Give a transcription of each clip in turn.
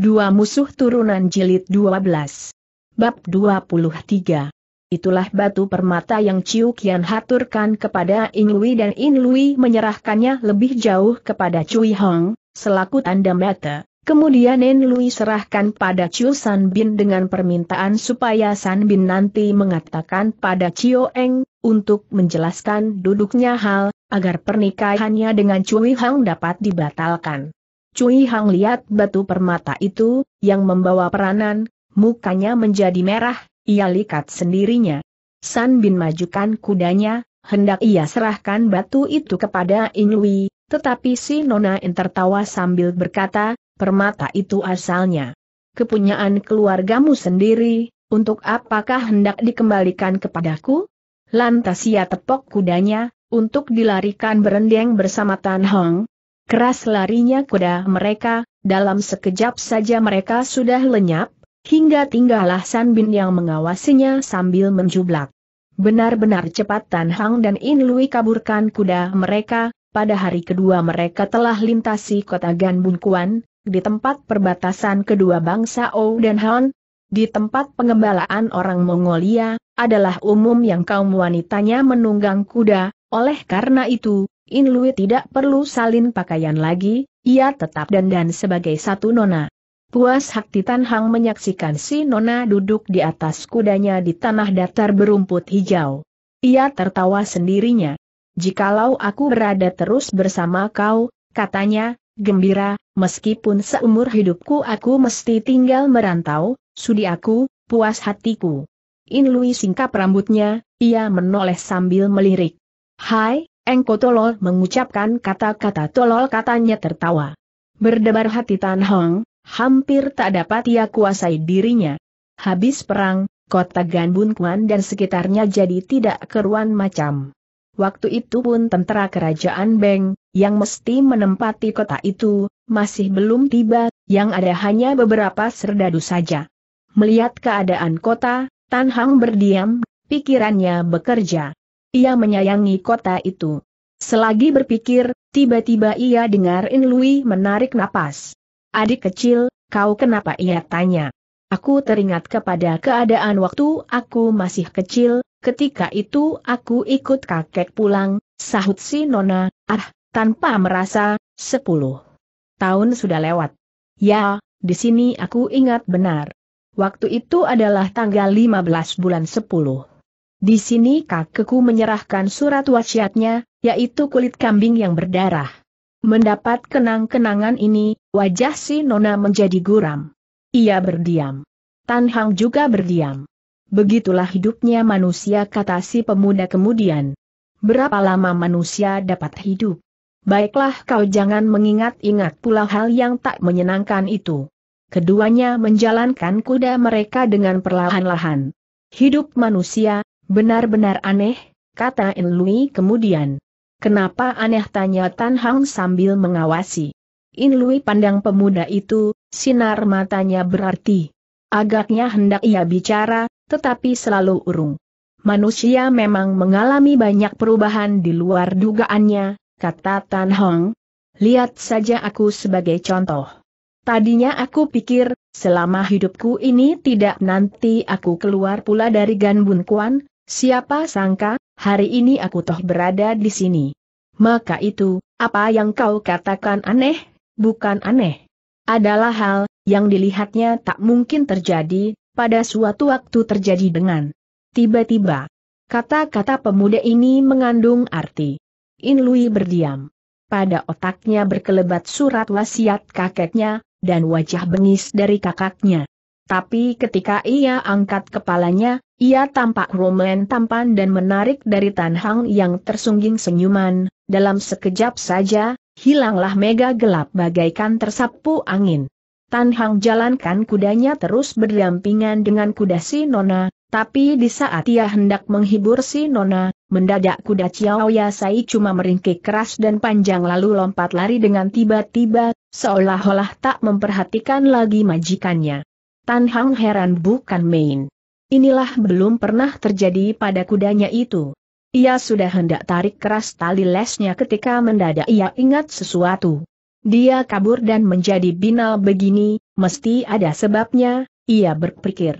Dua musuh turunan jilid 12. Bab 23. Itulah batu permata yang Ciu Qian haturkan kepada Inlui dan Inlui menyerahkannya lebih jauh kepada Cui Hong, selaku tanda mata. Kemudian Inlui serahkan pada Ciu San Bin dengan permintaan supaya San Bin nanti mengatakan pada Ciu Eng, untuk menjelaskan duduknya hal, agar pernikahannya dengan Cui Hong dapat dibatalkan. Cui Hang lihat batu permata itu, yang membawa peranan, mukanya menjadi merah, ia likat sendirinya. San Bin majukan kudanya, hendak ia serahkan batu itu kepada Inui, tetapi si Nona In tertawa sambil berkata, permata itu asalnya. Kepunyaan keluargamu sendiri, untuk apakah hendak dikembalikan kepadaku? Lantas ia tepok kudanya, untuk dilarikan berendeng bersama Tan Hong, Keras larinya kuda mereka, dalam sekejap saja mereka sudah lenyap, hingga tinggallah San Bin yang mengawasinya sambil menjublak. Benar-benar cepat Tan Hang dan In Lui kaburkan kuda mereka, pada hari kedua mereka telah lintasi kota Gan Bungkuan, di tempat perbatasan kedua bangsa Ou dan Han, di tempat pengembalaan orang Mongolia, adalah umum yang kaum wanitanya menunggang kuda, oleh karena itu, In Lui tidak perlu salin pakaian lagi, ia tetap dandan sebagai satu nona. Puas hati Tan Hang menyaksikan si nona duduk di atas kudanya di tanah datar berumput hijau. Ia tertawa sendirinya. Jikalau aku berada terus bersama kau, katanya, gembira, meskipun seumur hidupku aku mesti tinggal merantau, sudi aku, puas hatiku. In Lui singkap rambutnya, ia menoleh sambil melirik. Hai, engko tolol mengucapkan kata-kata tolol katanya tertawa. Berdebar hati Tan Hong, hampir tak dapat ia kuasai dirinya. Habis perang, kota Ganbun Kuan dan sekitarnya jadi tidak keruan macam. Waktu itu pun tentara kerajaan Beng, yang mesti menempati kota itu, masih belum tiba, yang ada hanya beberapa serdadu saja. Melihat keadaan kota, Tan Hang berdiam, pikirannya bekerja. Ia menyayangi kota itu. Selagi berpikir, tiba-tiba ia dengar In Lui menarik napas. Adik kecil, kau kenapa ia tanya? Aku teringat kepada keadaan waktu aku masih kecil, ketika itu aku ikut kakek pulang, sahut si Nona, ah, tanpa merasa, sepuluh tahun sudah lewat. Ya, di sini aku ingat benar. Waktu itu adalah tanggal 15 bulan 10. Di sini Kak Keku menyerahkan surat wasiatnya, yaitu kulit kambing yang berdarah. Mendapat kenang-kenangan ini, wajah si Nona menjadi guram. Ia berdiam. Tan Hang juga berdiam. Begitulah hidupnya manusia kata si pemuda kemudian. Berapa lama manusia dapat hidup? Baiklah kau jangan mengingat-ingat pula hal yang tak menyenangkan itu. Keduanya menjalankan kuda mereka dengan perlahan-lahan. Hidup manusia, Benar-benar aneh, kata In Lui kemudian. Kenapa aneh tanya Tan Hang sambil mengawasi. In Lui pandang pemuda itu, sinar matanya berarti. Agaknya hendak ia bicara, tetapi selalu urung. Manusia memang mengalami banyak perubahan di luar dugaannya, kata Tan Hong. Lihat saja aku sebagai contoh. Tadinya aku pikir, selama hidupku ini tidak nanti aku keluar pula dari Ganbun Kuan, Siapa sangka, hari ini aku toh berada di sini. Maka itu, apa yang kau katakan aneh, bukan aneh. Adalah hal, yang dilihatnya tak mungkin terjadi, pada suatu waktu terjadi dengan tiba-tiba. Kata-kata pemuda ini mengandung arti. Inlui berdiam. Pada otaknya berkelebat surat wasiat kakeknya, dan wajah bengis dari kakaknya. Tapi ketika ia angkat kepalanya, ia tampak roman tampan dan menarik dari Tan Hang yang tersungging senyuman, dalam sekejap saja, hilanglah mega gelap bagaikan tersapu angin. Tan Hang jalankan kudanya terus berdampingan dengan kuda si Nona, tapi di saat ia hendak menghibur si Nona, mendadak kuda Chiao Yasai cuma meringkik keras dan panjang lalu lompat lari dengan tiba-tiba, seolah-olah tak memperhatikan lagi majikannya. Tan Hang heran bukan main. Inilah belum pernah terjadi pada kudanya itu. Ia sudah hendak tarik keras tali lesnya ketika mendadak ia ingat sesuatu. Dia kabur dan menjadi binal begini, mesti ada sebabnya, ia berpikir.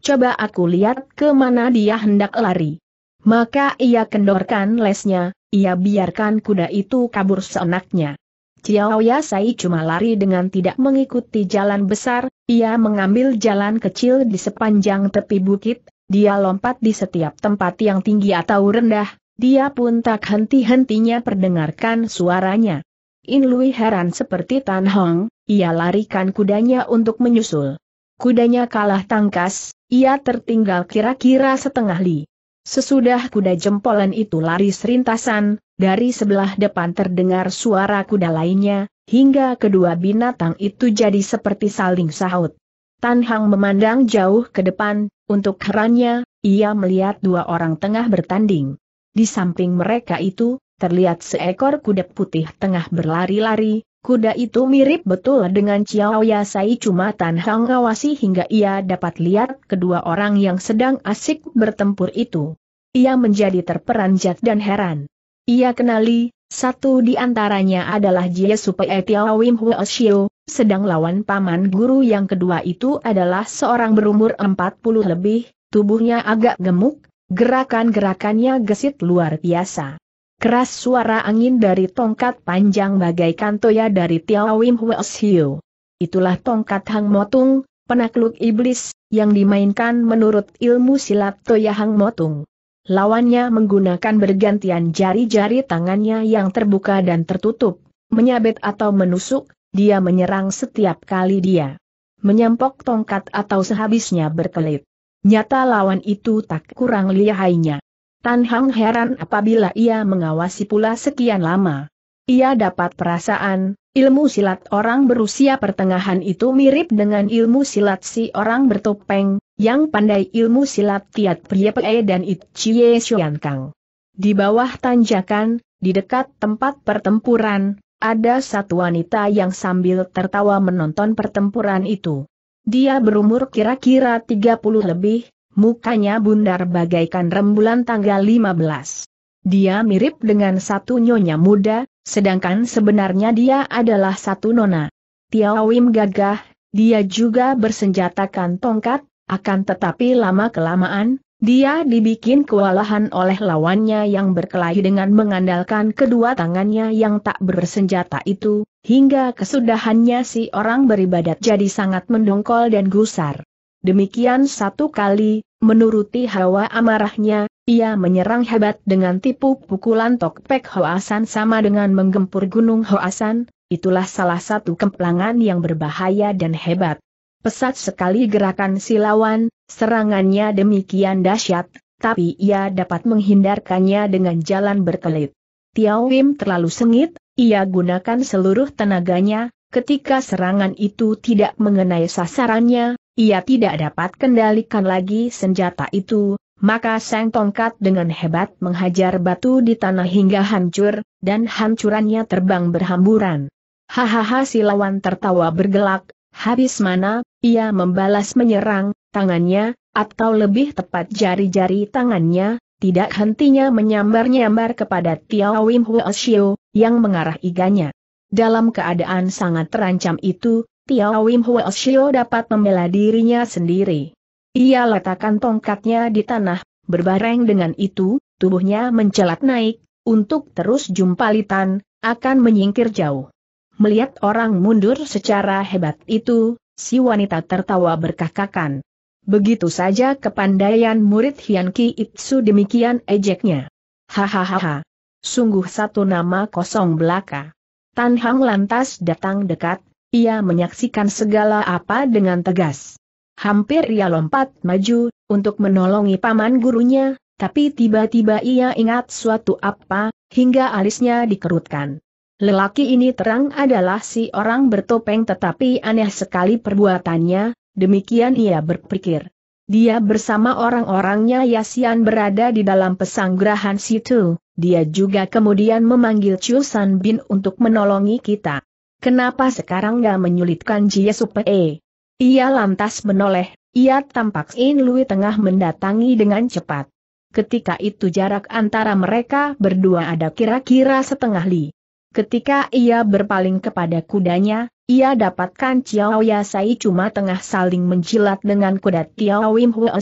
Coba aku lihat ke mana dia hendak lari. Maka ia kendorkan lesnya, ia biarkan kuda itu kabur seenaknya. Jiao ya Sai cuma lari dengan tidak mengikuti jalan besar, ia mengambil jalan kecil di sepanjang tepi bukit, dia lompat di setiap tempat yang tinggi atau rendah, dia pun tak henti-hentinya perdengarkan suaranya. In Lui heran seperti Tan Hong, ia larikan kudanya untuk menyusul. Kudanya kalah tangkas, ia tertinggal kira-kira setengah li. Sesudah kuda jempolan itu lari serintasan, dari sebelah depan terdengar suara kuda lainnya, hingga kedua binatang itu jadi seperti saling sahut. Tan Hang memandang jauh ke depan, untuk herannya, ia melihat dua orang tengah bertanding. Di samping mereka itu, terlihat seekor kuda putih tengah berlari-lari, kuda itu mirip betul dengan Chiao Yasai cuma Tan Hang awasi hingga ia dapat lihat kedua orang yang sedang asik bertempur itu. Ia menjadi terperanjat dan heran. Ia kenali, satu di antaranya adalah Jie supai e Tiao Wim Huo Xiu, sedang lawan paman guru yang kedua itu adalah seorang berumur 40 lebih, tubuhnya agak gemuk, gerakan-gerakannya gesit luar biasa. Keras suara angin dari tongkat panjang bagaikan toya dari Tiao Wim Huo Xiu. Itulah tongkat Hang Motung, penakluk iblis, yang dimainkan menurut ilmu silat Toya Hang Motung. Lawannya menggunakan bergantian jari-jari tangannya yang terbuka dan tertutup, menyabet atau menusuk, dia menyerang setiap kali dia menyampok tongkat atau sehabisnya berkelit. Nyata lawan itu tak kurang lihainya. Tan Hang heran apabila ia mengawasi pula sekian lama. Ia dapat perasaan, ilmu silat orang berusia pertengahan itu mirip dengan ilmu silat si orang bertopeng, yang pandai ilmu silat Tiat pria Prie dan It Chie Xuan Kang. Di bawah tanjakan, di dekat tempat pertempuran, ada satu wanita yang sambil tertawa menonton pertempuran itu. Dia berumur kira-kira 30 lebih, mukanya bundar bagaikan rembulan tanggal 15. Dia mirip dengan satu nyonya muda, sedangkan sebenarnya dia adalah satu nona. Tiawim gagah, dia juga bersenjatakan tongkat, akan tetapi lama-kelamaan, dia dibikin kewalahan oleh lawannya yang berkelahi dengan mengandalkan kedua tangannya yang tak bersenjata itu, hingga kesudahannya si orang beribadat jadi sangat mendongkol dan gusar. Demikian satu kali, menuruti hawa amarahnya, ia menyerang hebat dengan tipu pukulan tokpek Hoasan sama dengan menggempur gunung Hoasan, itulah salah satu kemplangan yang berbahaya dan hebat. Pesat sekali gerakan silawan, serangannya demikian dahsyat, tapi ia dapat menghindarkannya dengan jalan berkelit. Tiao Wim terlalu sengit, ia gunakan seluruh tenaganya, ketika serangan itu tidak mengenai sasarannya, ia tidak dapat kendalikan lagi senjata itu, maka sang tongkat dengan hebat menghajar batu di tanah hingga hancur, dan hancurannya terbang berhamburan. Hahaha silawan tertawa bergelak, habis mana, ia membalas menyerang, tangannya, atau lebih tepat jari-jari tangannya, tidak hentinya menyambar-nyambar kepada Tiao Wim Huoshio, yang mengarah iganya. Dalam keadaan sangat terancam itu, Tiao Wim Huoshio dapat membela dirinya sendiri. Ia letakkan tongkatnya di tanah, berbareng dengan itu, tubuhnya mencelat naik, untuk terus jumpalitan, akan menyingkir jauh. Melihat orang mundur secara hebat itu, Si wanita tertawa berkakakan. Begitu saja kepandaian murid Hian Ki Itsu demikian ejeknya. Hahaha. Sungguh satu nama kosong belaka. Tan Hang lantas datang dekat, ia menyaksikan segala apa dengan tegas. Hampir ia lompat maju, untuk menolongi paman gurunya, tapi tiba-tiba ia ingat suatu apa, hingga alisnya dikerutkan. Lelaki ini terang adalah si orang bertopeng tetapi aneh sekali perbuatannya, demikian ia berpikir. Dia bersama orang-orangnya Yasian berada di dalam pesanggrahan situ, dia juga kemudian memanggil Chusan Bin untuk menolongi kita. Kenapa sekarang gak menyulitkan Jie Supee? Ia lantas menoleh, ia tampak In Lui tengah mendatangi dengan cepat. Ketika itu jarak antara mereka berdua ada kira-kira setengah li. Ketika ia berpaling kepada kudanya, ia dapatkan Chiao Yasai cuma tengah saling menjilat dengan kuda Tiao Wim Huo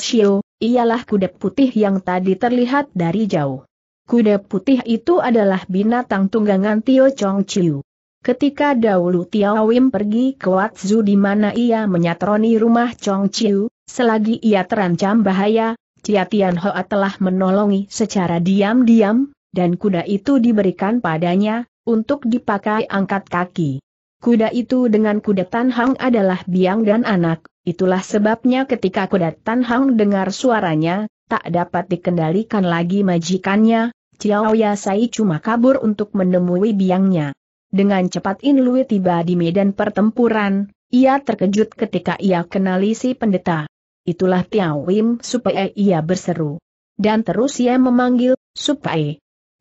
ialah kuda putih yang tadi terlihat dari jauh. Kuda putih itu adalah binatang tunggangan Tio Chong Chiu. Ketika dahulu Tiao Wim pergi ke Watzu di mana ia menyatroni rumah Chong Chiu, selagi ia terancam bahaya, Chia Tian Hoa telah menolongi secara diam-diam, dan kuda itu diberikan padanya, untuk dipakai angkat kaki. Kuda itu dengan kuda Tanhang adalah biang dan anak, itulah sebabnya ketika kuda Tanhang dengar suaranya, tak dapat dikendalikan lagi majikannya, Chiao Yasai cuma kabur untuk menemui biangnya. Dengan cepat In Lui tiba di medan pertempuran, ia terkejut ketika ia kenali si pendeta. Itulah Tiao Wim supaya ia berseru. Dan terus ia memanggil, supaya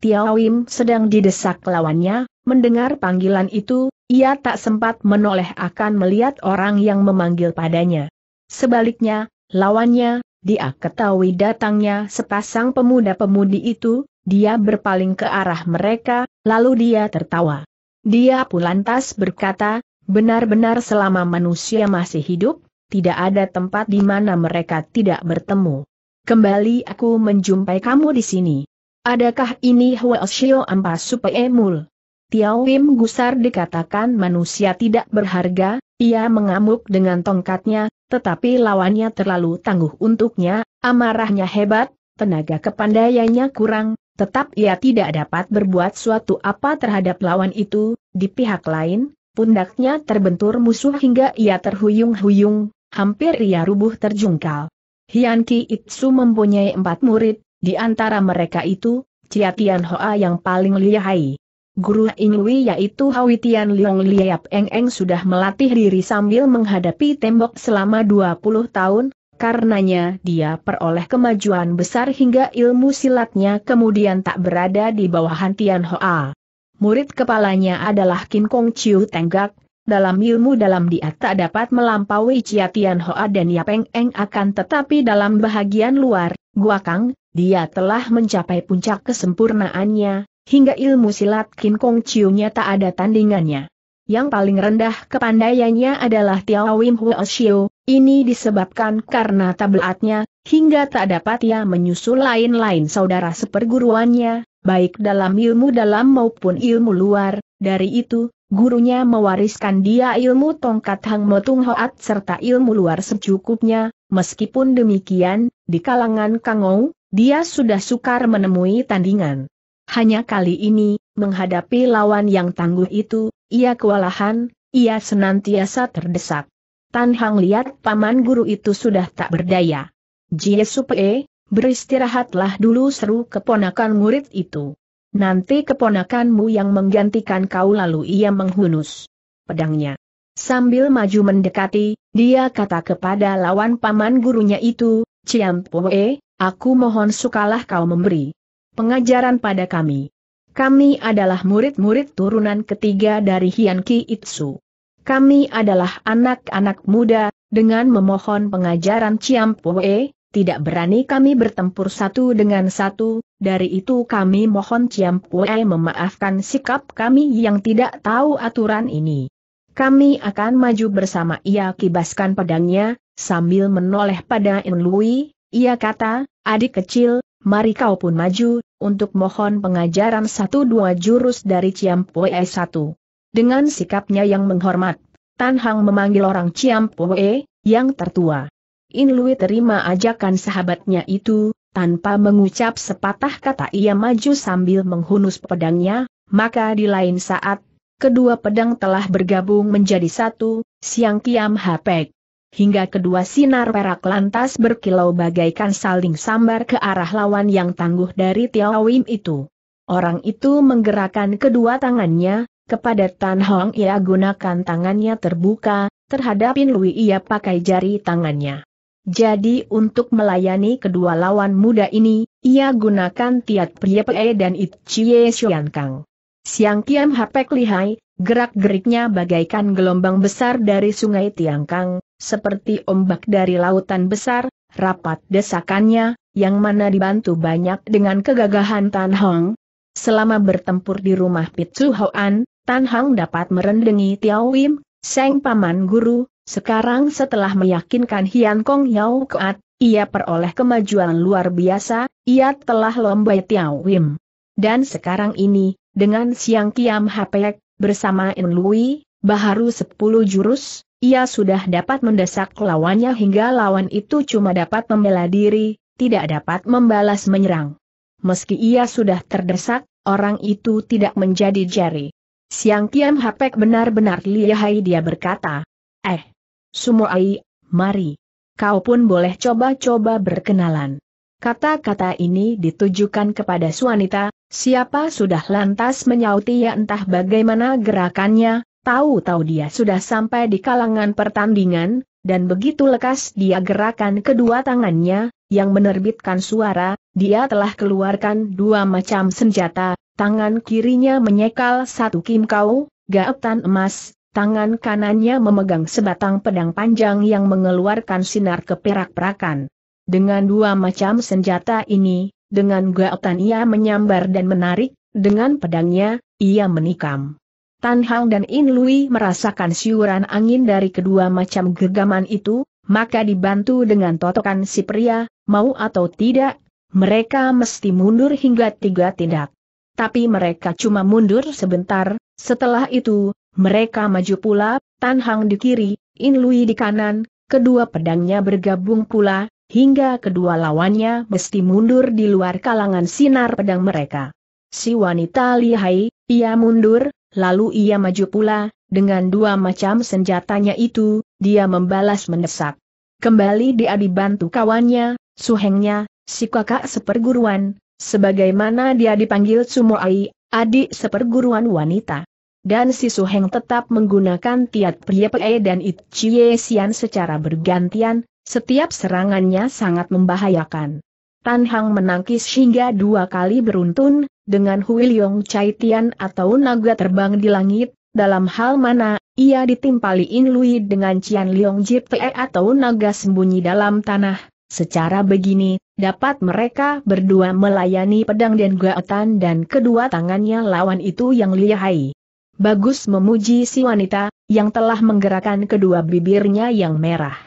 Tiawim sedang didesak lawannya, mendengar panggilan itu, ia tak sempat menoleh akan melihat orang yang memanggil padanya. Sebaliknya, lawannya, dia ketahui datangnya sepasang pemuda-pemudi itu, dia berpaling ke arah mereka, lalu dia tertawa. Dia pun lantas berkata, benar-benar selama manusia masih hidup, tidak ada tempat di mana mereka tidak bertemu. Kembali aku menjumpai kamu di sini. Adakah ini Huashio Ampa Emul? Tiao Wim Gusar dikatakan manusia tidak berharga, ia mengamuk dengan tongkatnya, tetapi lawannya terlalu tangguh untuknya, amarahnya hebat, tenaga kepandaiannya kurang, tetap ia tidak dapat berbuat suatu apa terhadap lawan itu, di pihak lain, pundaknya terbentur musuh hingga ia terhuyung-huyung, hampir ia rubuh terjungkal. Hian Ki Itsu mempunyai empat murid, di antara mereka itu, Chia Tian Hoa yang paling lihai. Guru Inui yaitu Hawi Tian Liong Liap Eng Eng sudah melatih diri sambil menghadapi tembok selama 20 tahun, karenanya dia peroleh kemajuan besar hingga ilmu silatnya kemudian tak berada di bawah Tian Hoa. Murid kepalanya adalah Kin Kong Chiu Tenggak, dalam ilmu dalam dia tak dapat melampaui Chia Tian Hoa dan Yap Eng Eng akan tetapi dalam bahagian luar, Gua Kang, dia telah mencapai puncak kesempurnaannya, hingga ilmu silat Kin Kong Chiu-nya tak ada tandingannya. Yang paling rendah kepandaiannya adalah Tiao Wim Huo Xiu, ini disebabkan karena tabletnya, hingga tak dapat ia menyusul lain-lain saudara seperguruannya, baik dalam ilmu dalam maupun ilmu luar, dari itu, gurunya mewariskan dia ilmu tongkat Hang Motung Hoat serta ilmu luar secukupnya, meskipun demikian, di kalangan Kangou, dia sudah sukar menemui tandingan. Hanya kali ini, menghadapi lawan yang tangguh itu, ia kewalahan, ia senantiasa terdesak. Tan Hang lihat paman guru itu sudah tak berdaya. Jie Supe, beristirahatlah dulu seru keponakan murid itu. Nanti keponakanmu yang menggantikan kau lalu ia menghunus pedangnya. Sambil maju mendekati, dia kata kepada lawan paman gurunya itu, Ciam Poe, Aku mohon sukalah kau memberi pengajaran pada kami. Kami adalah murid-murid turunan ketiga dari Hian Ki Itsu. Kami adalah anak-anak muda, dengan memohon pengajaran Ciam Pue, tidak berani kami bertempur satu dengan satu, dari itu kami mohon Ciam Pue memaafkan sikap kami yang tidak tahu aturan ini. Kami akan maju bersama ia kibaskan pedangnya, sambil menoleh pada Inlui, ia kata, adik kecil, mari kau pun maju, untuk mohon pengajaran satu dua jurus dari Ciam Ciampoe satu. Dengan sikapnya yang menghormat, Tan Hang memanggil orang Ciam Poe, yang tertua. In Lui terima ajakan sahabatnya itu, tanpa mengucap sepatah kata ia maju sambil menghunus pedangnya, maka di lain saat, kedua pedang telah bergabung menjadi satu, Siang Kiam Hapek hingga kedua sinar perak lantas berkilau bagaikan saling sambar ke arah lawan yang tangguh dari Tiao itu. Orang itu menggerakkan kedua tangannya, kepada Tan Hong ia gunakan tangannya terbuka, terhadap In Lui ia pakai jari tangannya. Jadi untuk melayani kedua lawan muda ini, ia gunakan Tiat Pria dan It Chie Xuan Kang. Siang Kiam Hapek Lihai, gerak-geriknya bagaikan gelombang besar dari sungai Tiangkang, seperti ombak dari lautan besar, rapat desakannya, yang mana dibantu banyak dengan kegagahan Tan Hong. Selama bertempur di rumah Pitsu Hoan, Tan Hong dapat merendengi Tiao Wim, Seng Paman Guru, sekarang setelah meyakinkan Hian Kong Yao Kuat, ia peroleh kemajuan luar biasa, ia telah lombai Tiao Wim. Dan sekarang ini, dengan Siang Kiam Hapek, bersama In Lui, Baharu 10 jurus, ia sudah dapat mendesak lawannya hingga lawan itu cuma dapat membela diri, tidak dapat membalas menyerang. Meski ia sudah terdesak, orang itu tidak menjadi jari. Siang Kiam Hapek benar-benar lihai dia berkata. Eh, Sumoai, mari. Kau pun boleh coba-coba berkenalan. Kata-kata ini ditujukan kepada wanita, siapa sudah lantas menyauti ya entah bagaimana gerakannya, Tahu-tahu dia sudah sampai di kalangan pertandingan, dan begitu lekas dia gerakan kedua tangannya, yang menerbitkan suara, dia telah keluarkan dua macam senjata, tangan kirinya menyekal satu kimkau, gaetan emas, tangan kanannya memegang sebatang pedang panjang yang mengeluarkan sinar keperak-perakan. Dengan dua macam senjata ini, dengan gaetan ia menyambar dan menarik, dengan pedangnya, ia menikam. Tan Hang dan In Lui merasakan siuran angin dari kedua macam gergaman itu, maka dibantu dengan totokan si pria, mau atau tidak, mereka mesti mundur hingga tiga tindak. Tapi mereka cuma mundur sebentar, setelah itu, mereka maju pula, Tan Hang di kiri, In Lui di kanan, kedua pedangnya bergabung pula, hingga kedua lawannya mesti mundur di luar kalangan sinar pedang mereka. Si wanita lihai, ia mundur, lalu ia maju pula, dengan dua macam senjatanya itu, dia membalas mendesak. Kembali dia dibantu kawannya, suhengnya, si kakak seperguruan, sebagaimana dia dipanggil Sumoai, adik seperguruan wanita. Dan si Suheng tetap menggunakan Tiat pria Pee dan It Chie Sian secara bergantian, setiap serangannya sangat membahayakan. Tan Hang menangkis hingga dua kali beruntun, dengan Hui Leong Chai Tian atau naga terbang di langit, dalam hal mana, ia ditimpali In Lui dengan Cian Leong Jip Te atau naga sembunyi dalam tanah. Secara begini, dapat mereka berdua melayani pedang dan gaetan dan kedua tangannya lawan itu yang lihai. Bagus memuji si wanita, yang telah menggerakkan kedua bibirnya yang merah.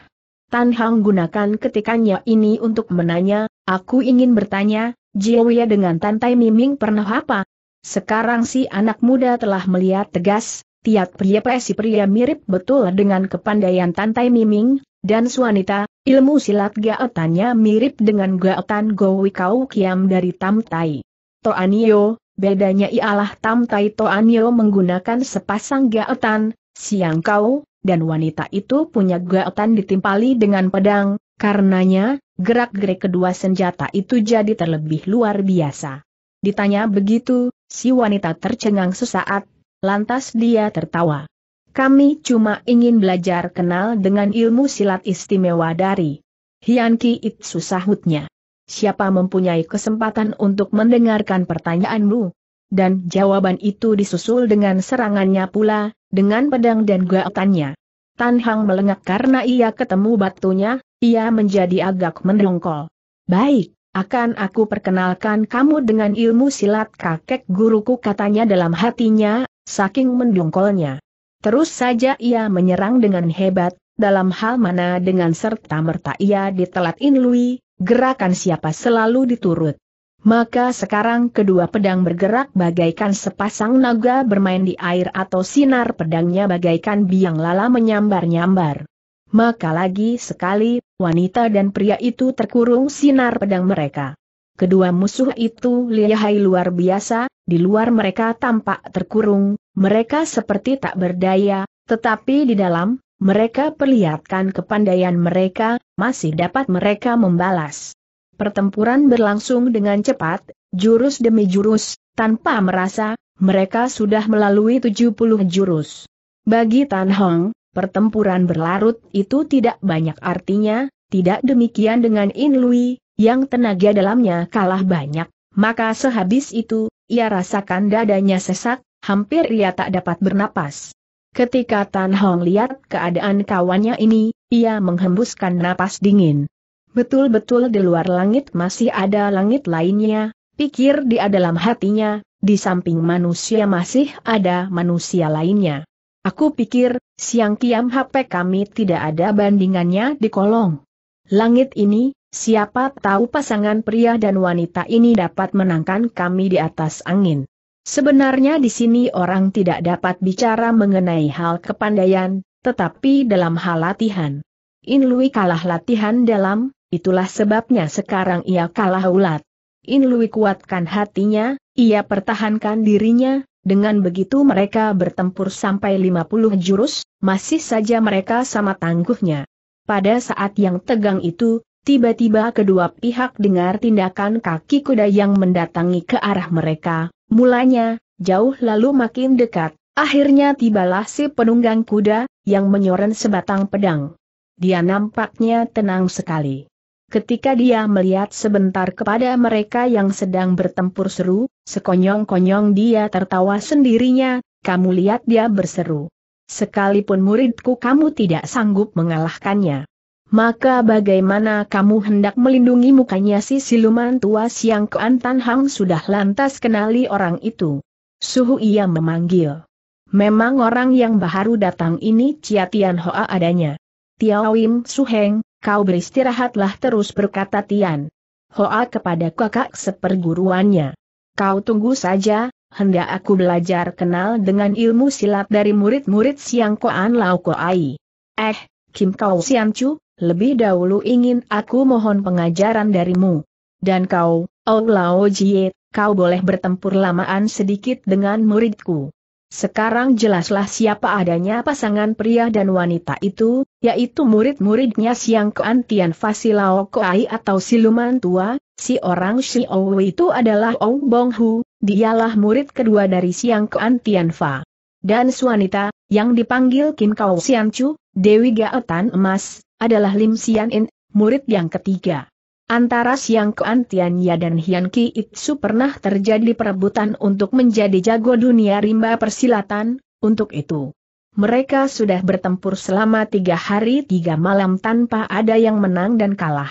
Tan Hang gunakan ketikannya ini untuk menanya, Aku ingin bertanya, Jiwia dengan Tantai Miming pernah apa? Sekarang si anak muda telah melihat tegas, tiap pria presi pria mirip betul dengan kepandaian Tantai Miming, dan wanita, ilmu silat gaotannya mirip dengan gaotan Gowi Kau Kiam dari Tamtai. Toanio, bedanya ialah Tamtai Toanio menggunakan sepasang gaotan, siang kau, dan wanita itu punya gaotan ditimpali dengan pedang, Karenanya, gerak-gerik kedua senjata itu jadi terlebih luar biasa. Ditanya begitu, si wanita tercengang sesaat, lantas dia tertawa. Kami cuma ingin belajar kenal dengan ilmu silat istimewa dari Hian Ki Itsu sahutnya. Siapa mempunyai kesempatan untuk mendengarkan pertanyaanmu? Dan jawaban itu disusul dengan serangannya pula, dengan pedang dan gaotannya. Tan Hang melengak karena ia ketemu batunya, ia menjadi agak mendongkol. Baik, akan aku perkenalkan kamu dengan ilmu silat kakek guruku katanya dalam hatinya, saking mendongkolnya. Terus saja ia menyerang dengan hebat, dalam hal mana dengan serta-merta ia ditelat Inlui, gerakan siapa selalu diturut. Maka sekarang kedua pedang bergerak bagaikan sepasang naga bermain di air atau sinar pedangnya bagaikan biang lala menyambar-nyambar maka lagi sekali, wanita dan pria itu terkurung sinar pedang mereka. Kedua musuh itu lihai luar biasa, di luar mereka tampak terkurung, mereka seperti tak berdaya, tetapi di dalam, mereka perlihatkan kepandaian mereka, masih dapat mereka membalas. Pertempuran berlangsung dengan cepat, jurus demi jurus, tanpa merasa, mereka sudah melalui 70 jurus. Bagi Tan Hong, pertempuran berlarut itu tidak banyak artinya, tidak demikian dengan In Lui, yang tenaga dalamnya kalah banyak, maka sehabis itu, ia rasakan dadanya sesak, hampir ia tak dapat bernapas. Ketika Tan Hong lihat keadaan kawannya ini, ia menghembuskan napas dingin. Betul-betul di luar langit masih ada langit lainnya, pikir di dalam hatinya, di samping manusia masih ada manusia lainnya. Aku pikir, Siang kiam HP kami tidak ada bandingannya di kolong. Langit ini, siapa tahu pasangan pria dan wanita ini dapat menangkan kami di atas angin. Sebenarnya di sini orang tidak dapat bicara mengenai hal kepandaian, tetapi dalam hal latihan. Inlui kalah latihan dalam, itulah sebabnya sekarang ia kalah ulat. Inlui kuatkan hatinya, ia pertahankan dirinya, dengan begitu mereka bertempur sampai 50 jurus, masih saja mereka sama tangguhnya. Pada saat yang tegang itu, tiba-tiba kedua pihak dengar tindakan kaki kuda yang mendatangi ke arah mereka, mulanya, jauh lalu makin dekat, akhirnya tibalah si penunggang kuda, yang menyoren sebatang pedang. Dia nampaknya tenang sekali. Ketika dia melihat sebentar kepada mereka yang sedang bertempur seru, sekonyong-konyong dia tertawa sendirinya, kamu lihat dia berseru. Sekalipun muridku kamu tidak sanggup mengalahkannya. Maka bagaimana kamu hendak melindungi mukanya si siluman tua siang keantan Hang sudah lantas kenali orang itu. Suhu ia memanggil. Memang orang yang baru datang ini Cia Tian Hoa adanya. Tiawim Su Suheng, Kau beristirahatlah terus berkata Tian. Hoa kepada kakak seperguruannya. Kau tunggu saja, hendak aku belajar kenal dengan ilmu silat dari murid-murid Siang Koan Lao Koai. Eh, Kim Kau Sian Chu, lebih dahulu ingin aku mohon pengajaran darimu. Dan kau, Oh Lao Jie, kau boleh bertempur lamaan sedikit dengan muridku. Sekarang jelaslah siapa adanya pasangan pria dan wanita itu, yaitu murid-muridnya Siang Keantian Fasilao Koai atau siluman tua, si orang Xiao itu adalah Ong Bong Hu, dialah murid kedua dari Siang Keantian Fa. Dan wanita, yang dipanggil Kim Kau Sian Chu, Dewi Gaetan Emas, adalah Lim Sian In, murid yang ketiga. Antara Siang Kuan Ya dan Hian Ki Itsu pernah terjadi perebutan untuk menjadi jago dunia rimba persilatan, untuk itu. Mereka sudah bertempur selama tiga hari tiga malam tanpa ada yang menang dan kalah.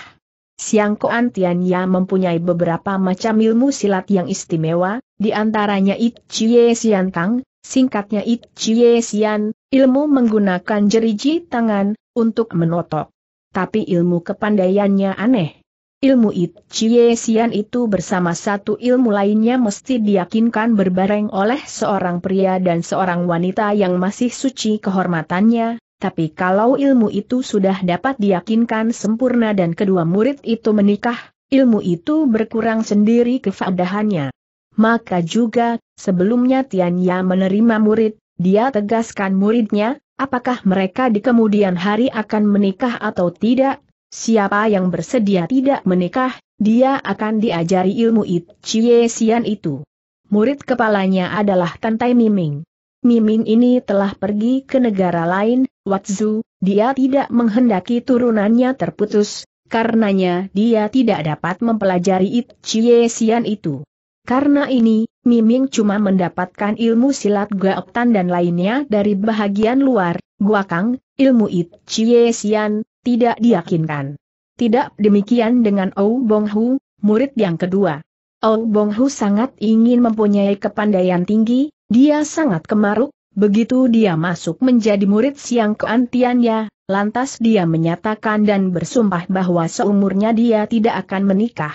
Siang Kuan Ya mempunyai beberapa macam ilmu silat yang istimewa, di antaranya It Chie Sian Tang, singkatnya It Chie Sian, ilmu menggunakan jeriji tangan, untuk menotok. Tapi ilmu kepandaiannya aneh Ilmu Itchiesian itu bersama satu ilmu lainnya mesti diyakinkan berbareng oleh seorang pria dan seorang wanita yang masih suci kehormatannya, tapi kalau ilmu itu sudah dapat diyakinkan sempurna dan kedua murid itu menikah, ilmu itu berkurang sendiri kefadahannya. Maka juga, sebelumnya Tianya menerima murid, dia tegaskan muridnya, apakah mereka di kemudian hari akan menikah atau tidak, Siapa yang bersedia tidak menikah, dia akan diajari ilmu It Chie Sian itu. Murid kepalanya adalah Tantai Miming. Miming ini telah pergi ke negara lain, Watzu, dia tidak menghendaki turunannya terputus, karenanya dia tidak dapat mempelajari It Chie Sian itu. Karena ini, Miming cuma mendapatkan ilmu silat Gaoktan dan lainnya dari bahagian luar, kang, ilmu It Chie Sian, tidak diyakinkan. Tidak demikian dengan Ou Bong Hu, murid yang kedua. Ou Bong Hu sangat ingin mempunyai kepandaian tinggi, dia sangat kemaruk, begitu dia masuk menjadi murid siang keantiannya, lantas dia menyatakan dan bersumpah bahwa seumurnya dia tidak akan menikah.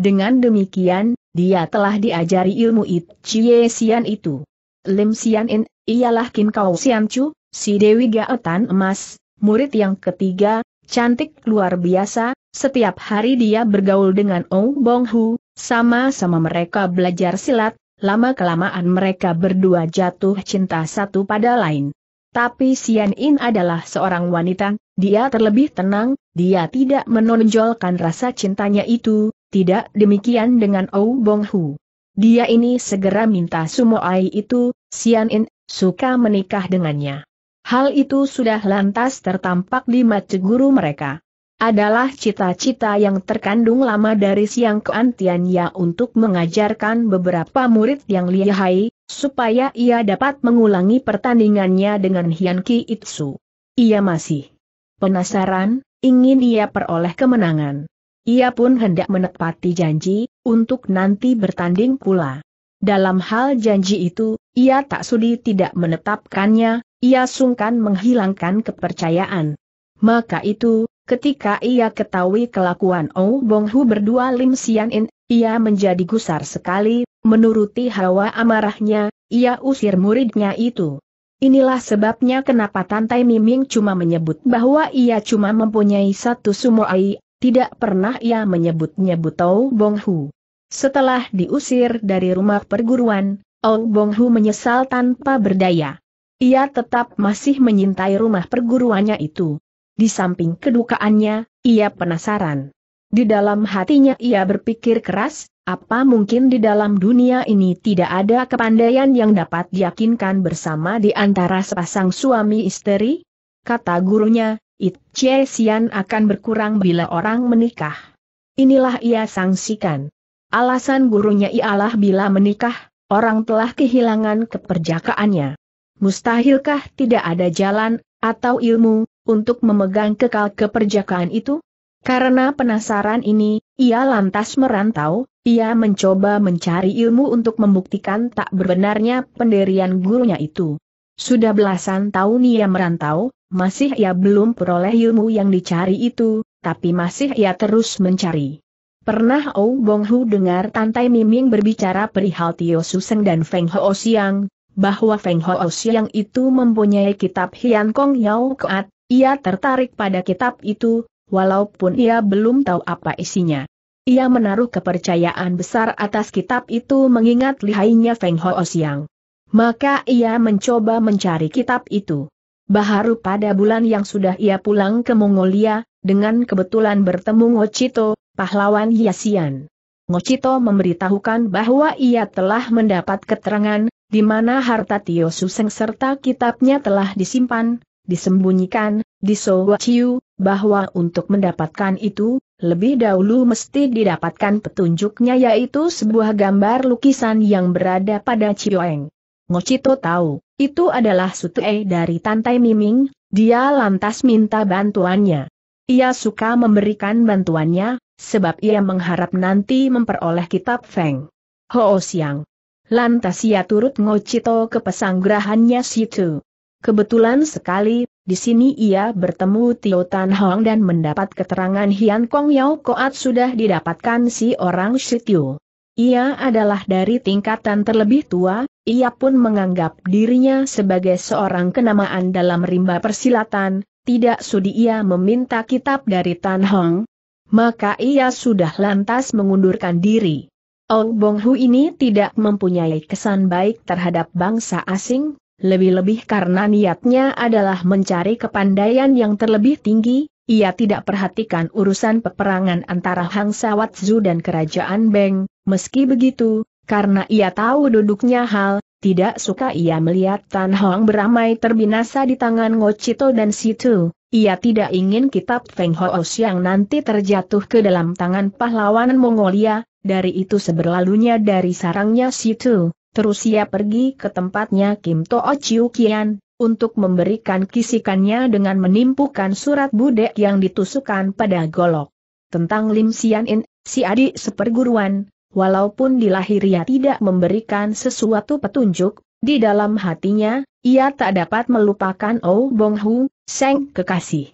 Dengan demikian, dia telah diajari ilmu It Chie Sian itu. Lim Sian In, ialah Kin Kau Sian Chu, si Dewi Gaotan Emas, Murid yang ketiga, cantik luar biasa, setiap hari dia bergaul dengan Ong Bong Hu, sama-sama mereka belajar silat, lama-kelamaan mereka berdua jatuh cinta satu pada lain. Tapi Sian In adalah seorang wanita, dia terlebih tenang, dia tidak menonjolkan rasa cintanya itu, tidak demikian dengan Ou Bong Hu. Dia ini segera minta Sumo Ai itu, Sian In, suka menikah dengannya. Hal itu sudah lantas tertampak di mata guru mereka. Adalah cita-cita yang terkandung lama dari Siang Keantianya untuk mengajarkan beberapa murid yang lihai, supaya ia dapat mengulangi pertandingannya dengan Hian Ki Itsu. Ia masih penasaran, ingin ia peroleh kemenangan. Ia pun hendak menepati janji, untuk nanti bertanding pula. Dalam hal janji itu, ia tak sudi tidak menetapkannya, ia sungkan menghilangkan kepercayaan. Maka itu, ketika ia ketahui kelakuan Ou Bong Hu berdua Lim Sian In, ia menjadi gusar sekali, menuruti hawa amarahnya, ia usir muridnya itu. Inilah sebabnya kenapa Tantai Miming cuma menyebut bahwa ia cuma mempunyai satu sumoai, tidak pernah ia menyebut-nyebut Ou Bong Hu. Setelah diusir dari rumah perguruan, Ou Bong Hu menyesal tanpa berdaya. Ia tetap masih menyintai rumah perguruannya itu. Di samping kedukaannya, ia penasaran. Di dalam hatinya ia berpikir keras, apa mungkin di dalam dunia ini tidak ada kepandaian yang dapat diyakinkan bersama di antara sepasang suami istri? Kata gurunya, Itche Sian akan berkurang bila orang menikah. Inilah ia sangsikan. Alasan gurunya ialah bila menikah, orang telah kehilangan keperjakaannya mustahilkah tidak ada jalan, atau ilmu, untuk memegang kekal keperjakaan itu? Karena penasaran ini, ia lantas merantau, ia mencoba mencari ilmu untuk membuktikan tak berbenarnya pendirian gurunya itu. Sudah belasan tahun ia merantau, masih ia belum peroleh ilmu yang dicari itu, tapi masih ia terus mencari. Pernah Ou Bong Hu dengar Tantai Miming berbicara perihal Tio Suseng dan Feng Ho Siang, bahwa Feng Ho Xiang itu mempunyai kitab Hian Kong Yao Keat, ia tertarik pada kitab itu, walaupun ia belum tahu apa isinya. Ia menaruh kepercayaan besar atas kitab itu mengingat lihainya Feng Ho Xiang. Maka ia mencoba mencari kitab itu. Baharu pada bulan yang sudah ia pulang ke Mongolia, dengan kebetulan bertemu Ngocito, pahlawan Hiasian. Ngocito memberitahukan bahwa ia telah mendapat keterangan di mana harta Tio Suseng serta kitabnya telah disimpan, disembunyikan, di Sowaciu, bahwa untuk mendapatkan itu, lebih dahulu mesti didapatkan petunjuknya yaitu sebuah gambar lukisan yang berada pada Cioeng. Ngocito tahu, itu adalah sutue dari Tantai Miming, dia lantas minta bantuannya. Ia suka memberikan bantuannya, sebab ia mengharap nanti memperoleh kitab Feng. Ho Siang. Lantas ia turut ngocito ke pesanggrahannya situ. Kebetulan sekali, di sini ia bertemu Tio Tan Hong dan mendapat keterangan Hian Kong Yao Koat sudah didapatkan si orang Sitio. Ia adalah dari tingkatan terlebih tua, ia pun menganggap dirinya sebagai seorang kenamaan dalam rimba persilatan, tidak sudi ia meminta kitab dari Tan Hong. Maka ia sudah lantas mengundurkan diri. Ong Bong Hu ini tidak mempunyai kesan baik terhadap bangsa asing, lebih-lebih karena niatnya adalah mencari kepandaian yang terlebih tinggi, ia tidak perhatikan urusan peperangan antara Hang Sawatzu dan Kerajaan Beng, meski begitu, karena ia tahu duduknya hal, tidak suka ia melihat Tan Hong beramai terbinasa di tangan Ngocito dan Situ, ia tidak ingin kitab Feng Hoos yang nanti terjatuh ke dalam tangan pahlawan Mongolia, dari itu seberlalunya dari sarangnya situ, terus ia pergi ke tempatnya Kim To'o Chiu Kian, untuk memberikan kisikannya dengan menimpukan surat budek yang ditusukkan pada golok. Tentang Lim Sian In, si adik seperguruan, walaupun dilahiria tidak memberikan sesuatu petunjuk, di dalam hatinya, ia tak dapat melupakan Oh Bong Hu, Seng kekasih.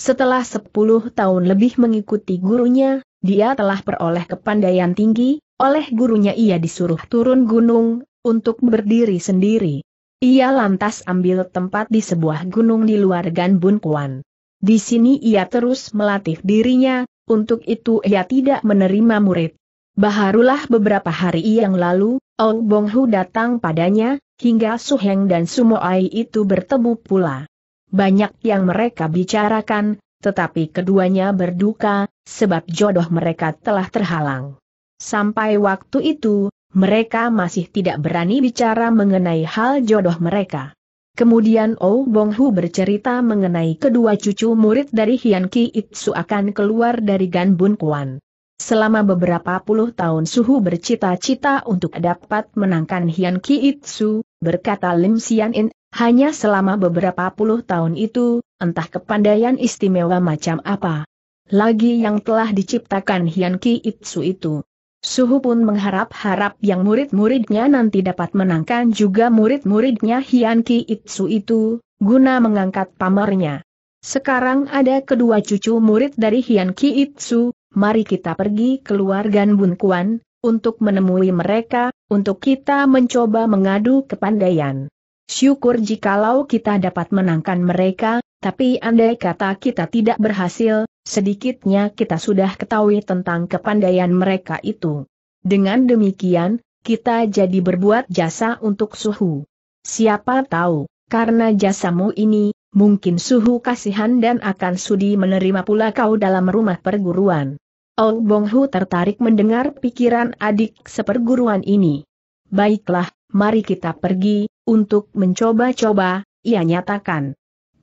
Setelah 10 tahun lebih mengikuti gurunya, dia telah peroleh kepandaian tinggi, oleh gurunya ia disuruh turun gunung, untuk berdiri sendiri. Ia lantas ambil tempat di sebuah gunung di luar Ganbun Kuan. Di sini ia terus melatih dirinya, untuk itu ia tidak menerima murid. Baharulah beberapa hari yang lalu, Ong Bong Hu datang padanya, hingga Su Heng dan Ai itu bertemu pula. Banyak yang mereka bicarakan, tetapi keduanya berduka, sebab jodoh mereka telah terhalang. Sampai waktu itu, mereka masih tidak berani bicara mengenai hal jodoh mereka. Kemudian Oh Bong Hu bercerita mengenai kedua cucu murid dari Hian Ki Itsu akan keluar dari Gan Bun Kuan. Selama beberapa puluh tahun Suhu bercita-cita untuk dapat menangkan Hian Ki Itsu, berkata Lim Sian In, hanya selama beberapa puluh tahun itu, entah kepandaian istimewa macam apa, lagi yang telah diciptakan Hian Ki Itsu itu. Suhu pun mengharap-harap yang murid-muridnya nanti dapat menangkan juga murid-muridnya Hian Ki Itsu itu, guna mengangkat pamernya. Sekarang ada kedua cucu murid dari Hian Ki Itsu, mari kita pergi keluar Gan Bun Kuan, untuk menemui mereka, untuk kita mencoba mengadu kepandaian. Syukur jikalau kita dapat menangkan mereka, tapi andai kata kita tidak berhasil, sedikitnya kita sudah ketahui tentang kepandaian mereka itu. Dengan demikian, kita jadi berbuat jasa untuk suhu. Siapa tahu, karena jasamu ini, mungkin suhu kasihan dan akan sudi menerima pula kau dalam rumah perguruan. Ol Bonghu tertarik mendengar pikiran adik seperguruan ini. Baiklah, mari kita pergi, untuk mencoba-coba, ia nyatakan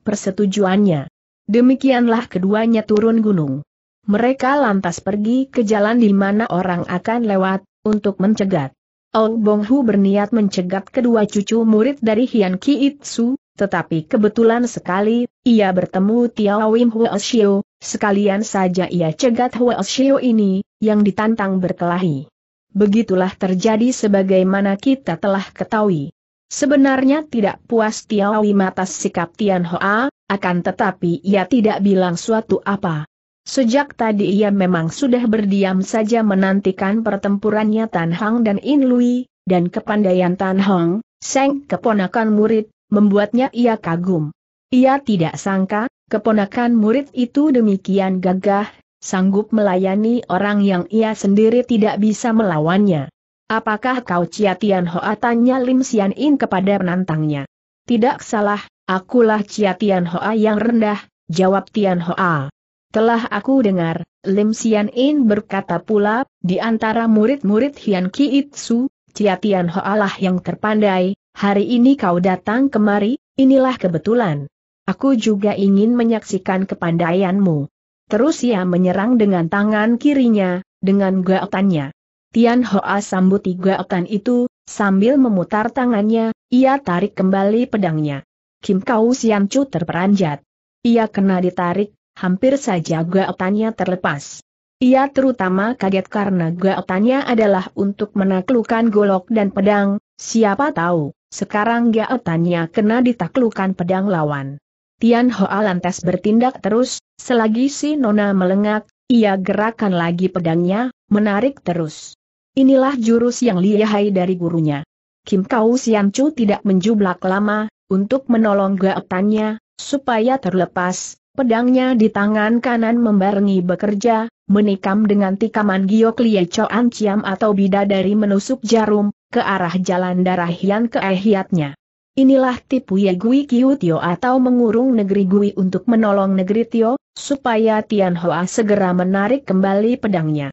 persetujuannya. Demikianlah keduanya turun gunung. Mereka lantas pergi ke jalan di mana orang akan lewat, untuk mencegat. Ong Bong Hu berniat mencegat kedua cucu murid dari Hian Ki Itsu, tetapi kebetulan sekali, ia bertemu Tiao Wim Huo Xiu, sekalian saja ia cegat Hua Xiu ini, yang ditantang berkelahi. Begitulah terjadi sebagaimana kita telah ketahui. Sebenarnya tidak puas Tiao Wim atas sikap Tian Hoa, akan tetapi ia tidak bilang suatu apa. Sejak tadi ia memang sudah berdiam saja menantikan pertempurannya Tan Hang dan In Lui, dan kepandaian Tan Hang, Seng keponakan murid, membuatnya ia kagum. Ia tidak sangka, keponakan murid itu demikian gagah, sanggup melayani orang yang ia sendiri tidak bisa melawannya. Apakah kau Cia Tian Hoa tanya Lim Sian In kepada penantangnya? Tidak salah, Akulah Cia Tian Hoa yang rendah, jawab Tian Hoa. Telah aku dengar, Lim Sian In berkata pula, di antara murid-murid Hian Ki Itsu, Cia Tian Hoa lah yang terpandai, hari ini kau datang kemari, inilah kebetulan. Aku juga ingin menyaksikan kepandaianmu. Terus ia menyerang dengan tangan kirinya, dengan gaotannya. Tian Hoa sambut gaotan itu, sambil memutar tangannya, ia tarik kembali pedangnya. Kim Kau Siam Chu terperanjat. Ia kena ditarik, hampir saja gaotannya terlepas. Ia terutama kaget karena gaotannya adalah untuk menaklukkan golok dan pedang, siapa tahu, sekarang gaotannya kena ditaklukkan pedang lawan. Tian Hoa lantas bertindak terus, selagi si Nona melengak, ia gerakan lagi pedangnya, menarik terus. Inilah jurus yang lihai dari gurunya. Kim Kau Sian Chu tidak menjublak lama, untuk menolong gaetannya, supaya terlepas, pedangnya di tangan kanan membarengi bekerja, menikam dengan tikaman giok liyeco anciam ciam atau dari menusuk jarum, ke arah jalan darah yang keehiatnya. Inilah tipu ya Gui Kiu Tio atau mengurung negeri Gui untuk menolong negeri Tio, supaya Tian Hoa segera menarik kembali pedangnya.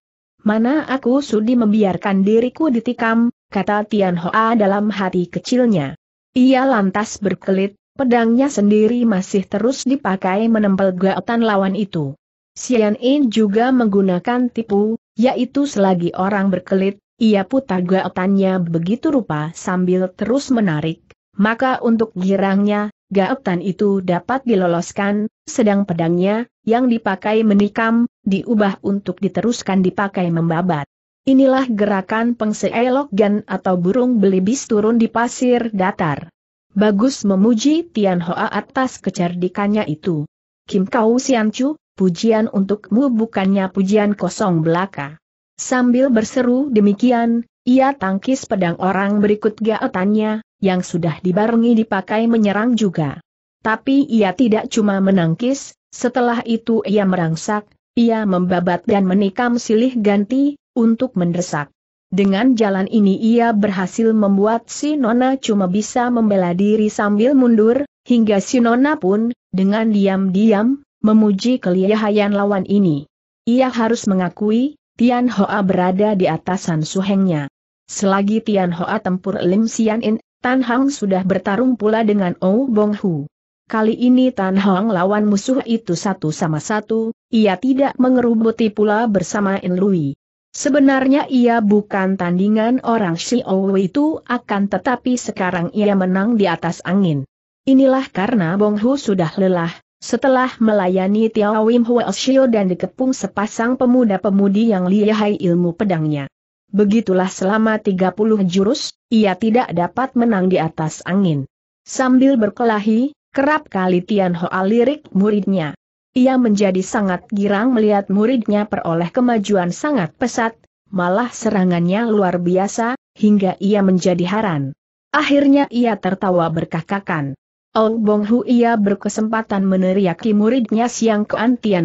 Mana aku sudi membiarkan diriku ditikam, kata Tian Hoa dalam hati kecilnya. Ia lantas berkelit, pedangnya sendiri masih terus dipakai menempel gaotan lawan itu. Sian In juga menggunakan tipu, yaitu selagi orang berkelit, ia putar gaotannya begitu rupa sambil terus menarik, maka untuk girangnya, gaotan itu dapat diloloskan, sedang pedangnya, yang dipakai menikam, diubah untuk diteruskan dipakai membabat. Inilah gerakan pengseelok gan atau burung belibis turun di pasir datar. Bagus memuji Tian Hoa atas kecerdikannya itu. Kim Kau Sian Chu, pujian untukmu bukannya pujian kosong belaka. Sambil berseru demikian, ia tangkis pedang orang berikut gaetannya, yang sudah dibarengi dipakai menyerang juga. Tapi ia tidak cuma menangkis, setelah itu ia merangsak, ia membabat dan menikam silih ganti, untuk mendesak. Dengan jalan ini ia berhasil membuat si Nona cuma bisa membela diri sambil mundur, hingga si Nona pun, dengan diam-diam, memuji kelihayan lawan ini. Ia harus mengakui, Tian Hoa berada di atasan suhengnya. Selagi Tian Hoa tempur Lim Sian In, Tan Hang sudah bertarung pula dengan Ou Bong Hu. Kali ini Tan Hong lawan musuh itu satu sama satu, ia tidak mengerubuti pula bersama In Lui. Sebenarnya ia bukan tandingan orang Xiao itu akan tetapi sekarang ia menang di atas angin. Inilah karena Bong Hu sudah lelah, setelah melayani Tiao Wim Hua Shio dan dikepung sepasang pemuda-pemudi yang lihai ilmu pedangnya. Begitulah selama 30 jurus, ia tidak dapat menang di atas angin. Sambil berkelahi, kerap kali Tian Hoa lirik muridnya. Ia menjadi sangat girang melihat muridnya peroleh kemajuan sangat pesat, malah serangannya luar biasa, hingga ia menjadi haran. Akhirnya ia tertawa berkakakan. Oh Bong Hu ia berkesempatan meneriaki muridnya Siang ke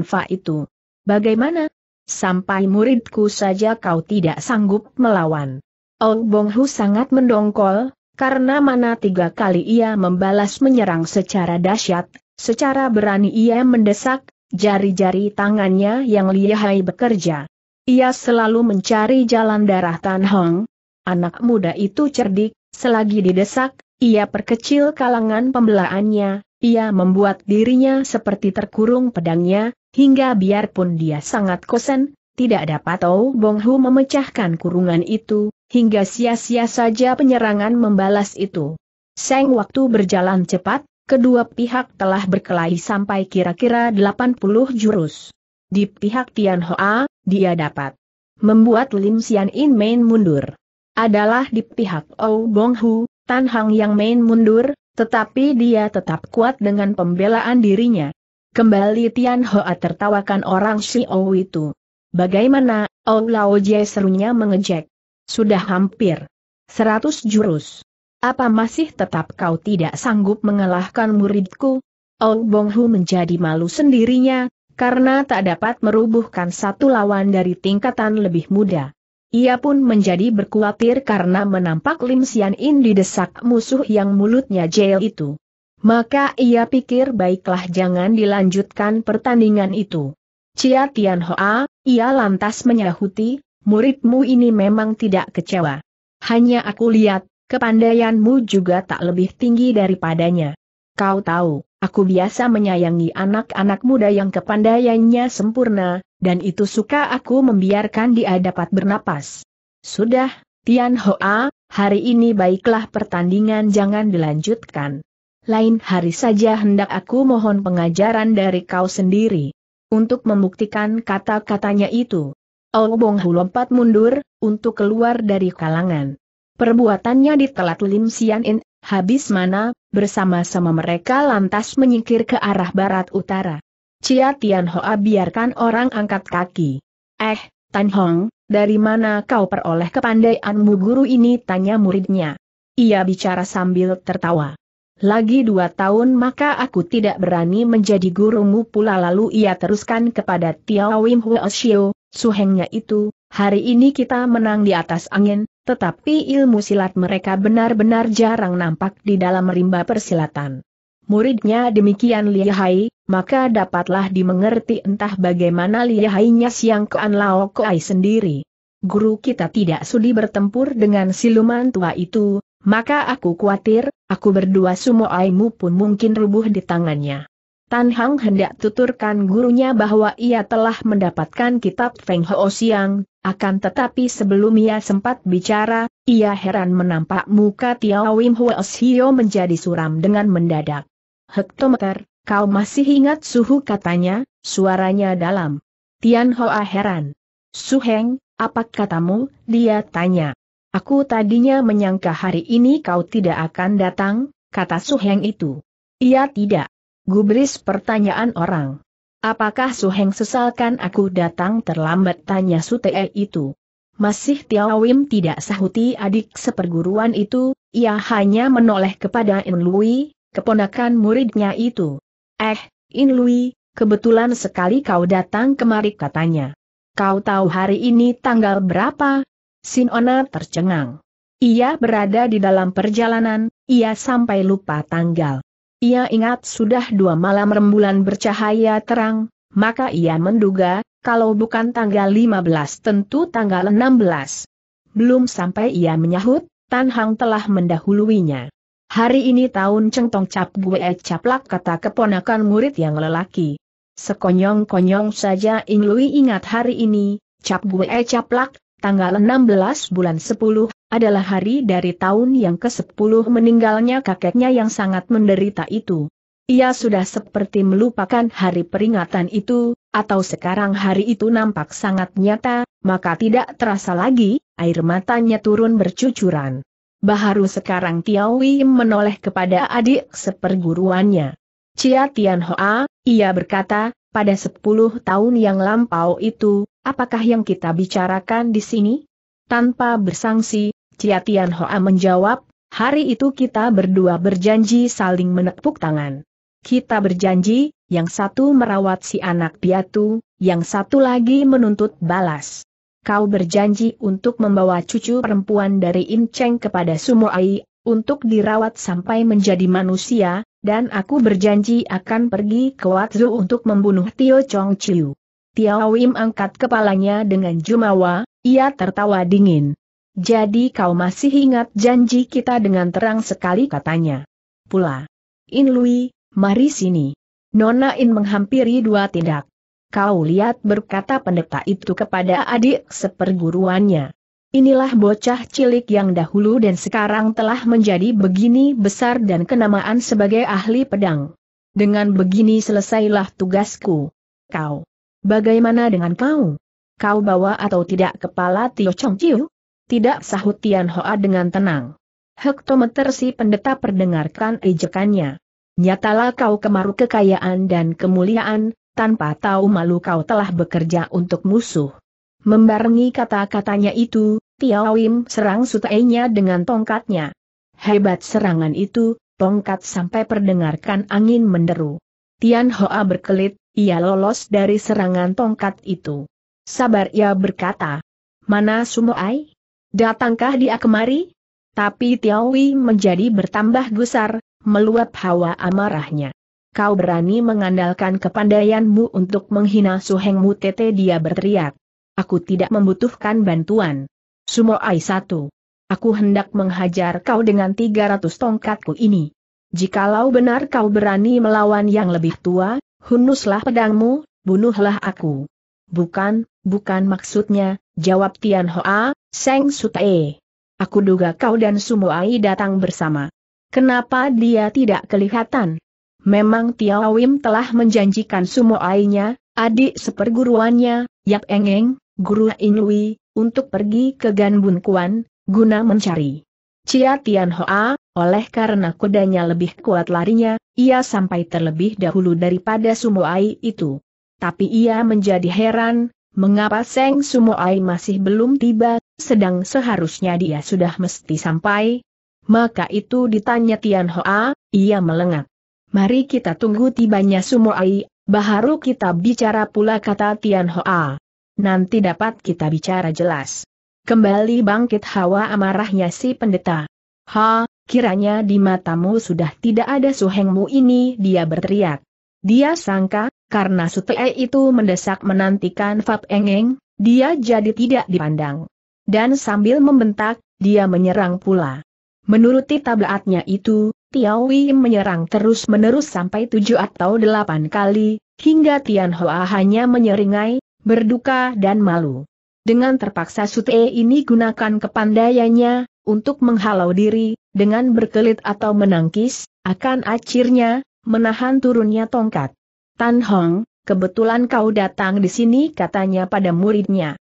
Fa itu. Bagaimana? Sampai muridku saja kau tidak sanggup melawan. Oh Bong Hu sangat mendongkol, karena mana tiga kali ia membalas menyerang secara dahsyat, Secara berani ia mendesak, jari-jari tangannya yang lihai bekerja. Ia selalu mencari jalan darah Tan Hong. Anak muda itu cerdik, selagi didesak, ia perkecil kalangan pembelaannya, ia membuat dirinya seperti terkurung pedangnya, hingga biarpun dia sangat kosen, tidak dapat tahu oh Bong Hu memecahkan kurungan itu, hingga sia-sia saja penyerangan membalas itu. Seng waktu berjalan cepat, Kedua pihak telah berkelahi sampai kira-kira 80 jurus. Di pihak Tian Hoa, dia dapat membuat Lim Xian In main mundur. Adalah di pihak Ou Bong Hu, Tan Hang yang main mundur, tetapi dia tetap kuat dengan pembelaan dirinya. Kembali Tian Hoa tertawakan orang si Ou itu. Bagaimana, Ou Lao Jie serunya mengejek. Sudah hampir 100 jurus. Apa masih tetap kau tidak sanggup mengalahkan muridku? Ong Bong Hu menjadi malu sendirinya, karena tak dapat merubuhkan satu lawan dari tingkatan lebih muda. Ia pun menjadi berkuatir karena menampak Lim Sian In didesak musuh yang mulutnya jail itu. Maka ia pikir baiklah jangan dilanjutkan pertandingan itu. Cia Tian Hoa, ia lantas menyahuti, muridmu ini memang tidak kecewa. Hanya aku lihat, Kepandaianmu juga tak lebih tinggi daripadanya. Kau tahu, aku biasa menyayangi anak-anak muda yang kepandaiannya sempurna, dan itu suka aku membiarkan dia dapat bernapas. Sudah, Tian Hoa, hari ini baiklah pertandingan jangan dilanjutkan. Lain hari saja hendak aku mohon pengajaran dari kau sendiri. Untuk membuktikan kata-katanya itu. Oh Bong Hu lompat mundur, untuk keluar dari kalangan. Perbuatannya ditelat Lim Sian In, habis mana, bersama-sama mereka lantas menyingkir ke arah barat utara. Cia Tian Hoa biarkan orang angkat kaki. Eh, Tan Hong, dari mana kau peroleh kepandaianmu guru ini tanya muridnya. Ia bicara sambil tertawa. Lagi dua tahun maka aku tidak berani menjadi gurumu pula lalu ia teruskan kepada Tiao Wim Huo Xiu, suhengnya itu, hari ini kita menang di atas angin, tetapi ilmu silat mereka benar-benar jarang nampak di dalam rimba persilatan. Muridnya demikian lihai, maka dapatlah dimengerti entah bagaimana lihainya Siang Koan Lao Koai sendiri. Guru kita tidak sudi bertempur dengan siluman tua itu, maka aku khawatir, aku berdua sumo aimu pun mungkin rubuh di tangannya. Tan Hang hendak tuturkan gurunya bahwa ia telah mendapatkan kitab Feng Ho Siang, akan tetapi sebelum ia sempat bicara, ia heran menampak muka Tiao Wim Hio menjadi suram dengan mendadak. Hektometer, kau masih ingat suhu katanya, suaranya dalam. Tian Hoa heran. Heng, apa katamu, dia tanya. Aku tadinya menyangka hari ini kau tidak akan datang, kata Su Heng itu. Ia tidak. Gubris pertanyaan orang. Apakah Suheng sesalkan aku datang terlambat tanya Sute itu? Masih Tiao Wim tidak sahuti adik seperguruan itu, ia hanya menoleh kepada In Lui, keponakan muridnya itu. Eh, In Lui, kebetulan sekali kau datang kemari katanya. Kau tahu hari ini tanggal berapa? Sinona tercengang. Ia berada di dalam perjalanan, ia sampai lupa tanggal. Ia ingat sudah dua malam rembulan bercahaya terang, maka ia menduga, kalau bukan tanggal 15 tentu tanggal 16. Belum sampai ia menyahut, Tan Hang telah mendahuluinya. Hari ini tahun cengtong cap gue caplak kata keponakan murid yang lelaki. Sekonyong-konyong saja Ing Lui ingat hari ini, cap gue caplak, tanggal 16 bulan 10, adalah hari dari tahun yang ke-10 meninggalnya kakeknya yang sangat menderita itu. Ia sudah seperti melupakan hari peringatan itu, atau sekarang hari itu nampak sangat nyata, maka tidak terasa lagi, air matanya turun bercucuran. Baharu sekarang Tiawi menoleh kepada adik seperguruannya. Cia Tian Hoa, ia berkata, pada sepuluh tahun yang lampau itu, apakah yang kita bicarakan di sini? Tanpa bersangsi, Cia Tian Hoa menjawab, hari itu kita berdua berjanji saling menepuk tangan. Kita berjanji, yang satu merawat si anak piatu, yang satu lagi menuntut balas. Kau berjanji untuk membawa cucu perempuan dari Cheng kepada Sumo Ai untuk dirawat sampai menjadi manusia, dan aku berjanji akan pergi ke Watzu untuk membunuh Tio Chong Chiu. Tiao Wim angkat kepalanya dengan jumawa, ia tertawa dingin. Jadi kau masih ingat janji kita dengan terang sekali katanya. Pula. In Lui, mari sini. Nona In menghampiri dua tindak. Kau lihat berkata pendeta itu kepada adik seperguruannya. Inilah bocah cilik yang dahulu dan sekarang telah menjadi begini besar dan kenamaan sebagai ahli pedang. Dengan begini selesailah tugasku. Kau. Bagaimana dengan kau? Kau bawa atau tidak kepala Tio Chong Chiu? Tidak sahut Tian Hoa dengan tenang. Hektometer si pendeta perdengarkan ejekannya. Nyatalah kau kemaru kekayaan dan kemuliaan, tanpa tahu malu kau telah bekerja untuk musuh. Membarengi kata-katanya itu, Tiao Im serang sutainya dengan tongkatnya. Hebat serangan itu, tongkat sampai perdengarkan angin menderu. Tian Hoa berkelit, ia lolos dari serangan tongkat itu. Sabar ia berkata, Mana ai? Datangkah dia kemari? Tapi Tiawi menjadi bertambah gusar, meluap hawa amarahnya. Kau berani mengandalkan kepandaianmu untuk menghina suhengmu tete dia berteriak. Aku tidak membutuhkan bantuan. Sumo Ai satu. Aku hendak menghajar kau dengan 300 tongkatku ini. Jikalau benar kau berani melawan yang lebih tua, hunuslah pedangmu, bunuhlah aku. Bukan, bukan maksudnya, jawab Tian Hoa, Seng Sutae. Aku duga kau dan Sumoai datang bersama. Kenapa dia tidak kelihatan? Memang Tiao Wim telah menjanjikan Sumuainya, adik seperguruannya, Yap Engeng, Guru Inui, untuk pergi ke Ganbun Kuan, guna mencari Cia Tian Hoa, oleh karena kudanya lebih kuat larinya, ia sampai terlebih dahulu daripada Sumoai itu. Tapi ia menjadi heran, mengapa Seng Sumoai masih belum tiba sedang seharusnya dia sudah mesti sampai. Maka itu ditanya Tian Hoa, ia melengat. Mari kita tunggu tibanya Sumoai, baharu kita bicara pula kata Tian Hoa. Nanti dapat kita bicara jelas. Kembali bangkit hawa amarahnya si pendeta. Ha, kiranya di matamu sudah tidak ada suhengmu ini dia berteriak. Dia sangka, karena Sutee itu mendesak menantikan Fab Engeng, dia jadi tidak dipandang. Dan sambil membentak, dia menyerang pula. Menuruti tablaatnya itu, Wei menyerang terus-menerus sampai tujuh atau delapan kali, hingga Tian Hoa hanya menyeringai, berduka dan malu. Dengan terpaksa Sute ini gunakan kepandaiannya, untuk menghalau diri, dengan berkelit atau menangkis, akan akhirnya menahan turunnya tongkat. Tan Hong, kebetulan kau datang di sini katanya pada muridnya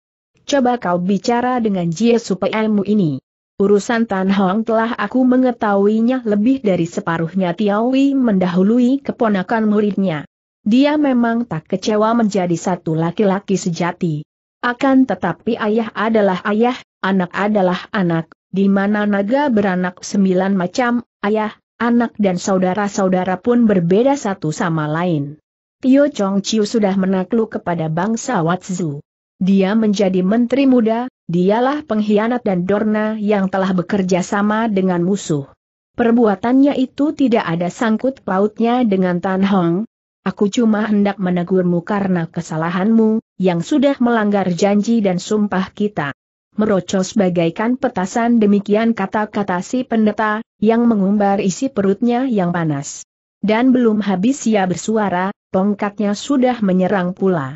coba kau bicara dengan Jie ilmu ini. Urusan Tan Hong telah aku mengetahuinya lebih dari separuhnya Tiawi mendahului keponakan muridnya. Dia memang tak kecewa menjadi satu laki-laki sejati. Akan tetapi ayah adalah ayah, anak adalah anak, di mana naga beranak sembilan macam, ayah, anak dan saudara-saudara pun berbeda satu sama lain. Tio Chong Chiu sudah menakluk kepada bangsa Watsu. Dia menjadi menteri muda, dialah pengkhianat dan Dorna yang telah bekerja sama dengan musuh. Perbuatannya itu tidak ada sangkut pautnya dengan Tan Hong. Aku cuma hendak menegurmu karena kesalahanmu, yang sudah melanggar janji dan sumpah kita. Merocos bagaikan petasan demikian kata-kata si pendeta, yang mengumbar isi perutnya yang panas. Dan belum habis ia bersuara, tongkatnya sudah menyerang pula.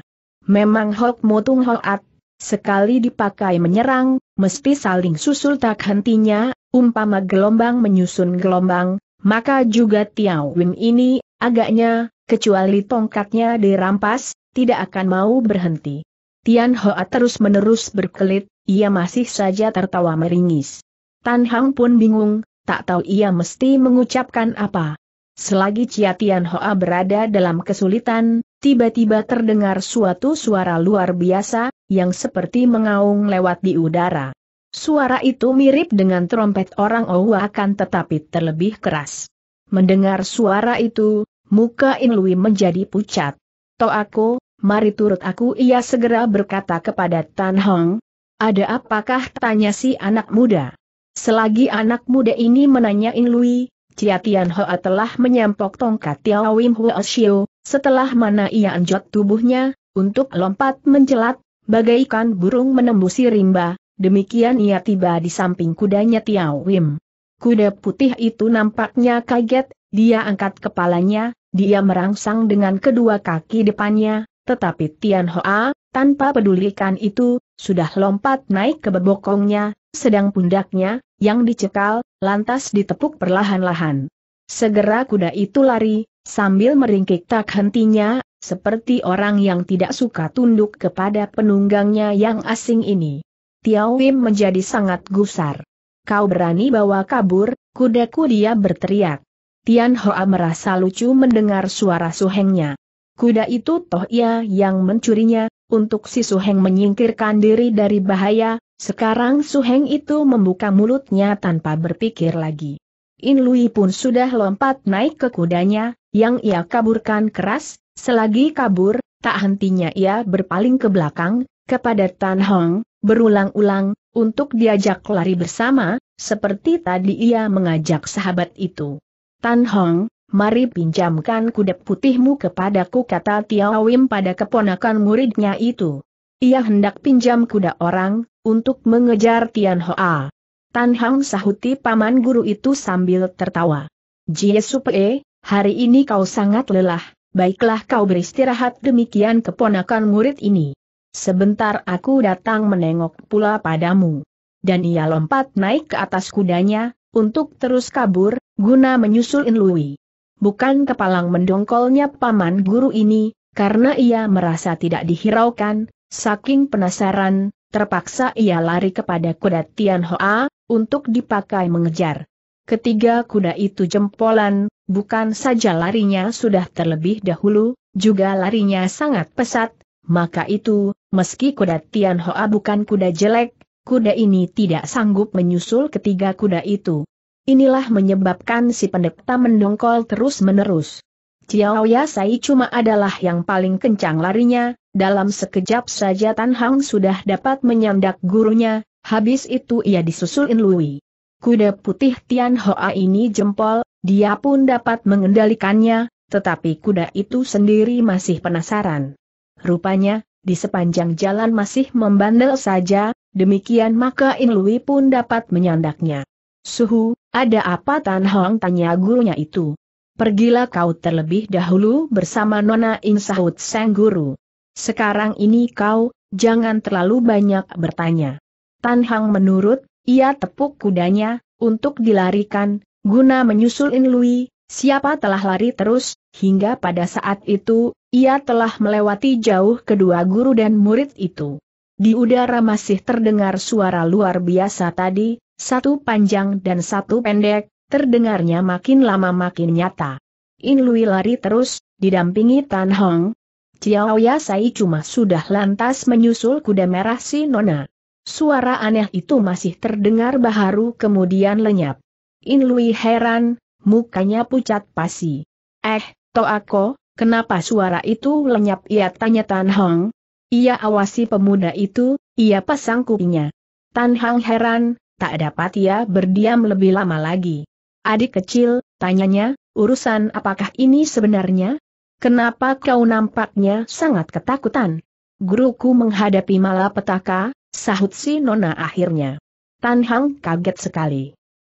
Memang Hok Motung Hoat, sekali dipakai menyerang, mesti saling susul tak hentinya, umpama gelombang menyusun gelombang, maka juga Tiao Win ini, agaknya, kecuali tongkatnya dirampas, tidak akan mau berhenti. Tian Hoat terus-menerus berkelit, ia masih saja tertawa meringis. Tan Hang pun bingung, tak tahu ia mesti mengucapkan apa. Selagi Cia Tian Hoa berada dalam kesulitan, tiba-tiba terdengar suatu suara luar biasa, yang seperti mengaung lewat di udara. Suara itu mirip dengan trompet orang Owa akan tetapi terlebih keras. Mendengar suara itu, muka Inlui menjadi pucat. To aku, mari turut aku ia segera berkata kepada Tan Hong. Ada apakah tanya si anak muda? Selagi anak muda ini menanya Inlui, Chia Tian Hoa telah menyampok tongkat Tiawim Hua Huo Xiu, setelah mana ia anjot tubuhnya, untuk lompat mencelat, bagaikan burung menembusi rimba, demikian ia tiba di samping kudanya Tiao Wim. Kuda putih itu nampaknya kaget, dia angkat kepalanya, dia merangsang dengan kedua kaki depannya, tetapi Tian Hoa, tanpa pedulikan itu, sudah lompat naik ke bebokongnya, sedang pundaknya, yang dicekal, lantas ditepuk perlahan-lahan. Segera kuda itu lari, Sambil meringkik tak hentinya, seperti orang yang tidak suka tunduk kepada penunggangnya yang asing ini. Tiao Wim menjadi sangat gusar. Kau berani bawa kabur, kudaku dia berteriak. Tian Hoa merasa lucu mendengar suara suhengnya. Kuda itu toh ia yang mencurinya, untuk si suheng menyingkirkan diri dari bahaya, sekarang suheng itu membuka mulutnya tanpa berpikir lagi. In Lui pun sudah lompat naik ke kudanya, yang ia kaburkan keras, selagi kabur, tak hentinya ia berpaling ke belakang, kepada Tan Hong, berulang-ulang, untuk diajak lari bersama, seperti tadi ia mengajak sahabat itu. Tan Hong, mari pinjamkan kuda putihmu kepadaku kata Wim pada keponakan muridnya itu. Ia hendak pinjam kuda orang, untuk mengejar Tian Hoa. Tan Hong sahuti paman guru itu sambil tertawa. Jie Supe, Hari ini kau sangat lelah, baiklah kau beristirahat demikian keponakan murid ini. Sebentar aku datang menengok pula padamu. Dan ia lompat naik ke atas kudanya, untuk terus kabur, guna menyusul Inlui. Bukan kepalang mendongkolnya paman guru ini, karena ia merasa tidak dihiraukan, saking penasaran, terpaksa ia lari kepada kuda Tian Hoa, untuk dipakai mengejar. Ketiga kuda itu jempolan, bukan saja larinya sudah terlebih dahulu, juga larinya sangat pesat, maka itu, meski kuda Tian Hoa bukan kuda jelek, kuda ini tidak sanggup menyusul ketiga kuda itu. Inilah menyebabkan si pendekta mendongkol terus-menerus. Ciao saya cuma adalah yang paling kencang larinya, dalam sekejap saja Tan Hang sudah dapat menyandak gurunya, habis itu ia disusul In Lui kuda putih Tian Hoa ini jempol, dia pun dapat mengendalikannya, tetapi kuda itu sendiri masih penasaran. Rupanya, di sepanjang jalan masih membandel saja, demikian maka In Lui pun dapat menyandaknya. Suhu, ada apa Tan Hong tanya gurunya itu. Pergilah kau terlebih dahulu bersama Nona In sahut sang guru. Sekarang ini kau, jangan terlalu banyak bertanya. Tan Hang menurut, ia tepuk kudanya, untuk dilarikan, guna menyusul In Lui, siapa telah lari terus, hingga pada saat itu, ia telah melewati jauh kedua guru dan murid itu. Di udara masih terdengar suara luar biasa tadi, satu panjang dan satu pendek, terdengarnya makin lama makin nyata. In Lui lari terus, didampingi Tan Hong. Ya Yasai cuma sudah lantas menyusul kuda merah si Nona. Suara aneh itu masih terdengar baharu kemudian lenyap. In Lui heran, mukanya pucat pasi. Eh, aku, kenapa suara itu lenyap? Ia tanya Tan Hong. Ia awasi pemuda itu, ia pasang kupinya. Tan Hong heran, tak dapat ia berdiam lebih lama lagi. Adik kecil, tanyanya, urusan apakah ini sebenarnya? Kenapa kau nampaknya sangat ketakutan? Guruku menghadapi malapetaka, Sahut si Nona akhirnya. Tan Hang kaget sekali.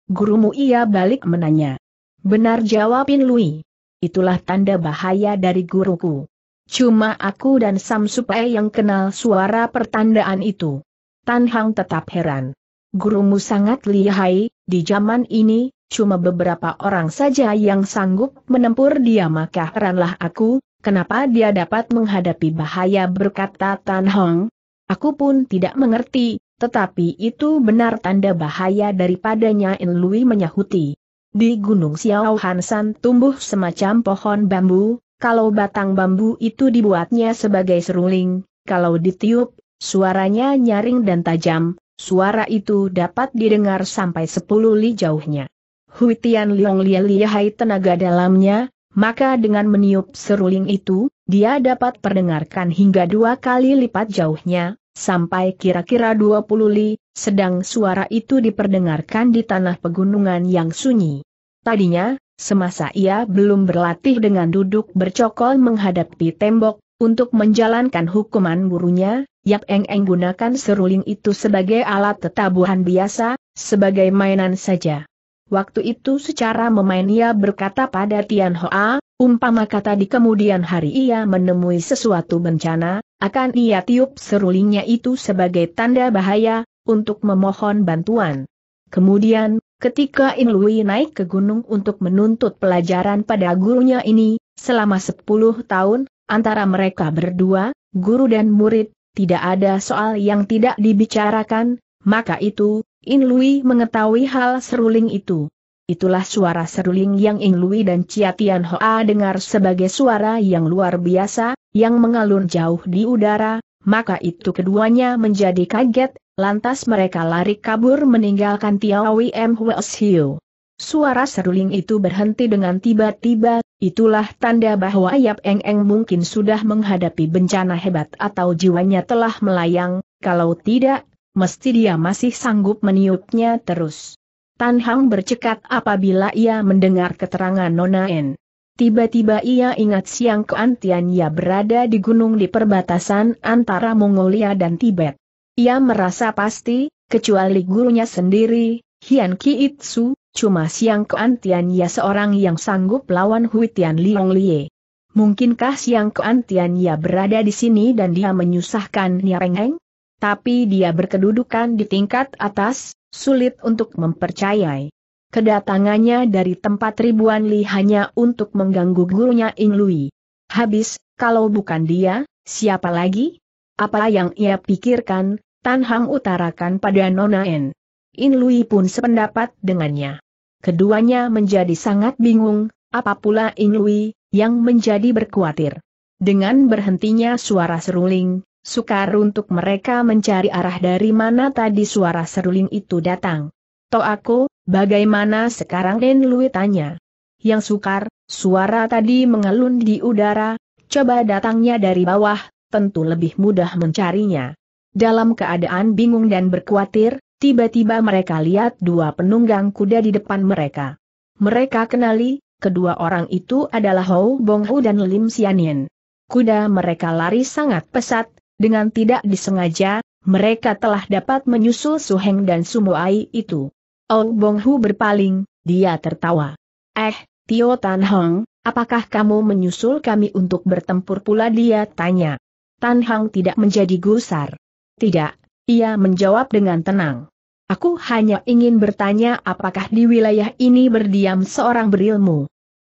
Gurumu ia balik menanya. Benar jawabin Lui. Itulah tanda bahaya dari guruku. Cuma aku dan Sam Supai yang kenal suara pertandaan itu. Tan Hang tetap heran. Gurumu sangat lihai, di zaman ini, cuma beberapa orang saja yang sanggup menempur dia maka heranlah aku, kenapa dia dapat menghadapi bahaya berkata Tan Hong, Aku pun tidak mengerti, tetapi itu benar tanda bahaya daripadanya In Lui menyahuti. Di Gunung Xiao Hansan tumbuh semacam pohon bambu, kalau batang bambu itu dibuatnya sebagai seruling, kalau ditiup, suaranya nyaring dan tajam, suara itu dapat didengar sampai sepuluh li jauhnya. Huitian Liong Lia Hai tenaga dalamnya, maka dengan meniup seruling itu, dia dapat perdengarkan hingga dua kali lipat jauhnya, sampai kira-kira 20 li, sedang suara itu diperdengarkan di tanah pegunungan yang sunyi. Tadinya, semasa ia belum berlatih dengan duduk bercokol menghadapi tembok, untuk menjalankan hukuman burunya, Yap Eng Eng gunakan seruling itu sebagai alat tetabuhan biasa, sebagai mainan saja. Waktu itu secara memain ia berkata pada Tian Hoa, umpama kata di kemudian hari ia menemui sesuatu bencana, akan ia tiup serulingnya itu sebagai tanda bahaya, untuk memohon bantuan. Kemudian, ketika In Inlui naik ke gunung untuk menuntut pelajaran pada gurunya ini, selama 10 tahun, antara mereka berdua, guru dan murid, tidak ada soal yang tidak dibicarakan, maka itu, In Lui mengetahui hal seruling itu. Itulah suara seruling yang In Lui dan Chia Tian Hoa dengar sebagai suara yang luar biasa, yang mengalun jauh di udara, maka itu keduanya menjadi kaget, lantas mereka lari kabur meninggalkan Wei M. Hiu. Suara seruling itu berhenti dengan tiba-tiba, itulah tanda bahwa Yap Eng Eng mungkin sudah menghadapi bencana hebat atau jiwanya telah melayang, kalau tidak, mesti dia masih sanggup meniupnya terus. Tan Hang bercekat apabila ia mendengar keterangan Nona En. Tiba-tiba ia ingat siang keantian ia berada di gunung di perbatasan antara Mongolia dan Tibet. Ia merasa pasti, kecuali gurunya sendiri, Hian Ki Itsu, cuma siang keantian ia seorang yang sanggup lawan Hui Tian Liong Lie. Mungkinkah siang keantian ia berada di sini dan dia menyusahkan Nia Rengeng? tapi dia berkedudukan di tingkat atas, sulit untuk mempercayai. Kedatangannya dari tempat ribuan li hanya untuk mengganggu gurunya Ing Lui. Habis, kalau bukan dia, siapa lagi? Apa yang ia pikirkan, Tan Hang utarakan pada Nona En. In Lui pun sependapat dengannya. Keduanya menjadi sangat bingung, apa pula In Lui, yang menjadi berkhawatir. Dengan berhentinya suara seruling, Sukar untuk mereka mencari arah dari mana tadi suara seruling itu datang. To aku, bagaimana sekarang Den Lui tanya. Yang sukar, suara tadi mengelun di udara, coba datangnya dari bawah, tentu lebih mudah mencarinya. Dalam keadaan bingung dan berkuatir, tiba-tiba mereka lihat dua penunggang kuda di depan mereka. Mereka kenali, kedua orang itu adalah Hou Bong Hu dan Lim Xianian. Kuda mereka lari sangat pesat, dengan tidak disengaja, mereka telah dapat menyusul Su Heng dan Sumoai itu. Ong Bong Hu berpaling, dia tertawa. Eh, Tio Tan Hong, apakah kamu menyusul kami untuk bertempur pula dia tanya. Tan Hong tidak menjadi gusar. Tidak, ia menjawab dengan tenang. Aku hanya ingin bertanya apakah di wilayah ini berdiam seorang berilmu.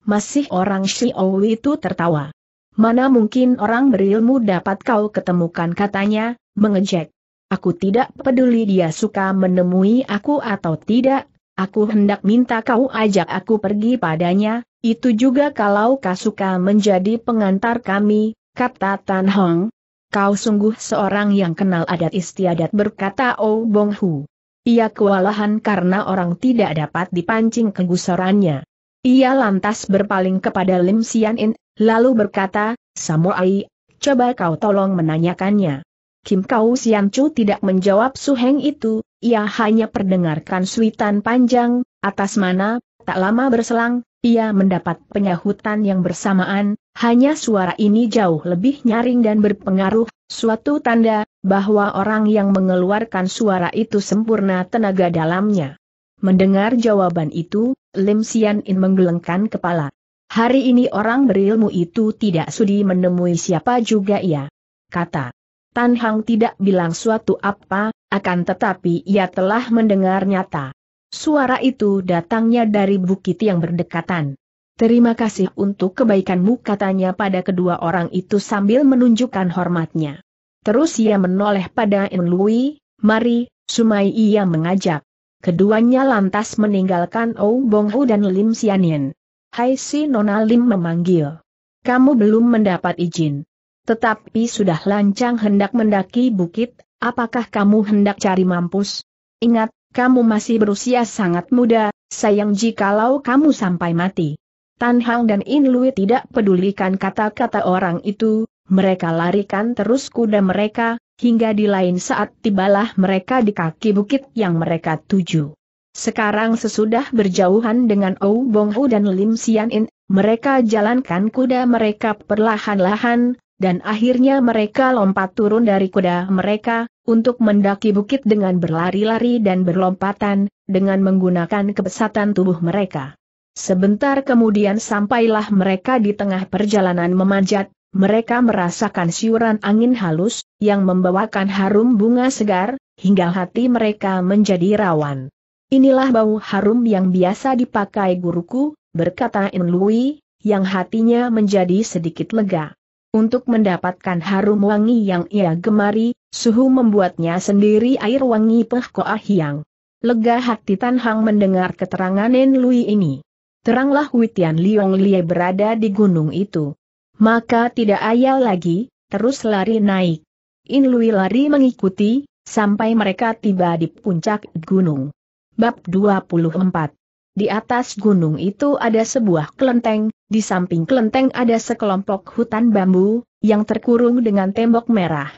Masih orang Shi Owi itu tertawa. Mana mungkin orang berilmu dapat kau ketemukan katanya, mengejek. Aku tidak peduli dia suka menemui aku atau tidak, aku hendak minta kau ajak aku pergi padanya, itu juga kalau kau suka menjadi pengantar kami, kata Tan Hong. Kau sungguh seorang yang kenal adat istiadat berkata Oh Bong Hu. Ia kewalahan karena orang tidak dapat dipancing kegusarannya. Ia lantas berpaling kepada Lim Sian In, lalu berkata, Samurai, coba kau tolong menanyakannya. Kim Kau Sian Chu tidak menjawab suheng itu, ia hanya perdengarkan suitan panjang, atas mana, tak lama berselang, ia mendapat penyahutan yang bersamaan, hanya suara ini jauh lebih nyaring dan berpengaruh, suatu tanda, bahwa orang yang mengeluarkan suara itu sempurna tenaga dalamnya. Mendengar jawaban itu, Lim Sian In menggelengkan kepala. Hari ini orang berilmu itu tidak sudi menemui siapa juga ya, Kata Tan Hang tidak bilang suatu apa, akan tetapi ia telah mendengar nyata. Suara itu datangnya dari bukit yang berdekatan. Terima kasih untuk kebaikanmu katanya pada kedua orang itu sambil menunjukkan hormatnya. Terus ia menoleh pada Enlui, mari, sumai ia mengajak. Keduanya lantas meninggalkan Ou Bonghu dan Lim Sianin. Hai si Nona Lim memanggil. Kamu belum mendapat izin. Tetapi sudah lancang hendak mendaki bukit, apakah kamu hendak cari mampus? Ingat, kamu masih berusia sangat muda, sayang jikalau kamu sampai mati. Tan Hang dan In Lui tidak pedulikan kata-kata orang itu, mereka larikan terus kuda mereka, hingga di lain saat tibalah mereka di kaki bukit yang mereka tuju. Sekarang sesudah berjauhan dengan Ou Bonghu dan Lim Sian In, mereka jalankan kuda mereka perlahan-lahan, dan akhirnya mereka lompat turun dari kuda mereka, untuk mendaki bukit dengan berlari-lari dan berlompatan, dengan menggunakan kebesatan tubuh mereka. Sebentar kemudian sampailah mereka di tengah perjalanan memanjat, mereka merasakan siuran angin halus, yang membawakan harum bunga segar, hingga hati mereka menjadi rawan. Inilah bau harum yang biasa dipakai guruku, berkata Inlui, yang hatinya menjadi sedikit lega. Untuk mendapatkan harum wangi yang ia gemari, suhu membuatnya sendiri air wangi ah yang. Lega hati Tan Hang mendengar keterangan Inlui ini. Teranglah Witian Liong Lie berada di gunung itu. Maka tidak ayal lagi, terus lari naik. Inlui lari mengikuti, sampai mereka tiba di puncak gunung. Bab 24 Di atas gunung itu ada sebuah kelenteng, di samping kelenteng ada sekelompok hutan bambu, yang terkurung dengan tembok merah.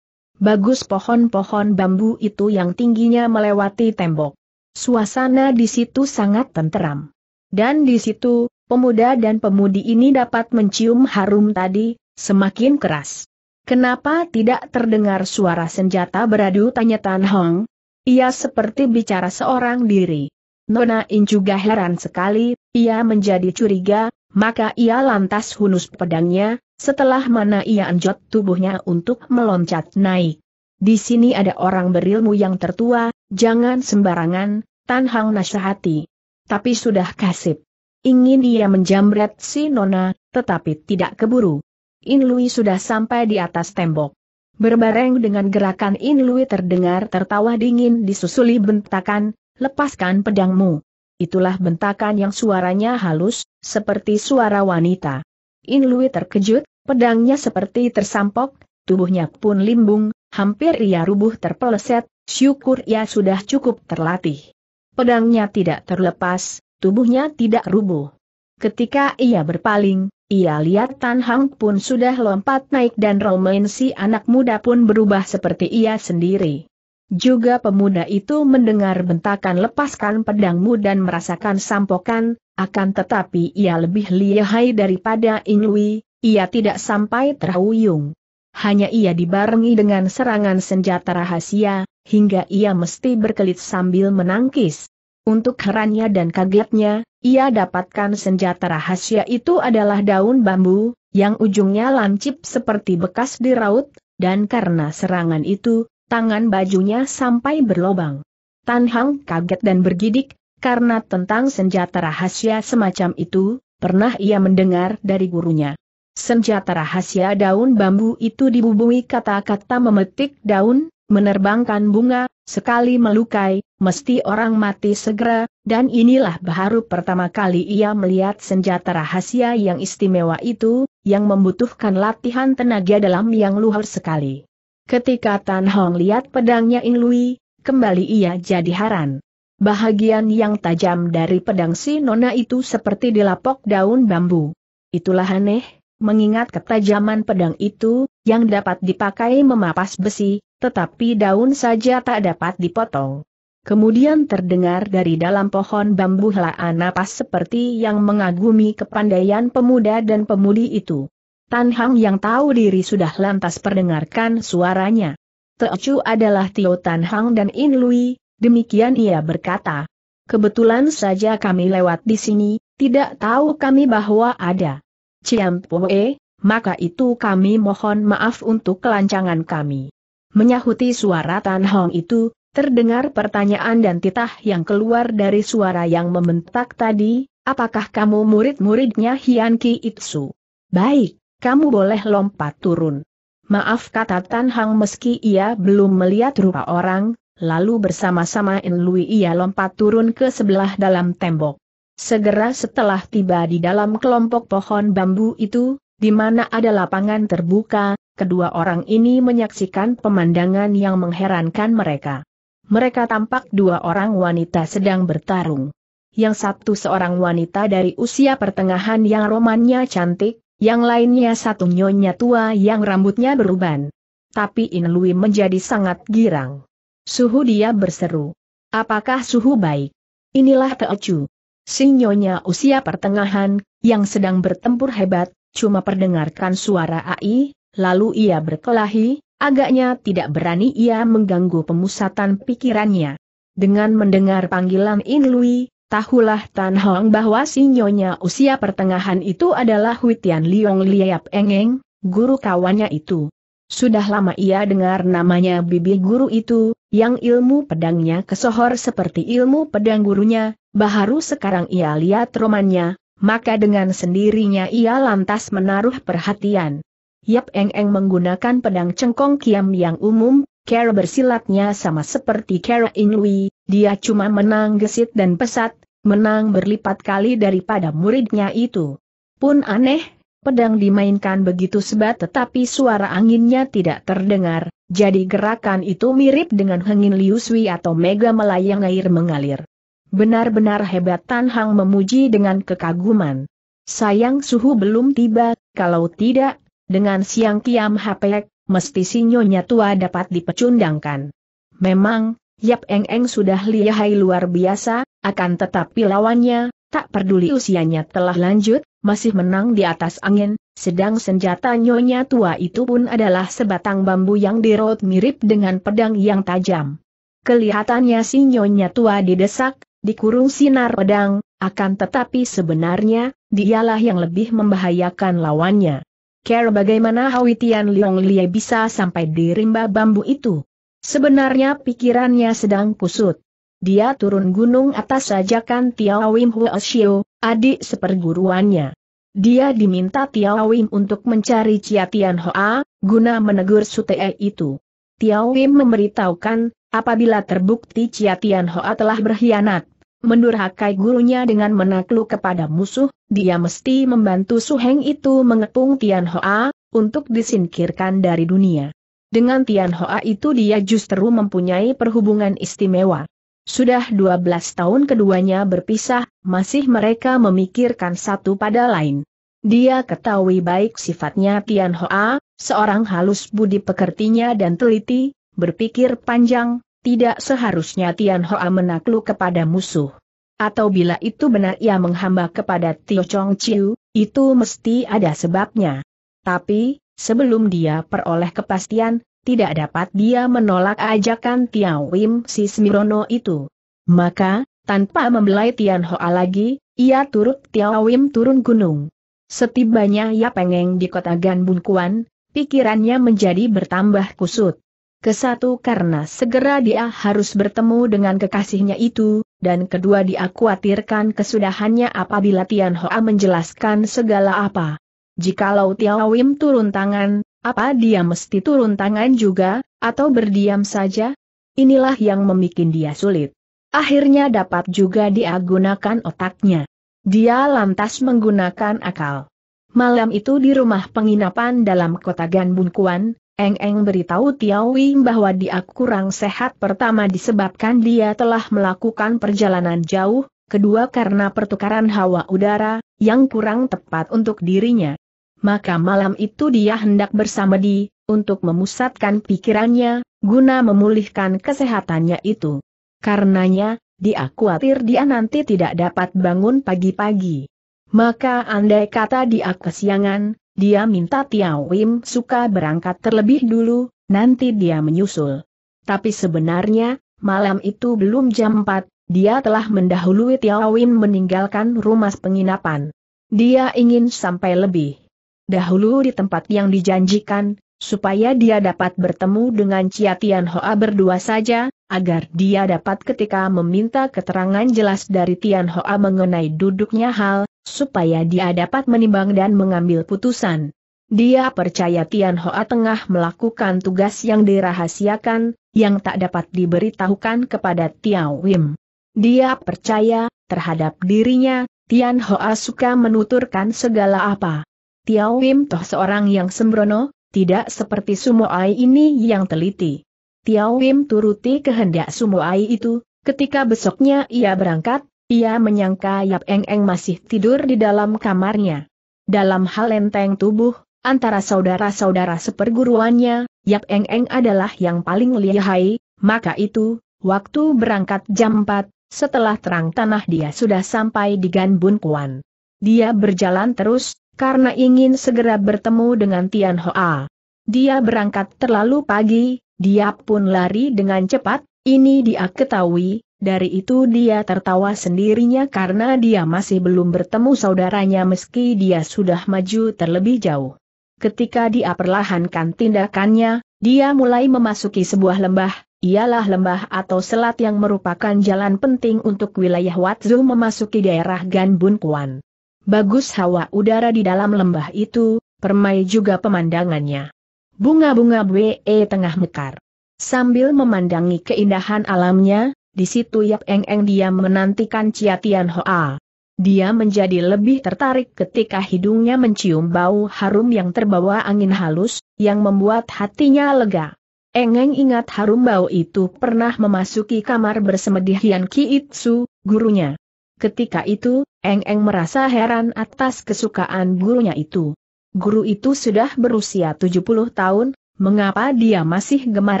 Bagus pohon-pohon bambu itu yang tingginya melewati tembok. Suasana di situ sangat tenteram. Dan di situ, pemuda dan pemudi ini dapat mencium harum tadi, semakin keras. Kenapa tidak terdengar suara senjata beradu tanya Tan Hong, ia seperti bicara seorang diri. Nona In juga heran sekali, ia menjadi curiga, maka ia lantas hunus pedangnya, setelah mana ia anjot tubuhnya untuk meloncat naik. Di sini ada orang berilmu yang tertua, jangan sembarangan, Tan Hang nasihati. Tapi sudah kasip. Ingin ia menjamret si Nona, tetapi tidak keburu. In Lui sudah sampai di atas tembok. Berbareng dengan gerakan In Lui terdengar tertawa dingin disusuli bentakan, lepaskan pedangmu. Itulah bentakan yang suaranya halus, seperti suara wanita. In Lui terkejut, pedangnya seperti tersampok, tubuhnya pun limbung, hampir ia rubuh terpeleset, syukur ia sudah cukup terlatih. Pedangnya tidak terlepas, tubuhnya tidak rubuh. Ketika ia berpaling, ia lihat Tan Hang pun sudah lompat naik dan Romain si anak muda pun berubah seperti ia sendiri. Juga pemuda itu mendengar bentakan lepaskan pedangmu dan merasakan sampokan, akan tetapi ia lebih lihai daripada Inui, ia tidak sampai terhuyung. Hanya ia dibarengi dengan serangan senjata rahasia, hingga ia mesti berkelit sambil menangkis. Untuk herannya dan kagetnya, ia dapatkan senjata rahasia itu adalah daun bambu, yang ujungnya lancip seperti bekas diraut, dan karena serangan itu, tangan bajunya sampai berlobang. Tan Hang kaget dan bergidik, karena tentang senjata rahasia semacam itu, pernah ia mendengar dari gurunya. Senjata rahasia daun bambu itu dibubungi kata-kata memetik daun, menerbangkan bunga, sekali melukai, mesti orang mati segera, dan inilah baru pertama kali ia melihat senjata rahasia yang istimewa itu, yang membutuhkan latihan tenaga dalam yang luhur sekali. Ketika Tan Hong lihat pedangnya In Lui, kembali ia jadi haran. Bahagian yang tajam dari pedang si Nona itu seperti dilapok daun bambu. Itulah aneh, mengingat ketajaman pedang itu, yang dapat dipakai memapas besi, tetapi daun saja tak dapat dipotong. Kemudian terdengar dari dalam pohon bambu helaan napas seperti yang mengagumi kepandaian pemuda dan pemudi itu. Tan Hang yang tahu diri sudah lantas perdengarkan suaranya. Teocu adalah Tio Tan Hang dan In Lui, demikian ia berkata. Kebetulan saja kami lewat di sini, tidak tahu kami bahwa ada Ciam Poe, maka itu kami mohon maaf untuk kelancangan kami. Menyahuti suara Tan Hong itu, Terdengar pertanyaan dan titah yang keluar dari suara yang membentak tadi, apakah kamu murid-muridnya Hianki Ki Itsu? Baik, kamu boleh lompat turun. Maaf kata Tan Hang meski ia belum melihat rupa orang, lalu bersama-sama In Lui ia lompat turun ke sebelah dalam tembok. Segera setelah tiba di dalam kelompok pohon bambu itu, di mana ada lapangan terbuka, kedua orang ini menyaksikan pemandangan yang mengherankan mereka mereka tampak dua orang wanita sedang bertarung. Yang satu seorang wanita dari usia pertengahan yang romannya cantik, yang lainnya satu nyonya tua yang rambutnya beruban. Tapi Inlui menjadi sangat girang. Suhu dia berseru. Apakah suhu baik? Inilah Teocu. Si nyonya usia pertengahan, yang sedang bertempur hebat, cuma perdengarkan suara AI, lalu ia berkelahi, Agaknya tidak berani ia mengganggu pemusatan pikirannya. Dengan mendengar panggilan In Lui, tahulah Tan Hong bahwa sinyonya usia pertengahan itu adalah Huitian Liong Liap Engeng, guru kawannya itu. Sudah lama ia dengar namanya bibi guru itu, yang ilmu pedangnya kesohor seperti ilmu pedang gurunya, baharu sekarang ia lihat romannya, maka dengan sendirinya ia lantas menaruh perhatian. Yap Eng Eng menggunakan pedang cengkong kiam yang umum, cara bersilatnya sama seperti cara Inui, dia cuma menang gesit dan pesat, menang berlipat kali daripada muridnya itu. Pun aneh, pedang dimainkan begitu sebat tetapi suara anginnya tidak terdengar, jadi gerakan itu mirip dengan hengin liuswi atau mega melayang air mengalir. Benar-benar hebat Tan Hang memuji dengan kekaguman. Sayang suhu belum tiba, kalau tidak, dengan siang kiam hapek, mesti sinyonya tua dapat dipecundangkan. Memang, Yap Eng Eng sudah lihai luar biasa, akan tetapi lawannya, tak peduli usianya telah lanjut, masih menang di atas angin, sedang senjata nyonya tua itu pun adalah sebatang bambu yang dirot mirip dengan pedang yang tajam. Kelihatannya si nyonya tua didesak, dikurung sinar pedang, akan tetapi sebenarnya, dialah yang lebih membahayakan lawannya. Care bagaimana Hawi Tian Leong Lie bisa sampai di rimba bambu itu? Sebenarnya pikirannya sedang kusut. Dia turun gunung atas ajakan Tiao Wim Huo Xiu, adik seperguruannya. Dia diminta Tiao Wim untuk mencari Chia Tian Hoa, guna menegur Sute e itu. Tiao Wim memberitahukan, apabila terbukti Chia Tian Hoa telah berkhianat, mendurhakai gurunya dengan menakluk kepada musuh, dia mesti membantu Suheng itu mengepung Tian Hoa, untuk disingkirkan dari dunia. Dengan Tian Hoa itu dia justru mempunyai perhubungan istimewa. Sudah 12 tahun keduanya berpisah, masih mereka memikirkan satu pada lain. Dia ketahui baik sifatnya Tian Hoa, seorang halus budi pekertinya dan teliti, berpikir panjang, tidak seharusnya Tian Hoa menakluk kepada musuh. Atau bila itu benar ia menghamba kepada Tio Chong Chiu, itu mesti ada sebabnya. Tapi, sebelum dia peroleh kepastian, tidak dapat dia menolak ajakan Tiao Wim si Smirono itu. Maka, tanpa membelai Tian Hoa lagi, ia turut Tiao Wim turun gunung. Setibanya ia pengeng di kota Ganbunkuan, Kuan, pikirannya menjadi bertambah kusut. Kesatu karena segera dia harus bertemu dengan kekasihnya itu, dan kedua dia khawatirkan kesudahannya apabila Tian Hoa menjelaskan segala apa. Jikalau Tiao Wim turun tangan, apa dia mesti turun tangan juga, atau berdiam saja? Inilah yang membuat dia sulit. Akhirnya dapat juga dia gunakan otaknya. Dia lantas menggunakan akal. Malam itu di rumah penginapan dalam kota Ganbunkuan, Eng-eng beritahu Tiao bahwa dia kurang sehat pertama disebabkan dia telah melakukan perjalanan jauh, kedua karena pertukaran hawa udara, yang kurang tepat untuk dirinya. Maka malam itu dia hendak bersama Di, untuk memusatkan pikirannya, guna memulihkan kesehatannya itu. Karenanya, dia khawatir dia nanti tidak dapat bangun pagi-pagi. Maka andai kata dia kesiangan, dia minta Tiao Wim suka berangkat terlebih dulu, nanti dia menyusul. Tapi sebenarnya, malam itu belum jam 4, dia telah mendahului Tiao Wim meninggalkan rumah penginapan. Dia ingin sampai lebih dahulu di tempat yang dijanjikan, supaya dia dapat bertemu dengan Chia Tian Hoa berdua saja, agar dia dapat ketika meminta keterangan jelas dari Tian Hoa mengenai duduknya hal, supaya dia dapat menimbang dan mengambil putusan. Dia percaya Tian Hoa tengah melakukan tugas yang dirahasiakan, yang tak dapat diberitahukan kepada Tiao Wim. Dia percaya, terhadap dirinya, Tian Hoa suka menuturkan segala apa. Tiao Wim toh seorang yang sembrono, tidak seperti sumo ai ini yang teliti. Tiao Wim turuti kehendak sumo ai itu, ketika besoknya ia berangkat, ia menyangka Yap Eng Eng masih tidur di dalam kamarnya. Dalam hal enteng tubuh, antara saudara-saudara seperguruannya, Yap Eng Eng adalah yang paling lihai, maka itu, waktu berangkat jam 4, setelah terang tanah dia sudah sampai di Ganbun Kuan. Dia berjalan terus, karena ingin segera bertemu dengan Tian Hoa. Dia berangkat terlalu pagi, dia pun lari dengan cepat, ini dia ketahui, dari itu dia tertawa sendirinya karena dia masih belum bertemu saudaranya meski dia sudah maju terlebih jauh. Ketika dia perlahankan tindakannya, dia mulai memasuki sebuah lembah, ialah lembah atau selat yang merupakan jalan penting untuk wilayah Watzu memasuki daerah Ganbun Kuan. Bagus hawa udara di dalam lembah itu, permai juga pemandangannya. Bunga-bunga BE e tengah mekar. Sambil memandangi keindahan alamnya, di situ Yap Eng Eng dia menantikan Cia Tian Hoa. Dia menjadi lebih tertarik ketika hidungnya mencium bau harum yang terbawa angin halus, yang membuat hatinya lega. Eng Eng ingat harum bau itu pernah memasuki kamar bersemedi Hian Ki Itsu, gurunya. Ketika itu, Eng Eng merasa heran atas kesukaan gurunya itu. Guru itu sudah berusia 70 tahun, mengapa dia masih gemar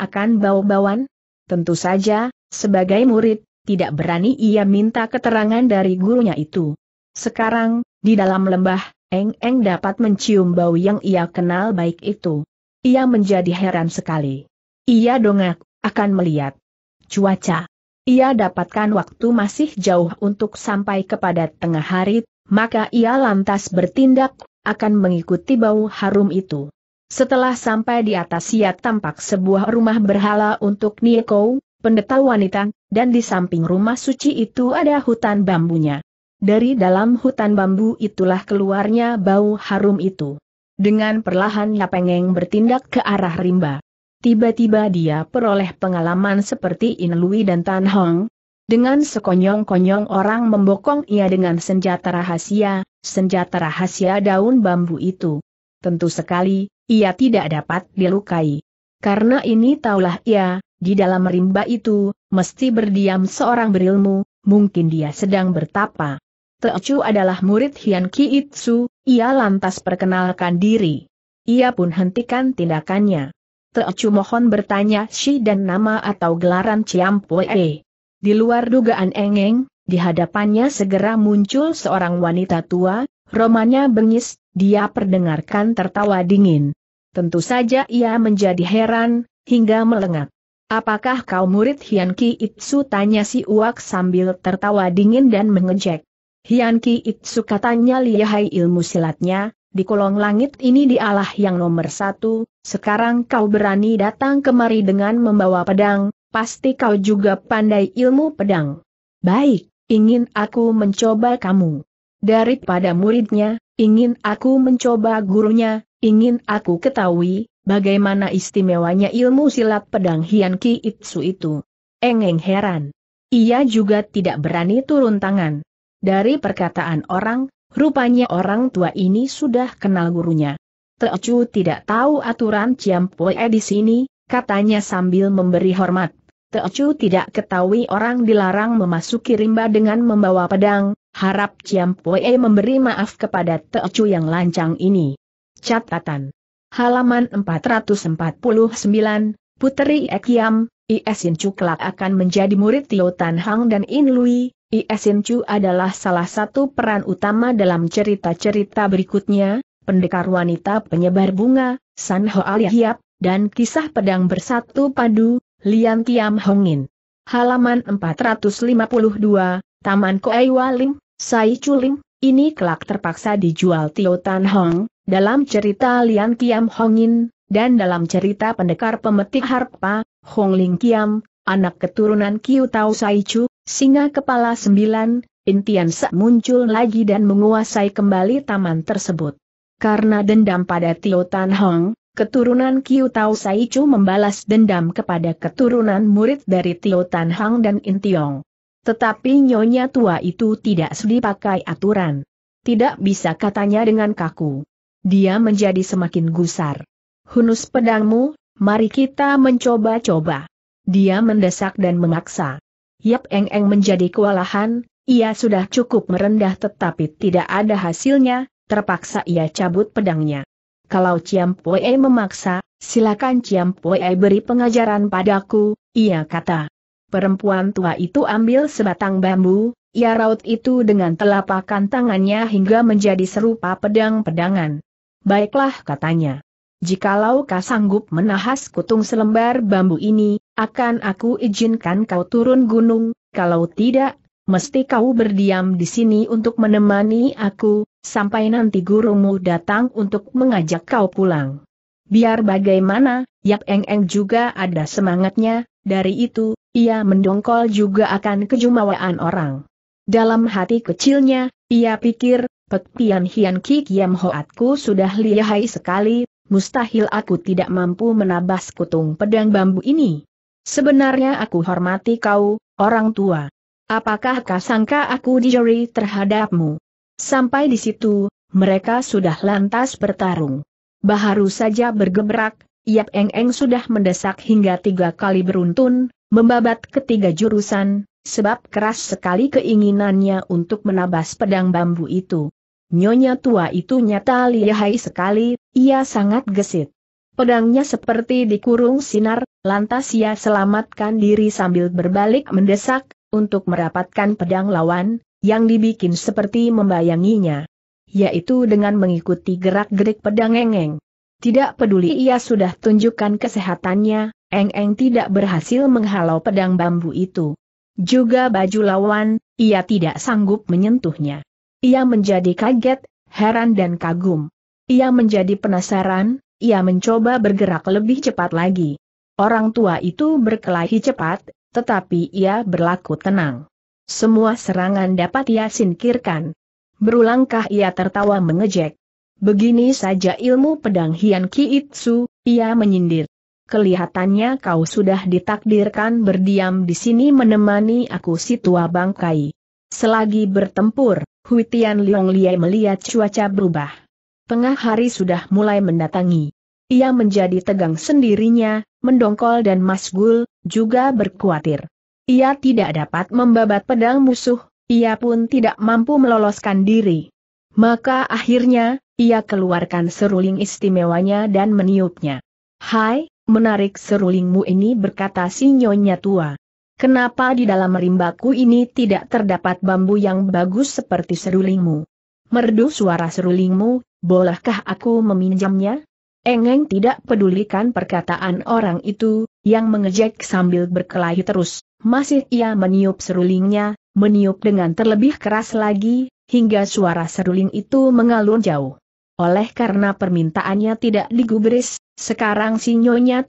akan bau-bauan? Tentu saja, sebagai murid, tidak berani ia minta keterangan dari gurunya itu. Sekarang, di dalam lembah, Eng Eng dapat mencium bau yang ia kenal baik itu. Ia menjadi heran sekali. Ia dongak, akan melihat cuaca ia dapatkan waktu masih jauh untuk sampai kepada tengah hari, maka ia lantas bertindak, akan mengikuti bau harum itu. Setelah sampai di atas ia tampak sebuah rumah berhala untuk Nieko, pendeta wanita, dan di samping rumah suci itu ada hutan bambunya. Dari dalam hutan bambu itulah keluarnya bau harum itu. Dengan perlahan Yapengeng bertindak ke arah rimba. Tiba-tiba dia peroleh pengalaman seperti In dan Tan Hong. Dengan sekonyong-konyong orang membokong ia dengan senjata rahasia, senjata rahasia daun bambu itu. Tentu sekali, ia tidak dapat dilukai. Karena ini taulah ia, di dalam rimba itu, mesti berdiam seorang berilmu, mungkin dia sedang bertapa. Teochu adalah murid Hian Ki Itsu, ia lantas perkenalkan diri. Ia pun hentikan tindakannya. Teocu mohon bertanya si dan nama atau gelaran Pue. Eh. Di luar dugaan Engeng, di hadapannya segera muncul seorang wanita tua, romanya bengis, dia perdengarkan tertawa dingin. Tentu saja ia menjadi heran, hingga melengak. Apakah kau murid Hian Ki Itsu tanya si Uak sambil tertawa dingin dan mengejek. Hian Ki Itsu katanya lihai ilmu silatnya, di kolong langit ini dialah yang nomor satu, sekarang kau berani datang kemari dengan membawa pedang, pasti kau juga pandai ilmu pedang. Baik, ingin aku mencoba kamu. Daripada muridnya, ingin aku mencoba gurunya, ingin aku ketahui, bagaimana istimewanya ilmu silat pedang Hian Ki Itsu itu. Engeng heran. Ia juga tidak berani turun tangan. Dari perkataan orang, Rupanya orang tua ini sudah kenal gurunya. Teocu tidak tahu aturan Ciampoe di sini, katanya sambil memberi hormat. Teocu tidak ketahui orang dilarang memasuki rimba dengan membawa pedang, harap Ciampoe memberi maaf kepada Teocu yang lancang ini. Catatan. Halaman 449, Puteri Ekiam, Iesin Cuklak akan menjadi murid Tio Tan Hang dan In Lui, Iesin Chu adalah salah satu peran utama dalam cerita-cerita berikutnya, pendekar wanita penyebar bunga, San Hoa Hiap, dan kisah pedang bersatu padu, Lian Tiam Hongin. Halaman 452, Taman Koei Waling, Sai Chulim. ini kelak terpaksa dijual Tio Tan Hong, dalam cerita Lian Kiam Hongin, dan dalam cerita pendekar pemetik harpa, Hong Ling Kiam, anak keturunan Kiu Tau Sai Chu, Singa kepala sembilan, Intian Sek muncul lagi dan menguasai kembali taman tersebut. Karena dendam pada Tio Tan Hong, keturunan Kiu Tao Saichu membalas dendam kepada keturunan murid dari Tio Tan Hong dan Intiong. Tetapi nyonya tua itu tidak sudi pakai aturan. Tidak bisa katanya dengan kaku. Dia menjadi semakin gusar. Hunus pedangmu, mari kita mencoba-coba. Dia mendesak dan memaksa. Yap Eng Eng menjadi kewalahan, ia sudah cukup merendah tetapi tidak ada hasilnya, terpaksa ia cabut pedangnya. Kalau Ciam Pue memaksa, silakan Ciam Pue beri pengajaran padaku, ia kata. Perempuan tua itu ambil sebatang bambu, ia raut itu dengan telapakan tangannya hingga menjadi serupa pedang-pedangan. Baiklah katanya. Jikalau kau sanggup menahas kutung selembar bambu ini, akan aku izinkan kau turun gunung, kalau tidak, mesti kau berdiam di sini untuk menemani aku, sampai nanti gurumu datang untuk mengajak kau pulang. Biar bagaimana, Yap Eng Eng juga ada semangatnya, dari itu, ia mendongkol juga akan kejumawaan orang. Dalam hati kecilnya, ia pikir, Pek Pian Hian Ki Kiam Hoatku sudah lihai sekali, mustahil aku tidak mampu menabas kutung pedang bambu ini. Sebenarnya aku hormati kau, orang tua. Apakah kau sangka aku dijeri terhadapmu? Sampai di situ, mereka sudah lantas bertarung. Baharu saja bergerak, Yap Eng Eng sudah mendesak hingga tiga kali beruntun, membabat ketiga jurusan, sebab keras sekali keinginannya untuk menabas pedang bambu itu. Nyonya tua itu nyata lihai sekali, ia sangat gesit. Pedangnya seperti dikurung sinar, lantas ia selamatkan diri sambil berbalik mendesak, untuk merapatkan pedang lawan, yang dibikin seperti membayanginya. Yaitu dengan mengikuti gerak-gerik pedang engeng. Tidak peduli ia sudah tunjukkan kesehatannya, engeng tidak berhasil menghalau pedang bambu itu. Juga baju lawan, ia tidak sanggup menyentuhnya. Ia menjadi kaget, heran dan kagum. Ia menjadi penasaran, ia mencoba bergerak lebih cepat lagi. Orang tua itu berkelahi cepat, tetapi ia berlaku tenang. Semua serangan dapat ia singkirkan. Berulangkah ia tertawa mengejek. Begini saja ilmu pedang Hian Kiitsu, ia menyindir. Kelihatannya kau sudah ditakdirkan berdiam di sini menemani aku si tua bangkai. Selagi bertempur, Hui Tian Leong Lie melihat cuaca berubah. Tengah hari sudah mulai mendatangi. Ia menjadi tegang sendirinya, mendongkol dan masgul, juga berkuatir. Ia tidak dapat membabat pedang musuh, ia pun tidak mampu meloloskan diri. Maka akhirnya, ia keluarkan seruling istimewanya dan meniupnya. Hai, menarik serulingmu ini berkata si nyonya tua. Kenapa di dalam rimbaku ini tidak terdapat bambu yang bagus seperti serulingmu? Merdu suara serulingmu, bolehkah aku meminjamnya? Engeng tidak pedulikan perkataan orang itu, yang mengejek sambil berkelahi terus, masih ia meniup serulingnya, meniup dengan terlebih keras lagi, hingga suara seruling itu mengalun jauh. Oleh karena permintaannya tidak digubris, sekarang si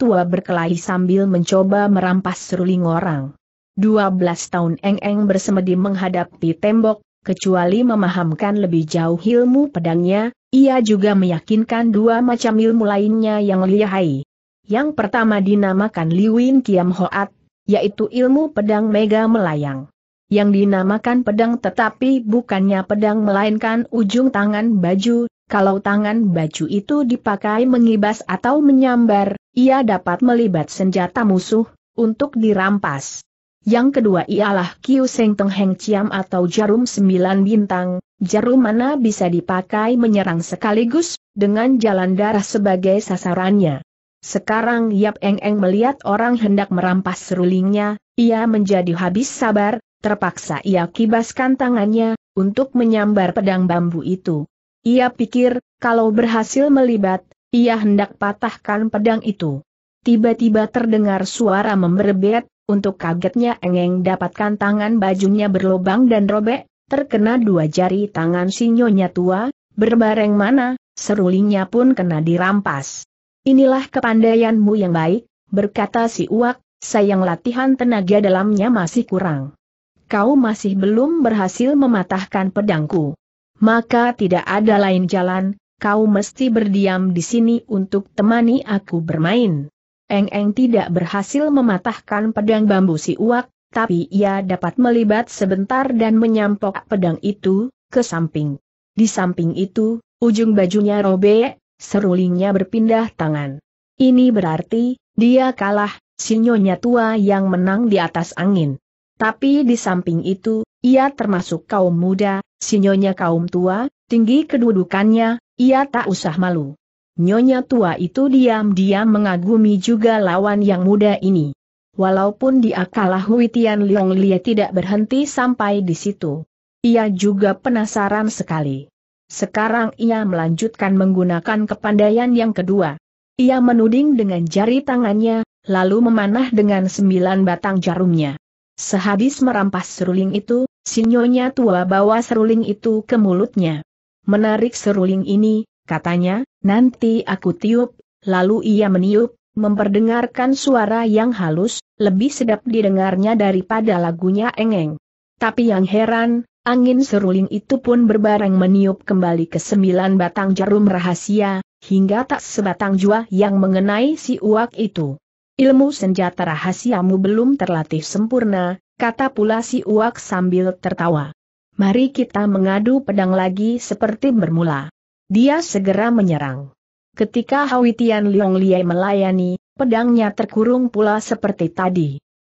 tua berkelahi sambil mencoba merampas seruling orang. 12 tahun Eng-Eng bersemedi menghadapi tembok, kecuali memahamkan lebih jauh ilmu pedangnya, ia juga meyakinkan dua macam ilmu lainnya yang lihai. Yang pertama dinamakan Liwin Kiam Hoat, yaitu ilmu pedang mega melayang. Yang dinamakan pedang tetapi bukannya pedang melainkan ujung tangan baju, kalau tangan baju itu dipakai mengibas atau menyambar, ia dapat melibat senjata musuh, untuk dirampas. Yang kedua ialah Kiu Seng Teng Heng Chiam atau jarum sembilan bintang, jarum mana bisa dipakai menyerang sekaligus, dengan jalan darah sebagai sasarannya. Sekarang Yap Eng Eng melihat orang hendak merampas serulingnya, ia menjadi habis sabar, terpaksa ia kibaskan tangannya, untuk menyambar pedang bambu itu. Ia pikir, kalau berhasil melibat, ia hendak patahkan pedang itu. Tiba-tiba terdengar suara memberbet, untuk kagetnya Engeng dapatkan tangan bajunya berlobang dan robek, terkena dua jari tangan sinyonya tua, berbareng mana, serulingnya pun kena dirampas. Inilah kepandaianmu yang baik, berkata si uak, sayang latihan tenaga dalamnya masih kurang. Kau masih belum berhasil mematahkan pedangku. Maka tidak ada lain jalan, kau mesti berdiam di sini untuk temani aku bermain. Eng-Eng tidak berhasil mematahkan pedang bambu si uak, tapi ia dapat melibat sebentar dan menyampok pedang itu, ke samping. Di samping itu, ujung bajunya robek, serulingnya berpindah tangan. Ini berarti, dia kalah, sinyonya tua yang menang di atas angin. Tapi di samping itu, ia termasuk kaum muda, sinyonya kaum tua, tinggi kedudukannya, ia tak usah malu. Nyonya tua itu diam-diam mengagumi juga lawan yang muda ini. Walaupun dia kalah Hui Tian Leong Lie tidak berhenti sampai di situ. Ia juga penasaran sekali. Sekarang ia melanjutkan menggunakan kepandaian yang kedua. Ia menuding dengan jari tangannya, lalu memanah dengan sembilan batang jarumnya. Sehabis merampas seruling itu, sinyonya tua bawa seruling itu ke mulutnya. Menarik seruling ini, katanya, nanti aku tiup, lalu ia meniup, memperdengarkan suara yang halus, lebih sedap didengarnya daripada lagunya engeng. Tapi yang heran, angin seruling itu pun berbareng meniup kembali ke sembilan batang jarum rahasia, hingga tak sebatang jua yang mengenai si uak itu. Ilmu senjata rahasiamu belum terlatih sempurna, kata pula si uak sambil tertawa. Mari kita mengadu pedang lagi seperti bermula. Dia segera menyerang. Ketika Hawitian Tian Liong Liai melayani, pedangnya terkurung pula seperti tadi.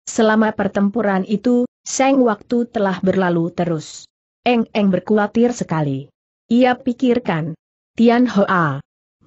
Selama pertempuran itu, seng waktu telah berlalu terus. Eng-eng berkhawatir sekali. Ia pikirkan, Tian Hoa,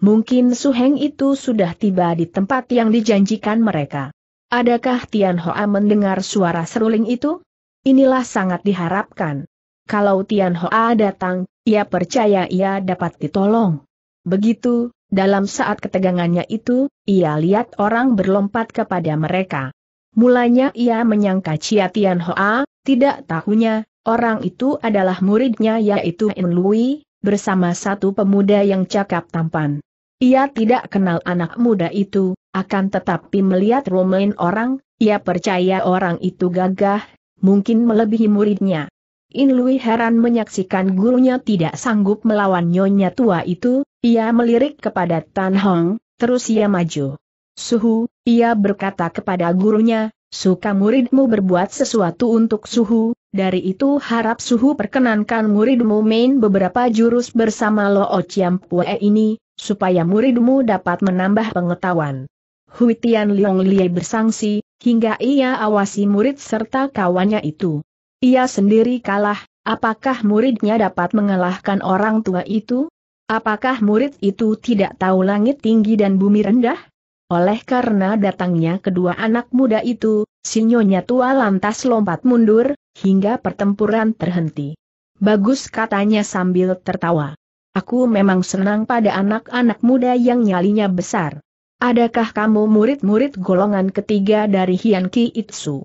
mungkin Su Heng itu sudah tiba di tempat yang dijanjikan mereka. Adakah Tian Hoa mendengar suara seruling itu? Inilah sangat diharapkan kalau Tian Hoa datang, ia percaya ia dapat ditolong. Begitu, dalam saat ketegangannya itu, ia lihat orang berlompat kepada mereka. Mulanya ia menyangka Cia Tian Hoa, tidak tahunya, orang itu adalah muridnya yaitu En Lui, bersama satu pemuda yang cakap tampan. Ia tidak kenal anak muda itu, akan tetapi melihat romain orang, ia percaya orang itu gagah, mungkin melebihi muridnya. In Lui heran menyaksikan gurunya tidak sanggup melawan nyonya tua itu, ia melirik kepada Tan Hong, terus ia maju. Suhu, ia berkata kepada gurunya, suka muridmu berbuat sesuatu untuk Suhu, dari itu harap Suhu perkenankan muridmu main beberapa jurus bersama Lo Ociam Pue ini, supaya muridmu dapat menambah pengetahuan. Hui Tian Liong Lie bersangsi, hingga ia awasi murid serta kawannya itu. Ia sendiri kalah, apakah muridnya dapat mengalahkan orang tua itu? Apakah murid itu tidak tahu langit tinggi dan bumi rendah? Oleh karena datangnya kedua anak muda itu, sinyonya tua lantas lompat mundur, hingga pertempuran terhenti. Bagus katanya sambil tertawa. Aku memang senang pada anak-anak muda yang nyalinya besar. Adakah kamu murid-murid golongan ketiga dari Hian Ki Itsu?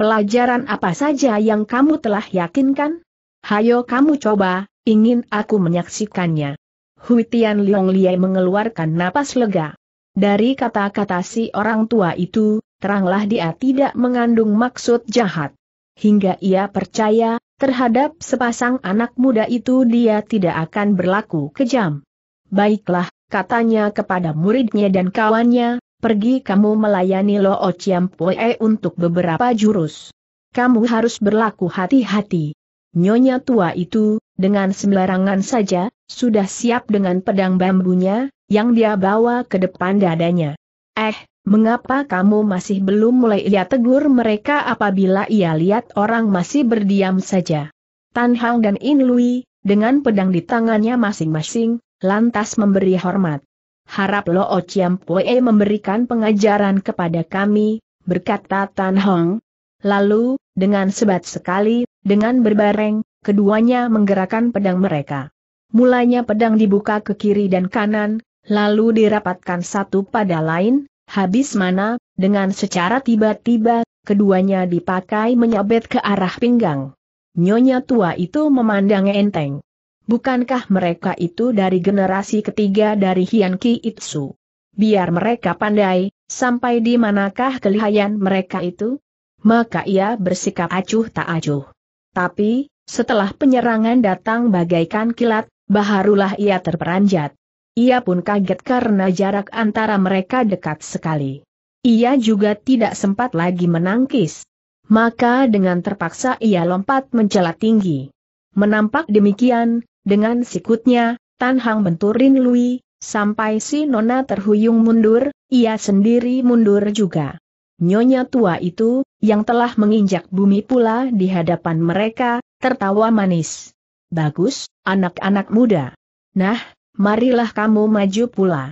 Pelajaran apa saja yang kamu telah yakinkan? Hayo kamu coba, ingin aku menyaksikannya. Hui Tian Leong Liai mengeluarkan napas lega. Dari kata-kata si orang tua itu, teranglah dia tidak mengandung maksud jahat. Hingga ia percaya, terhadap sepasang anak muda itu dia tidak akan berlaku kejam. Baiklah, katanya kepada muridnya dan kawannya, pergi kamu melayani Lo Chiampoe untuk beberapa jurus. Kamu harus berlaku hati-hati. Nyonya tua itu, dengan sembarangan saja, sudah siap dengan pedang bambunya, yang dia bawa ke depan dadanya. Eh, mengapa kamu masih belum mulai ia tegur mereka apabila ia lihat orang masih berdiam saja. Tan Hang dan In Lui, dengan pedang di tangannya masing-masing, lantas memberi hormat harap Lo Chiam Pue memberikan pengajaran kepada kami, berkata Tan Hong. Lalu, dengan sebat sekali, dengan berbareng, keduanya menggerakkan pedang mereka. Mulanya pedang dibuka ke kiri dan kanan, lalu dirapatkan satu pada lain, habis mana, dengan secara tiba-tiba, keduanya dipakai menyabet ke arah pinggang. Nyonya tua itu memandang enteng. Bukankah mereka itu dari generasi ketiga dari Hian Ki Itsu? Biar mereka pandai, sampai di manakah kelihayan mereka itu? Maka ia bersikap acuh tak acuh. Tapi, setelah penyerangan datang bagaikan kilat, baharulah ia terperanjat. Ia pun kaget karena jarak antara mereka dekat sekali. Ia juga tidak sempat lagi menangkis. Maka dengan terpaksa ia lompat mencela tinggi. Menampak demikian, dengan sikutnya, Tan Hang benturin Lui, sampai si Nona terhuyung mundur, ia sendiri mundur juga. Nyonya tua itu, yang telah menginjak bumi pula di hadapan mereka, tertawa manis. Bagus, anak-anak muda. Nah, marilah kamu maju pula.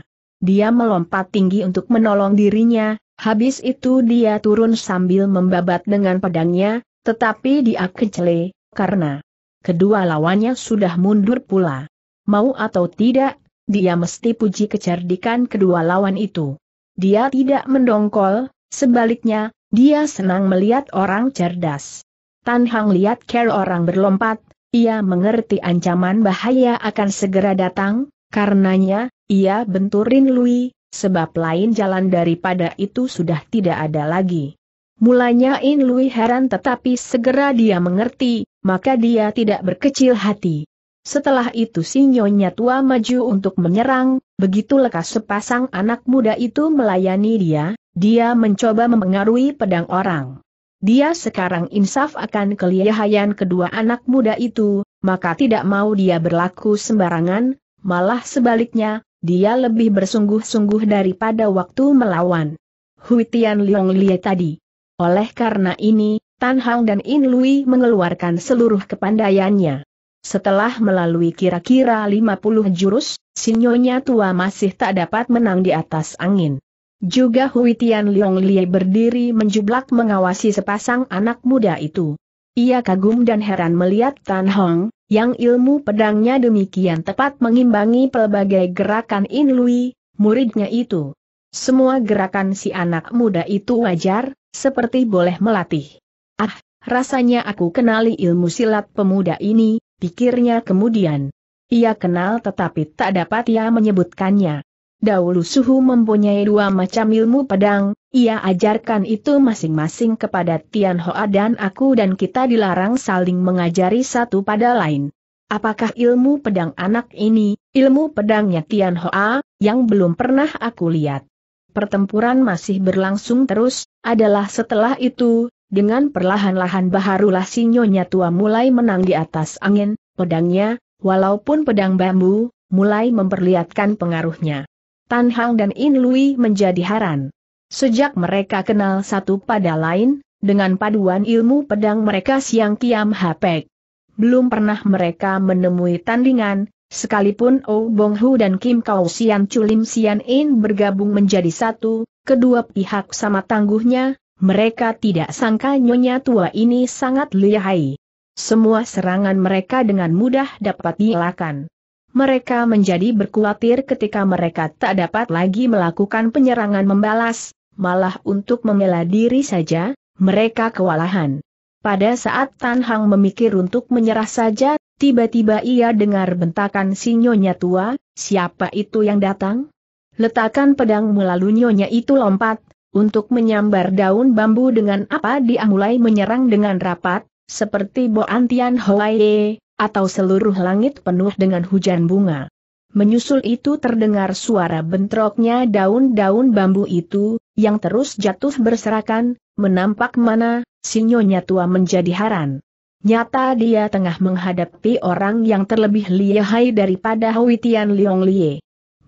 Dia melompat tinggi untuk menolong dirinya, habis itu dia turun sambil membabat dengan pedangnya, tetapi dia kecele, karena kedua lawannya sudah mundur pula. Mau atau tidak, dia mesti puji kecerdikan kedua lawan itu. Dia tidak mendongkol, sebaliknya, dia senang melihat orang cerdas. Tan Hang lihat care orang berlompat, ia mengerti ancaman bahaya akan segera datang, karenanya, ia benturin Lui, sebab lain jalan daripada itu sudah tidak ada lagi. Mulanya In Lui heran tetapi segera dia mengerti, maka dia tidak berkecil hati. Setelah itu si tua maju untuk menyerang, begitu lekas sepasang anak muda itu melayani dia, dia mencoba mempengaruhi pedang orang. Dia sekarang insaf akan kelihayan kedua anak muda itu, maka tidak mau dia berlaku sembarangan, malah sebaliknya, dia lebih bersungguh-sungguh daripada waktu melawan. Huitian Liong Lie tadi. Oleh karena ini, Tan Hang dan In Lui mengeluarkan seluruh kepandaiannya. Setelah melalui kira-kira 50 jurus, sinyonya tua masih tak dapat menang di atas angin. Juga Hui Tian Leong Lie berdiri menjublak mengawasi sepasang anak muda itu. Ia kagum dan heran melihat Tan Hong, yang ilmu pedangnya demikian tepat mengimbangi pelbagai gerakan In Lui, muridnya itu. Semua gerakan si anak muda itu wajar, seperti boleh melatih. Ah, rasanya aku kenali ilmu silat pemuda ini, pikirnya kemudian. Ia kenal tetapi tak dapat ia menyebutkannya. Dahulu Suhu mempunyai dua macam ilmu pedang, ia ajarkan itu masing-masing kepada Tian Hoa dan aku dan kita dilarang saling mengajari satu pada lain. Apakah ilmu pedang anak ini, ilmu pedangnya Tian Hoa, yang belum pernah aku lihat? Pertempuran masih berlangsung terus, adalah setelah itu, dengan perlahan-lahan baharulah si nyonya tua mulai menang di atas angin, pedangnya, walaupun pedang bambu, mulai memperlihatkan pengaruhnya. Tan Hang dan In Lui menjadi haran. Sejak mereka kenal satu pada lain, dengan paduan ilmu pedang mereka siang kiam hapek. Belum pernah mereka menemui tandingan, sekalipun Oh Bong Hu dan Kim Kau Sian Chulim Sian In bergabung menjadi satu, Kedua pihak sama tangguhnya, mereka tidak sangka nyonya tua ini sangat lihai. Semua serangan mereka dengan mudah dapat dielakkan. Mereka menjadi berkhawatir ketika mereka tak dapat lagi melakukan penyerangan membalas, malah untuk membela diri saja, mereka kewalahan. Pada saat Tan Hang memikir untuk menyerah saja, tiba-tiba ia dengar bentakan si nyonya tua, siapa itu yang datang? Letakkan pedang melalui nyonya itu lompat, untuk menyambar daun bambu dengan apa dia mulai menyerang dengan rapat, seperti Boantian Hoaie, atau seluruh langit penuh dengan hujan bunga. Menyusul itu terdengar suara bentroknya daun-daun bambu itu, yang terus jatuh berserakan, menampak mana, si nyonya tua menjadi haran. Nyata dia tengah menghadapi orang yang terlebih lihai daripada Tian Liong Lie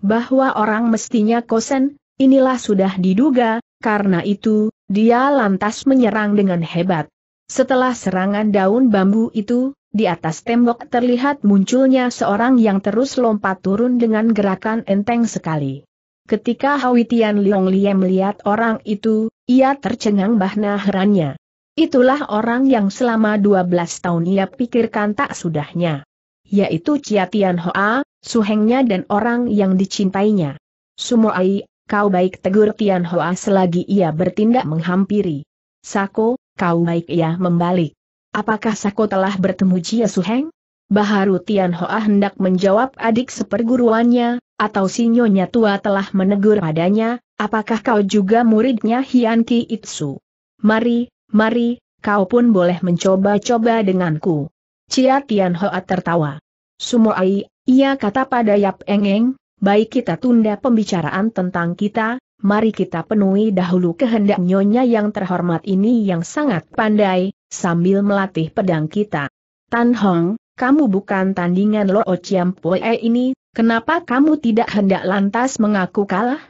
bahwa orang mestinya kosen, inilah sudah diduga, karena itu, dia lantas menyerang dengan hebat. Setelah serangan daun bambu itu, di atas tembok terlihat munculnya seorang yang terus lompat turun dengan gerakan enteng sekali. Ketika Hawitian Liong Lie melihat orang itu, ia tercengang bahna herannya. Itulah orang yang selama 12 tahun ia pikirkan tak sudahnya. Yaitu Chia Tian Hoa, suhengnya dan orang yang dicintainya. Sumoai, kau baik tegur Tian Hoa selagi ia bertindak menghampiri. Sako, kau baik ia membalik. Apakah Sako telah bertemu Jia Suheng? Baharu Tian Hoa hendak menjawab adik seperguruannya, atau si nyonya tua telah menegur padanya, apakah kau juga muridnya Hian Ki Itsu? Mari, mari, kau pun boleh mencoba-coba denganku. Cia Tian Hoa tertawa. Sumoai, ia kata pada Yap Engeng, baik kita tunda pembicaraan tentang kita, mari kita penuhi dahulu kehendak nyonya yang terhormat ini yang sangat pandai, sambil melatih pedang kita. Tan Hong, kamu bukan tandingan Lo Chiam Pue ini, kenapa kamu tidak hendak lantas mengaku kalah?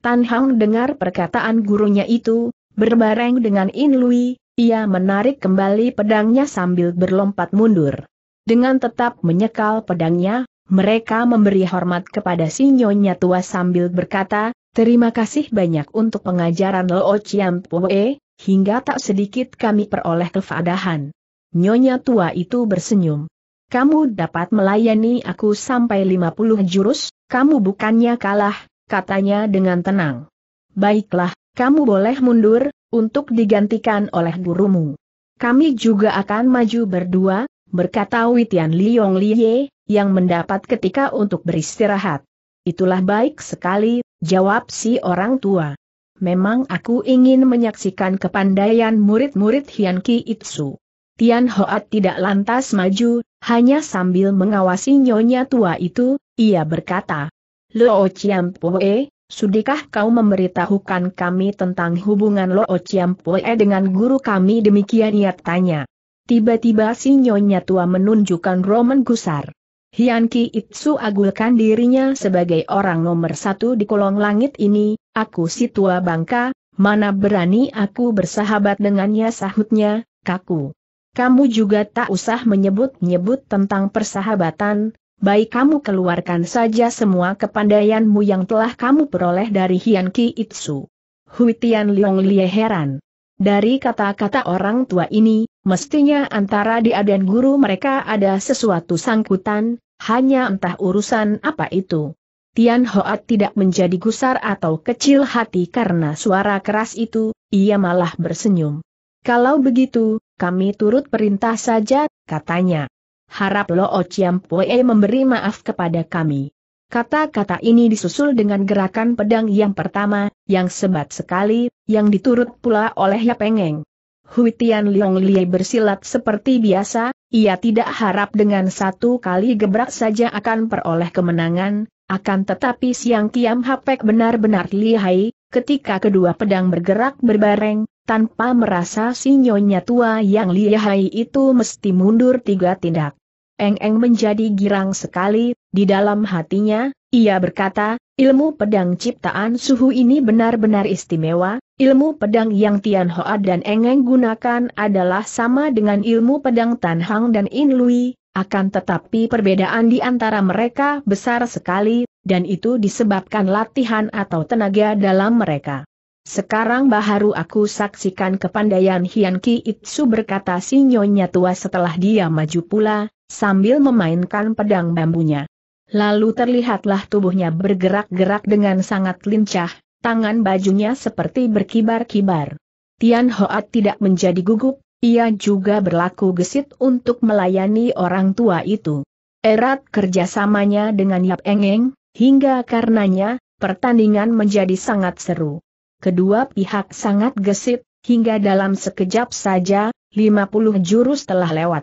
Tan Hong dengar perkataan gurunya itu, berbareng dengan In Lui, ia menarik kembali pedangnya sambil berlompat mundur. Dengan tetap menyekal pedangnya, mereka memberi hormat kepada si nyonya tua sambil berkata, terima kasih banyak untuk pengajaran Lo Chiam Pue, hingga tak sedikit kami peroleh kefadahan. Nyonya tua itu bersenyum. Kamu dapat melayani aku sampai 50 jurus, kamu bukannya kalah, katanya dengan tenang. Baiklah, kamu boleh mundur, untuk digantikan oleh gurumu. Kami juga akan maju berdua, berkata Witian Liong Liye, yang mendapat ketika untuk beristirahat. Itulah baik sekali, jawab si orang tua. Memang aku ingin menyaksikan kepandaian murid-murid Hian Ki Itsu. Tian Hoat tidak lantas maju, hanya sambil mengawasi nyonya tua itu, ia berkata. Lo Chiam Chiampoe, sudikah kau memberitahukan kami tentang hubungan Lo Chiam Chiampoe dengan guru kami demikian ia tanya. Tiba-tiba si nyonya tua menunjukkan Roman Gusar. Hian Ki Itsu agulkan dirinya sebagai orang nomor satu di kolong langit ini, aku si tua bangka, mana berani aku bersahabat dengannya sahutnya, kaku. Kamu juga tak usah menyebut-nyebut tentang persahabatan, baik kamu keluarkan saja semua kepandaianmu yang telah kamu peroleh dari Hian Ki Itsu. Hui Tian Liong Lie heran. Dari kata-kata orang tua ini, mestinya antara dia dan guru mereka ada sesuatu sangkutan, hanya entah urusan apa itu. Tian Hoat tidak menjadi gusar atau kecil hati karena suara keras itu, ia malah bersenyum. Kalau begitu, kami turut perintah saja, katanya. Harap Lo Chiam Pue memberi maaf kepada kami. Kata-kata ini disusul dengan gerakan pedang yang pertama, yang sebat sekali, yang diturut pula oleh Ya Pengeng. Hui Tian Liong Lie bersilat seperti biasa, ia tidak harap dengan satu kali gebrak saja akan peroleh kemenangan, akan tetapi siang Kiam Hapek benar-benar lihai, ketika kedua pedang bergerak berbareng, tanpa merasa sinyonya tua yang lihai itu mesti mundur tiga tindak. Eng-eng menjadi girang sekali, di dalam hatinya, ia berkata, ilmu pedang ciptaan suhu ini benar-benar istimewa, ilmu pedang yang Tian Hoa dan Eng-eng gunakan adalah sama dengan ilmu pedang Tan Hang dan In Lui, akan tetapi perbedaan di antara mereka besar sekali, dan itu disebabkan latihan atau tenaga dalam mereka. Sekarang baru aku saksikan kepandaian Hian Ki Itsu berkata si nyonya tua setelah dia maju pula, sambil memainkan pedang bambunya. Lalu terlihatlah tubuhnya bergerak-gerak dengan sangat lincah, tangan bajunya seperti berkibar-kibar. Tian Hoat tidak menjadi gugup, ia juga berlaku gesit untuk melayani orang tua itu. Erat kerjasamanya dengan Yap Engeng, hingga karenanya, pertandingan menjadi sangat seru. Kedua pihak sangat gesit, hingga dalam sekejap saja, 50 jurus telah lewat.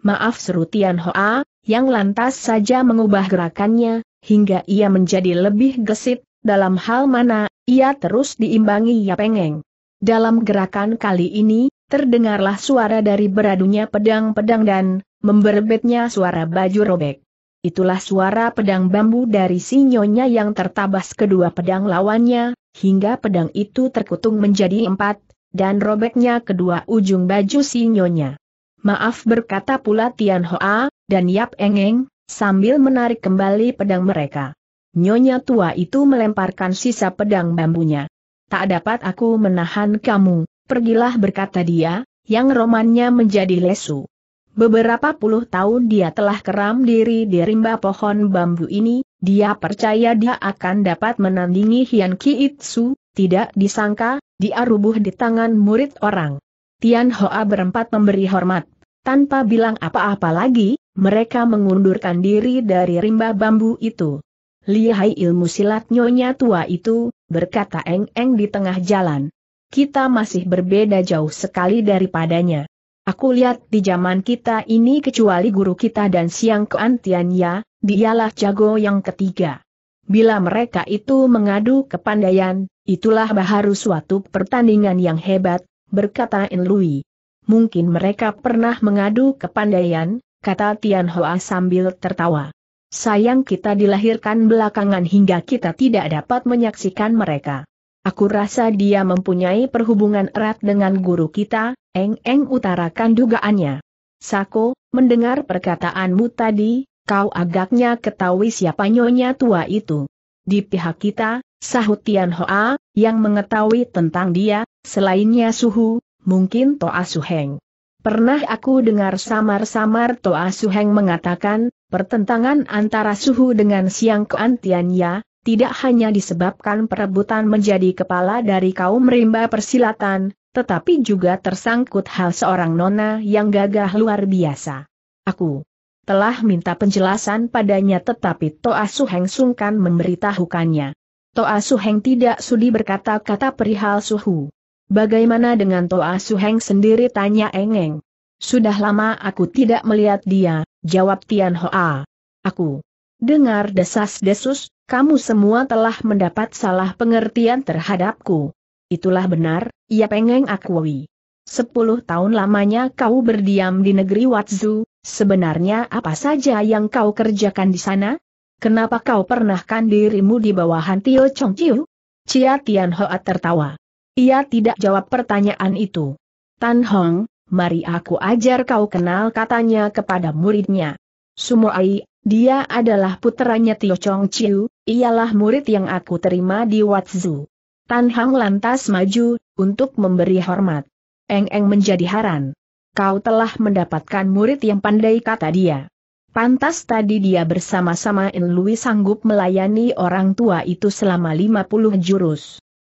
Maaf seru Tian Hoa, yang lantas saja mengubah gerakannya, hingga ia menjadi lebih gesit, dalam hal mana, ia terus diimbangi Ya Pengeng. Dalam gerakan kali ini, terdengarlah suara dari beradunya pedang-pedang dan, memberbetnya suara baju robek. Itulah suara pedang bambu dari sinyonya yang tertabas kedua pedang lawannya, hingga pedang itu terkutung menjadi empat, dan robeknya kedua ujung baju sinyonya. Maaf berkata pula Tian Hoa, dan Yap Engeng, sambil menarik kembali pedang mereka. Nyonya tua itu melemparkan sisa pedang bambunya. Tak dapat aku menahan kamu, pergilah berkata dia, yang romannya menjadi lesu. Beberapa puluh tahun dia telah keram diri di rimba pohon bambu ini, dia percaya dia akan dapat menandingi Hian Ki Itsu, tidak disangka, dia rubuh di tangan murid orang. Tian Hoa berempat memberi hormat. Tanpa bilang apa-apa lagi, mereka mengundurkan diri dari rimba bambu itu. Lihai ilmu silat nyonya tua itu, berkata Eng-Eng di tengah jalan. Kita masih berbeda jauh sekali daripadanya. Aku lihat di zaman kita ini kecuali guru kita dan siang keantian ya dialah jago yang ketiga. Bila mereka itu mengadu kepandaian, itulah baharu suatu pertandingan yang hebat, berkata In Lui. Mungkin mereka pernah mengadu kepandaian, kata Tian Hoa sambil tertawa. Sayang kita dilahirkan belakangan hingga kita tidak dapat menyaksikan mereka. Aku rasa dia mempunyai perhubungan erat dengan guru kita, Eng Eng utarakan dugaannya. Sako, mendengar perkataanmu tadi, kau agaknya ketahui siapa nyonya tua itu. Di pihak kita, sahut Tian Hoa, yang mengetahui tentang dia, Selainnya suhu, mungkin Toa Suheng. Pernah aku dengar samar-samar Toa Suheng mengatakan, pertentangan antara suhu dengan siang keantiannya, tidak hanya disebabkan perebutan menjadi kepala dari kaum rimba persilatan, tetapi juga tersangkut hal seorang nona yang gagah luar biasa. Aku telah minta penjelasan padanya tetapi Toa Suheng sungkan memberitahukannya. Toa Suheng tidak sudi berkata-kata perihal suhu. Bagaimana dengan Toa Su Heng sendiri tanya Engeng. Sudah lama aku tidak melihat dia, jawab Tian Hoa. Aku dengar desas-desus, kamu semua telah mendapat salah pengertian terhadapku. Itulah benar, ia ya pengeng akui. Sepuluh tahun lamanya kau berdiam di negeri Watzu, sebenarnya apa saja yang kau kerjakan di sana? Kenapa kau pernahkan dirimu di bawahan Tio Chong Chiu? Cia Tian Hoa tertawa. Ia tidak jawab pertanyaan itu. Tan Hong, mari aku ajar kau kenal katanya kepada muridnya. Sumoai, dia adalah puteranya Tio Chong Chiu, ialah murid yang aku terima di Watsu. Tan Hong lantas maju, untuk memberi hormat. Eng Eng menjadi haran. Kau telah mendapatkan murid yang pandai kata dia. Pantas tadi dia bersama-sama In Lui sanggup melayani orang tua itu selama 50 jurus.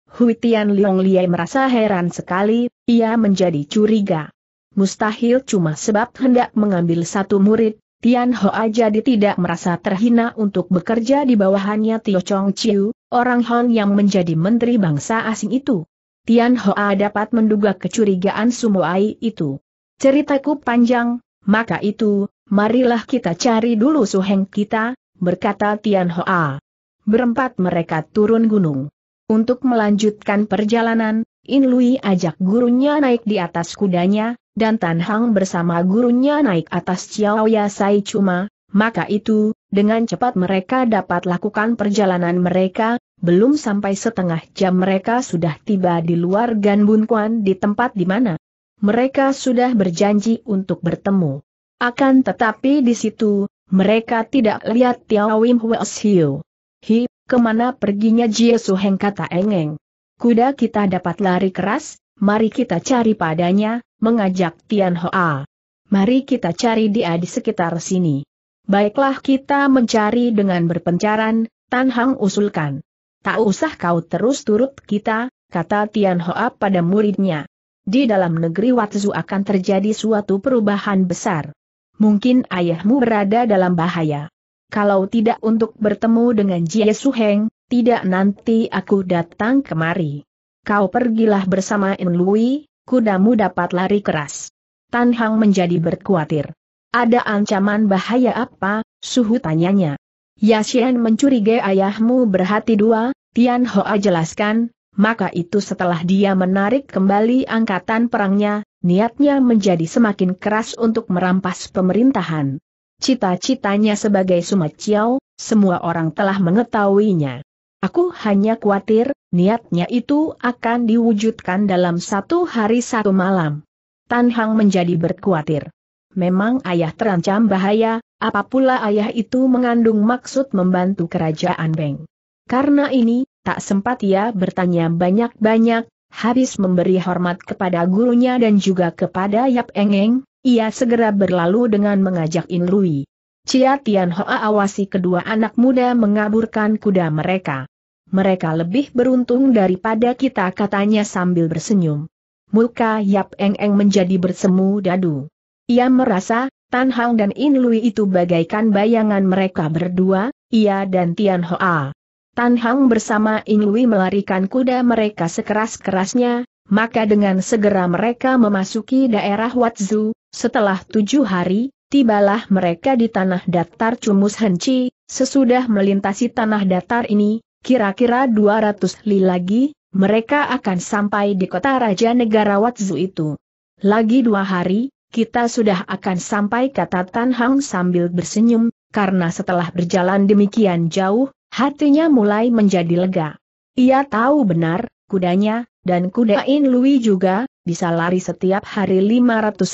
Hui Tian Leong merasa heran sekali, ia menjadi curiga. Mustahil cuma sebab hendak mengambil satu murid, Tian Hoa jadi tidak merasa terhina untuk bekerja di bawahannya Tio Chong Chiu, orang Hong yang menjadi menteri bangsa asing itu. Tian Hoa dapat menduga kecurigaan Sumoai itu. Ceritaku panjang, maka itu, marilah kita cari dulu suheng kita, berkata Tian Hoa. Berempat mereka turun gunung. Untuk melanjutkan perjalanan, In Lui ajak gurunya naik di atas kudanya, dan Tan Hang bersama gurunya naik atas Chiao Yasai Cuma, maka itu, dengan cepat mereka dapat lakukan perjalanan mereka, belum sampai setengah jam mereka sudah tiba di luar Gan Kuan di tempat di mana mereka sudah berjanji untuk bertemu. Akan tetapi di situ, mereka tidak lihat Tiao Wim Hwe Hi, Kemana perginya Jie Heng kata Engeng. Kuda kita dapat lari keras, mari kita cari padanya, mengajak Tian Hoa. Mari kita cari dia di sekitar sini. Baiklah kita mencari dengan berpencaran, Tan Hang usulkan. Tak usah kau terus turut kita, kata Tian Hoa pada muridnya. Di dalam negeri Watzu akan terjadi suatu perubahan besar. Mungkin ayahmu berada dalam bahaya kalau tidak untuk bertemu dengan Jie Heng, tidak nanti aku datang kemari. Kau pergilah bersama In Lui, kudamu dapat lari keras. Tan Hang menjadi berkuatir. Ada ancaman bahaya apa, suhu tanyanya. Yashian mencurigai ayahmu berhati dua, Tian Hoa jelaskan, maka itu setelah dia menarik kembali angkatan perangnya, niatnya menjadi semakin keras untuk merampas pemerintahan. Cita-citanya sebagai Sumat Ciao, semua orang telah mengetahuinya. Aku hanya khawatir, niatnya itu akan diwujudkan dalam satu hari satu malam. Tan Hang menjadi berkhawatir. Memang ayah terancam bahaya, apapula ayah itu mengandung maksud membantu kerajaan Beng. Karena ini, tak sempat ia bertanya banyak-banyak, habis memberi hormat kepada gurunya dan juga kepada Yap Engeng, ia segera berlalu dengan mengajak In Lui. Cia Tian Hoa awasi kedua anak muda mengaburkan kuda mereka. Mereka lebih beruntung daripada kita katanya sambil bersenyum. Muka Yap Eng Eng menjadi bersemu dadu. Ia merasa, Tan Hang dan In Lui itu bagaikan bayangan mereka berdua, ia dan Tian Hoa. Tan Hang bersama In Lui melarikan kuda mereka sekeras-kerasnya, maka dengan segera mereka memasuki daerah Watzu, setelah tujuh hari, tibalah mereka di tanah datar Cumus Henci, sesudah melintasi tanah datar ini, kira-kira 200 li lagi, mereka akan sampai di kota Raja Negara Watzu itu. Lagi dua hari, kita sudah akan sampai kata Tan Hang sambil bersenyum, karena setelah berjalan demikian jauh, hatinya mulai menjadi lega. Ia tahu benar, kudanya, dan kuda In Lui juga, bisa lari setiap hari 500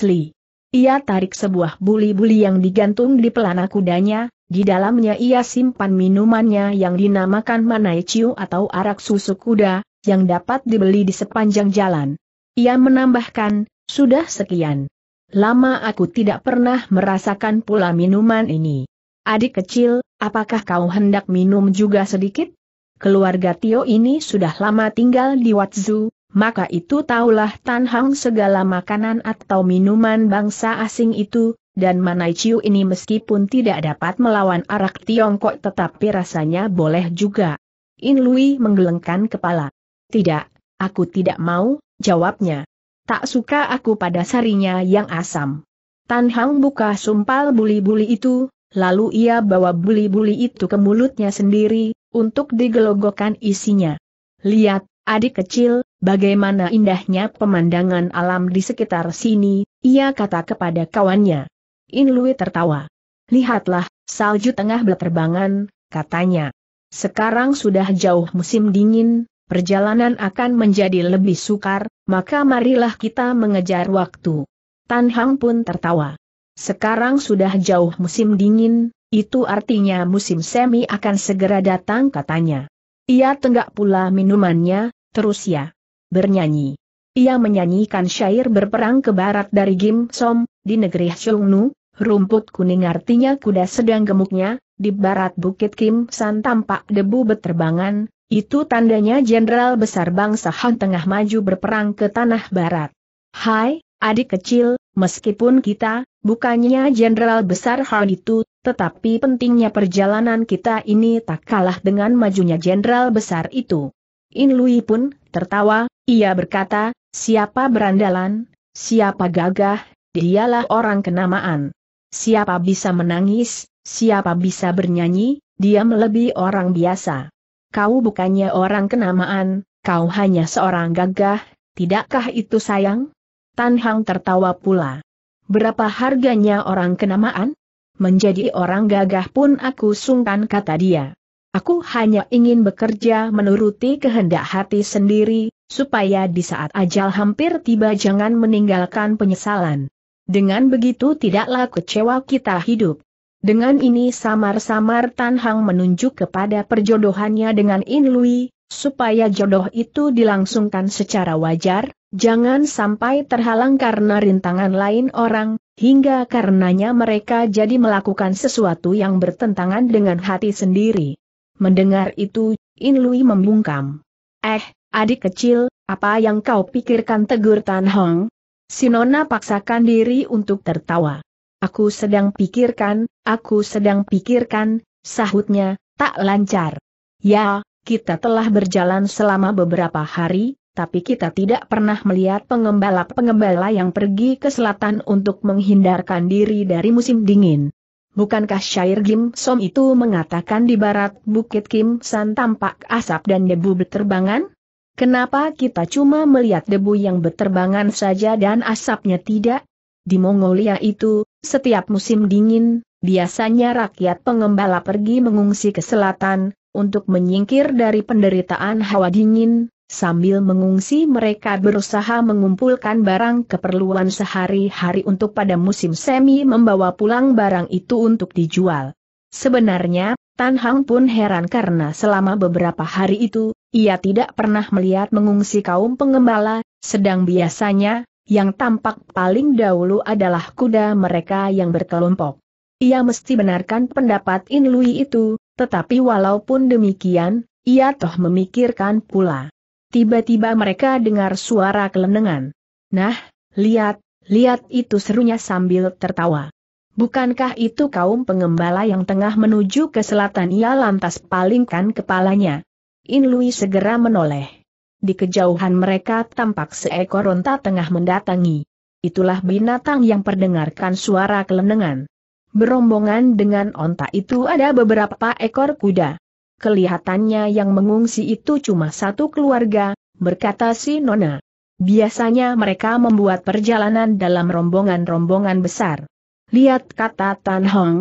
li. Ia tarik sebuah buli-buli yang digantung di pelana kudanya, di dalamnya ia simpan minumannya yang dinamakan manaichiu atau arak susu kuda, yang dapat dibeli di sepanjang jalan. Ia menambahkan, sudah sekian. Lama aku tidak pernah merasakan pula minuman ini. Adik kecil, apakah kau hendak minum juga sedikit? Keluarga Tio ini sudah lama tinggal di Watzu, maka itu taulah Tan Hang segala makanan atau minuman bangsa asing itu, dan Manai Chiu ini meskipun tidak dapat melawan arak Tiongkok tetapi rasanya boleh juga. In Lui menggelengkan kepala. Tidak, aku tidak mau, jawabnya. Tak suka aku pada sarinya yang asam. Tan Hang buka sumpal buli-buli itu, lalu ia bawa buli-buli itu ke mulutnya sendiri, untuk digelogokan isinya. Lihat, adik kecil, bagaimana indahnya pemandangan alam di sekitar sini, ia kata kepada kawannya. Inlui tertawa. Lihatlah, salju tengah berterbangan, katanya. Sekarang sudah jauh musim dingin, perjalanan akan menjadi lebih sukar, maka marilah kita mengejar waktu. Tan Hang pun tertawa. Sekarang sudah jauh musim dingin, itu artinya musim semi akan segera datang katanya. Ia tenggak pula minumannya, terus ya bernyanyi. Ia menyanyikan syair berperang ke barat dari Gim Som, di negeri Xiongnu, rumput kuning artinya kuda sedang gemuknya, di barat bukit Kim San tampak debu beterbangan, itu tandanya jenderal besar bangsa Han tengah maju berperang ke tanah barat. Hai, adik kecil, meskipun kita, bukannya jenderal besar Han itu, tetapi pentingnya perjalanan kita ini tak kalah dengan majunya jenderal besar itu. In Lui pun tertawa, ia berkata, siapa berandalan, siapa gagah, dialah orang kenamaan. Siapa bisa menangis, siapa bisa bernyanyi, dia melebihi orang biasa. Kau bukannya orang kenamaan, kau hanya seorang gagah, tidakkah itu sayang? Tan Hang tertawa pula. Berapa harganya orang kenamaan? Menjadi orang gagah pun aku sungkan kata dia. Aku hanya ingin bekerja menuruti kehendak hati sendiri, supaya di saat ajal hampir tiba jangan meninggalkan penyesalan. Dengan begitu tidaklah kecewa kita hidup. Dengan ini samar-samar Tan Hang menunjuk kepada perjodohannya dengan In Lui, supaya jodoh itu dilangsungkan secara wajar, jangan sampai terhalang karena rintangan lain orang, hingga karenanya mereka jadi melakukan sesuatu yang bertentangan dengan hati sendiri. Mendengar itu, In Lui membungkam. Eh, adik kecil, apa yang kau pikirkan tegur Tan Hong? Sinona paksakan diri untuk tertawa. Aku sedang pikirkan, aku sedang pikirkan, sahutnya, tak lancar. Ya, kita telah berjalan selama beberapa hari, tapi kita tidak pernah melihat pengembala-pengembala yang pergi ke selatan untuk menghindarkan diri dari musim dingin. Bukankah syair Gim Som itu mengatakan di barat Bukit Kim San tampak asap dan debu berterbangan? Kenapa kita cuma melihat debu yang berterbangan saja dan asapnya tidak? Di Mongolia itu, setiap musim dingin, biasanya rakyat pengembala pergi mengungsi ke selatan, untuk menyingkir dari penderitaan hawa dingin, Sambil mengungsi mereka berusaha mengumpulkan barang keperluan sehari-hari untuk pada musim semi membawa pulang barang itu untuk dijual. Sebenarnya, Tan Hang pun heran karena selama beberapa hari itu, ia tidak pernah melihat mengungsi kaum pengembala, sedang biasanya, yang tampak paling dahulu adalah kuda mereka yang berkelompok. Ia mesti benarkan pendapat In Lui itu, tetapi walaupun demikian, ia toh memikirkan pula. Tiba-tiba mereka dengar suara kelenengan. Nah, lihat, lihat itu serunya sambil tertawa. Bukankah itu kaum pengembala yang tengah menuju ke selatan ia lantas palingkan kepalanya. In Lui segera menoleh. Di kejauhan mereka tampak seekor onta tengah mendatangi. Itulah binatang yang perdengarkan suara kelenengan. Berombongan dengan onta itu ada beberapa ekor kuda kelihatannya yang mengungsi itu cuma satu keluarga, berkata si Nona. Biasanya mereka membuat perjalanan dalam rombongan-rombongan besar. Lihat kata Tan Hong.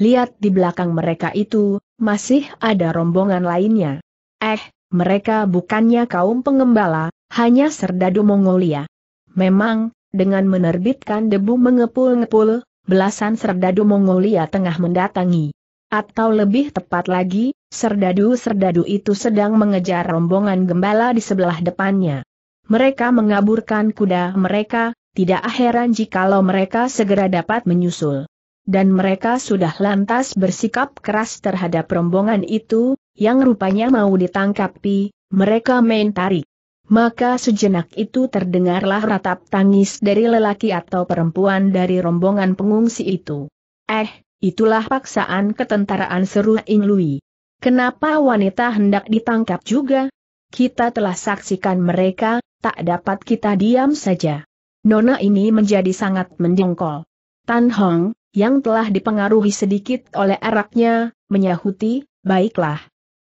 Lihat di belakang mereka itu, masih ada rombongan lainnya. Eh, mereka bukannya kaum pengembala, hanya serdadu Mongolia. Memang, dengan menerbitkan debu mengepul-ngepul, belasan serdadu Mongolia tengah mendatangi. Atau lebih tepat lagi, Serdadu-serdadu itu sedang mengejar rombongan gembala di sebelah depannya. Mereka mengaburkan kuda mereka, tidak heran jikalau mereka segera dapat menyusul. Dan mereka sudah lantas bersikap keras terhadap rombongan itu, yang rupanya mau ditangkapi, mereka main tarik. Maka sejenak itu terdengarlah ratap tangis dari lelaki atau perempuan dari rombongan pengungsi itu. Eh, itulah paksaan ketentaraan seru Inglui. Kenapa wanita hendak ditangkap juga? Kita telah saksikan mereka, tak dapat kita diam saja. Nona ini menjadi sangat mendengkol. Tan Hong, yang telah dipengaruhi sedikit oleh araknya, menyahuti, baiklah.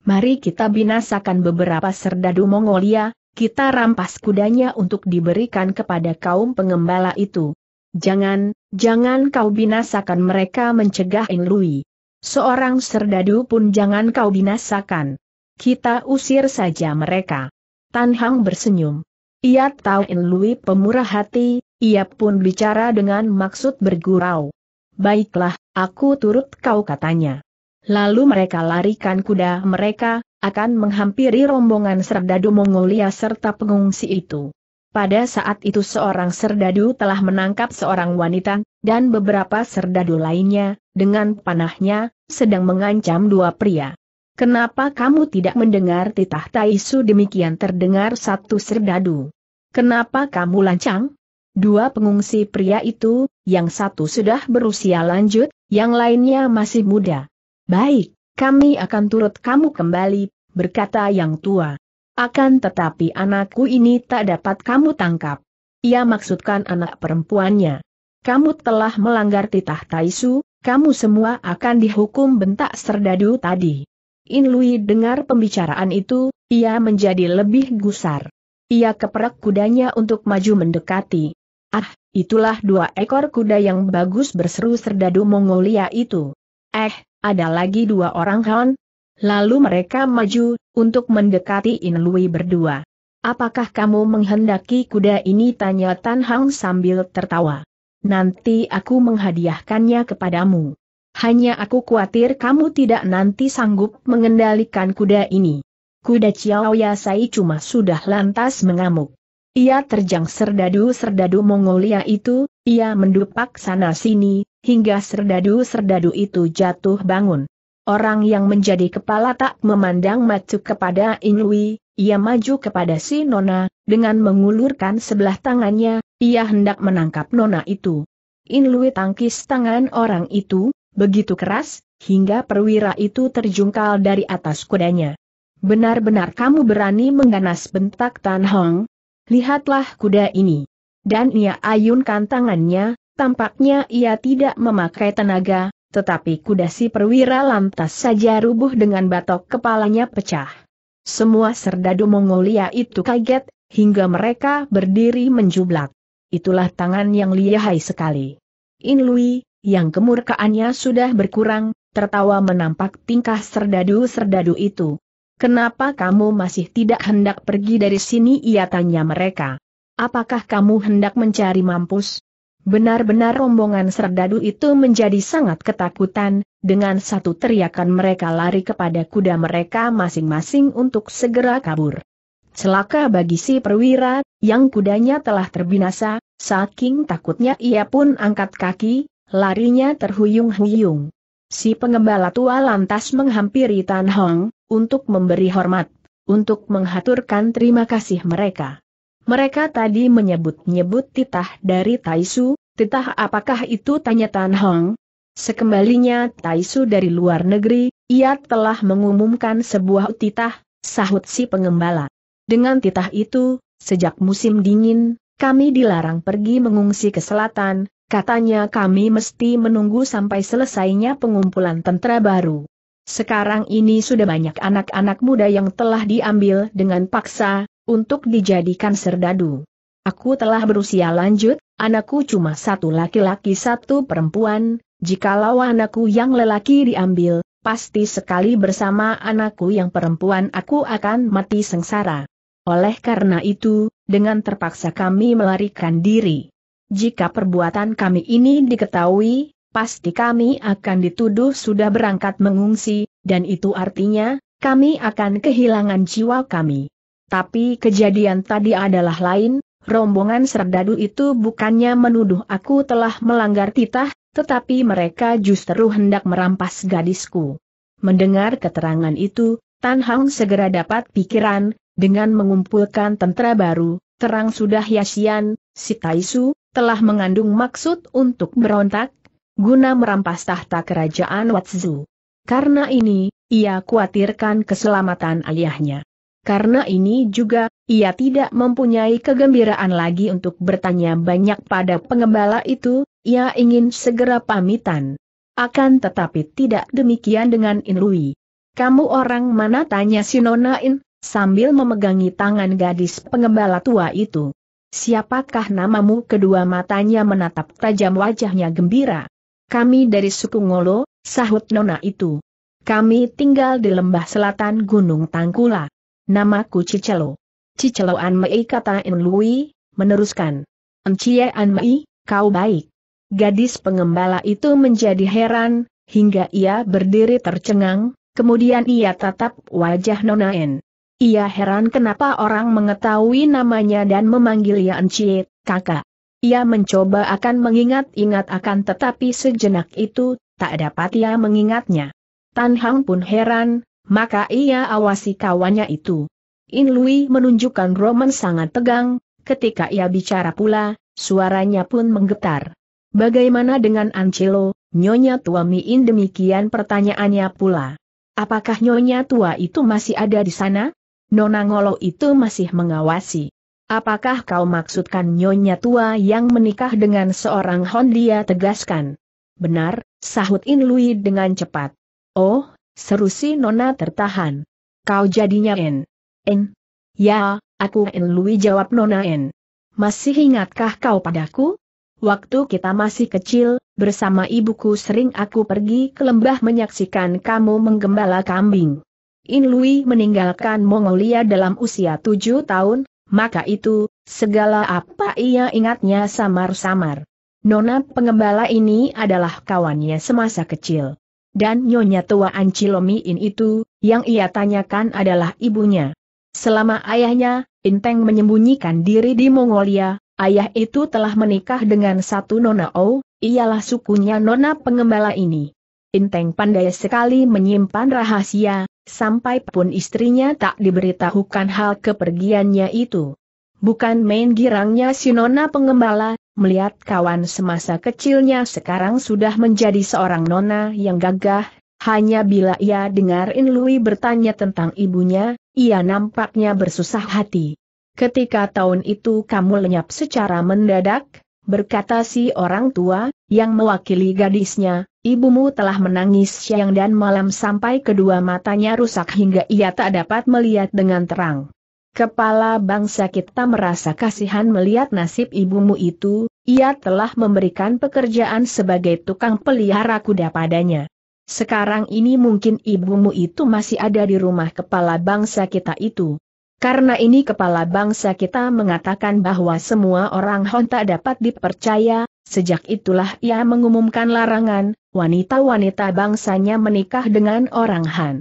Mari kita binasakan beberapa serdadu Mongolia, kita rampas kudanya untuk diberikan kepada kaum pengembala itu. Jangan, jangan kau binasakan mereka mencegah Inlui. Seorang serdadu pun jangan kau binasakan. Kita usir saja mereka. Tan Hang bersenyum. Ia tahu In Lui pemurah hati, ia pun bicara dengan maksud bergurau. Baiklah, aku turut kau katanya. Lalu mereka larikan kuda mereka, akan menghampiri rombongan serdadu Mongolia serta pengungsi itu. Pada saat itu seorang serdadu telah menangkap seorang wanita, dan beberapa serdadu lainnya, dengan panahnya, sedang mengancam dua pria. Kenapa kamu tidak mendengar titah Taisu demikian terdengar satu serdadu? Kenapa kamu lancang? Dua pengungsi pria itu, yang satu sudah berusia lanjut, yang lainnya masih muda. Baik, kami akan turut kamu kembali, berkata yang tua. Akan tetapi anakku ini tak dapat kamu tangkap. Ia maksudkan anak perempuannya. Kamu telah melanggar titah Taisu, kamu semua akan dihukum bentak serdadu tadi. In Lui dengar pembicaraan itu, ia menjadi lebih gusar. Ia keperak kudanya untuk maju mendekati. Ah, itulah dua ekor kuda yang bagus berseru serdadu Mongolia itu. Eh, ada lagi dua orang Han, Lalu mereka maju, untuk mendekati In berdua. Apakah kamu menghendaki kuda ini? Tanya Tan Hang sambil tertawa. Nanti aku menghadiahkannya kepadamu. Hanya aku khawatir kamu tidak nanti sanggup mengendalikan kuda ini. Kuda Chiao Yasai cuma sudah lantas mengamuk. Ia terjang serdadu-serdadu Mongolia itu, ia mendupak sana-sini, hingga serdadu-serdadu itu jatuh bangun orang yang menjadi kepala tak memandang macu kepada Inui, ia maju kepada si Nona, dengan mengulurkan sebelah tangannya, ia hendak menangkap Nona itu. Inui tangkis tangan orang itu, begitu keras, hingga perwira itu terjungkal dari atas kudanya. Benar-benar kamu berani mengganas bentak Tan Hong? Lihatlah kuda ini. Dan ia ayunkan tangannya, tampaknya ia tidak memakai tenaga, tetapi kuda si perwira lantas saja rubuh dengan batok kepalanya pecah. Semua serdadu Mongolia itu kaget, hingga mereka berdiri menjublak. Itulah tangan yang lihai sekali. Inlui, yang kemurkaannya sudah berkurang, tertawa menampak tingkah serdadu-serdadu itu. Kenapa kamu masih tidak hendak pergi dari sini ia tanya mereka. Apakah kamu hendak mencari mampus? Benar-benar rombongan serdadu itu menjadi sangat ketakutan, dengan satu teriakan mereka lari kepada kuda mereka masing-masing untuk segera kabur. Celaka bagi si perwira, yang kudanya telah terbinasa, saking takutnya ia pun angkat kaki, larinya terhuyung-huyung. Si pengembala tua lantas menghampiri Tan Hong, untuk memberi hormat, untuk menghaturkan terima kasih mereka. Mereka tadi menyebut-nyebut titah dari Taisu, titah apakah itu tanya Tan Hong? Sekembalinya Taisu dari luar negeri, ia telah mengumumkan sebuah titah, sahut si pengembala. Dengan titah itu, sejak musim dingin, kami dilarang pergi mengungsi ke selatan, katanya kami mesti menunggu sampai selesainya pengumpulan tentara baru. Sekarang ini sudah banyak anak-anak muda yang telah diambil dengan paksa, untuk dijadikan serdadu. Aku telah berusia lanjut, anakku cuma satu laki-laki satu perempuan, jikalau anakku yang lelaki diambil, pasti sekali bersama anakku yang perempuan aku akan mati sengsara. Oleh karena itu, dengan terpaksa kami melarikan diri. Jika perbuatan kami ini diketahui, pasti kami akan dituduh sudah berangkat mengungsi, dan itu artinya, kami akan kehilangan jiwa kami. Tapi kejadian tadi adalah lain, rombongan serdadu itu bukannya menuduh aku telah melanggar titah, tetapi mereka justru hendak merampas gadisku. Mendengar keterangan itu, Tan Hang segera dapat pikiran, dengan mengumpulkan tentara baru, terang sudah Yasian, si Taisu, telah mengandung maksud untuk berontak, guna merampas tahta kerajaan Watsu. Karena ini, ia khawatirkan keselamatan ayahnya. Karena ini juga, ia tidak mempunyai kegembiraan lagi untuk bertanya banyak pada pengembala itu, ia ingin segera pamitan. Akan tetapi tidak demikian dengan Inlui. Kamu orang mana tanya si Nona In, sambil memegangi tangan gadis pengembala tua itu. Siapakah namamu kedua matanya menatap tajam wajahnya gembira. Kami dari suku Ngolo, sahut Nona itu. Kami tinggal di lembah selatan Gunung Tangkula. Namaku Cicelo. Cicelo An Mei kata In Lui, meneruskan. Encie An Mei, kau baik. Gadis pengembala itu menjadi heran, hingga ia berdiri tercengang, kemudian ia tatap wajah Nona En. Ia heran kenapa orang mengetahui namanya dan memanggilnya Encie, kakak. Ia mencoba akan mengingat-ingat akan tetapi sejenak itu, tak dapat ia mengingatnya. Tan Hang pun heran, maka ia awasi kawannya itu. In Lui menunjukkan Roman sangat tegang, ketika ia bicara pula, suaranya pun menggetar. Bagaimana dengan Ancelo, Nyonya Tua Miin demikian pertanyaannya pula. Apakah Nyonya Tua itu masih ada di sana? Nona Ngolo itu masih mengawasi. Apakah kau maksudkan Nyonya Tua yang menikah dengan seorang Hondia tegaskan? Benar, sahut In Lui dengan cepat. Oh, Seru si Nona tertahan. Kau jadinya En. En? Ya, aku En Lui jawab Nona En. Masih ingatkah kau padaku? Waktu kita masih kecil, bersama ibuku sering aku pergi ke lembah menyaksikan kamu menggembala kambing. In Lui meninggalkan Mongolia dalam usia tujuh tahun, maka itu, segala apa ia ingatnya samar-samar. Nona pengembala ini adalah kawannya semasa kecil dan nyonya tua Ancilomiin itu, yang ia tanyakan adalah ibunya. Selama ayahnya, Inteng menyembunyikan diri di Mongolia, ayah itu telah menikah dengan satu Nona O, ialah sukunya Nona Pengembala ini. Inteng pandai sekali menyimpan rahasia, sampai pun istrinya tak diberitahukan hal kepergiannya itu. Bukan main girangnya si Nona pengembala, melihat kawan semasa kecilnya sekarang sudah menjadi seorang Nona yang gagah, hanya bila ia dengar Inlui bertanya tentang ibunya, ia nampaknya bersusah hati. Ketika tahun itu kamu lenyap secara mendadak, berkata si orang tua, yang mewakili gadisnya, ibumu telah menangis siang dan malam sampai kedua matanya rusak hingga ia tak dapat melihat dengan terang. Kepala bangsa kita merasa kasihan melihat nasib ibumu itu, ia telah memberikan pekerjaan sebagai tukang pelihara kuda padanya. Sekarang ini mungkin ibumu itu masih ada di rumah kepala bangsa kita itu. Karena ini kepala bangsa kita mengatakan bahwa semua orang Honta dapat dipercaya, sejak itulah ia mengumumkan larangan, wanita-wanita bangsanya menikah dengan orang Han.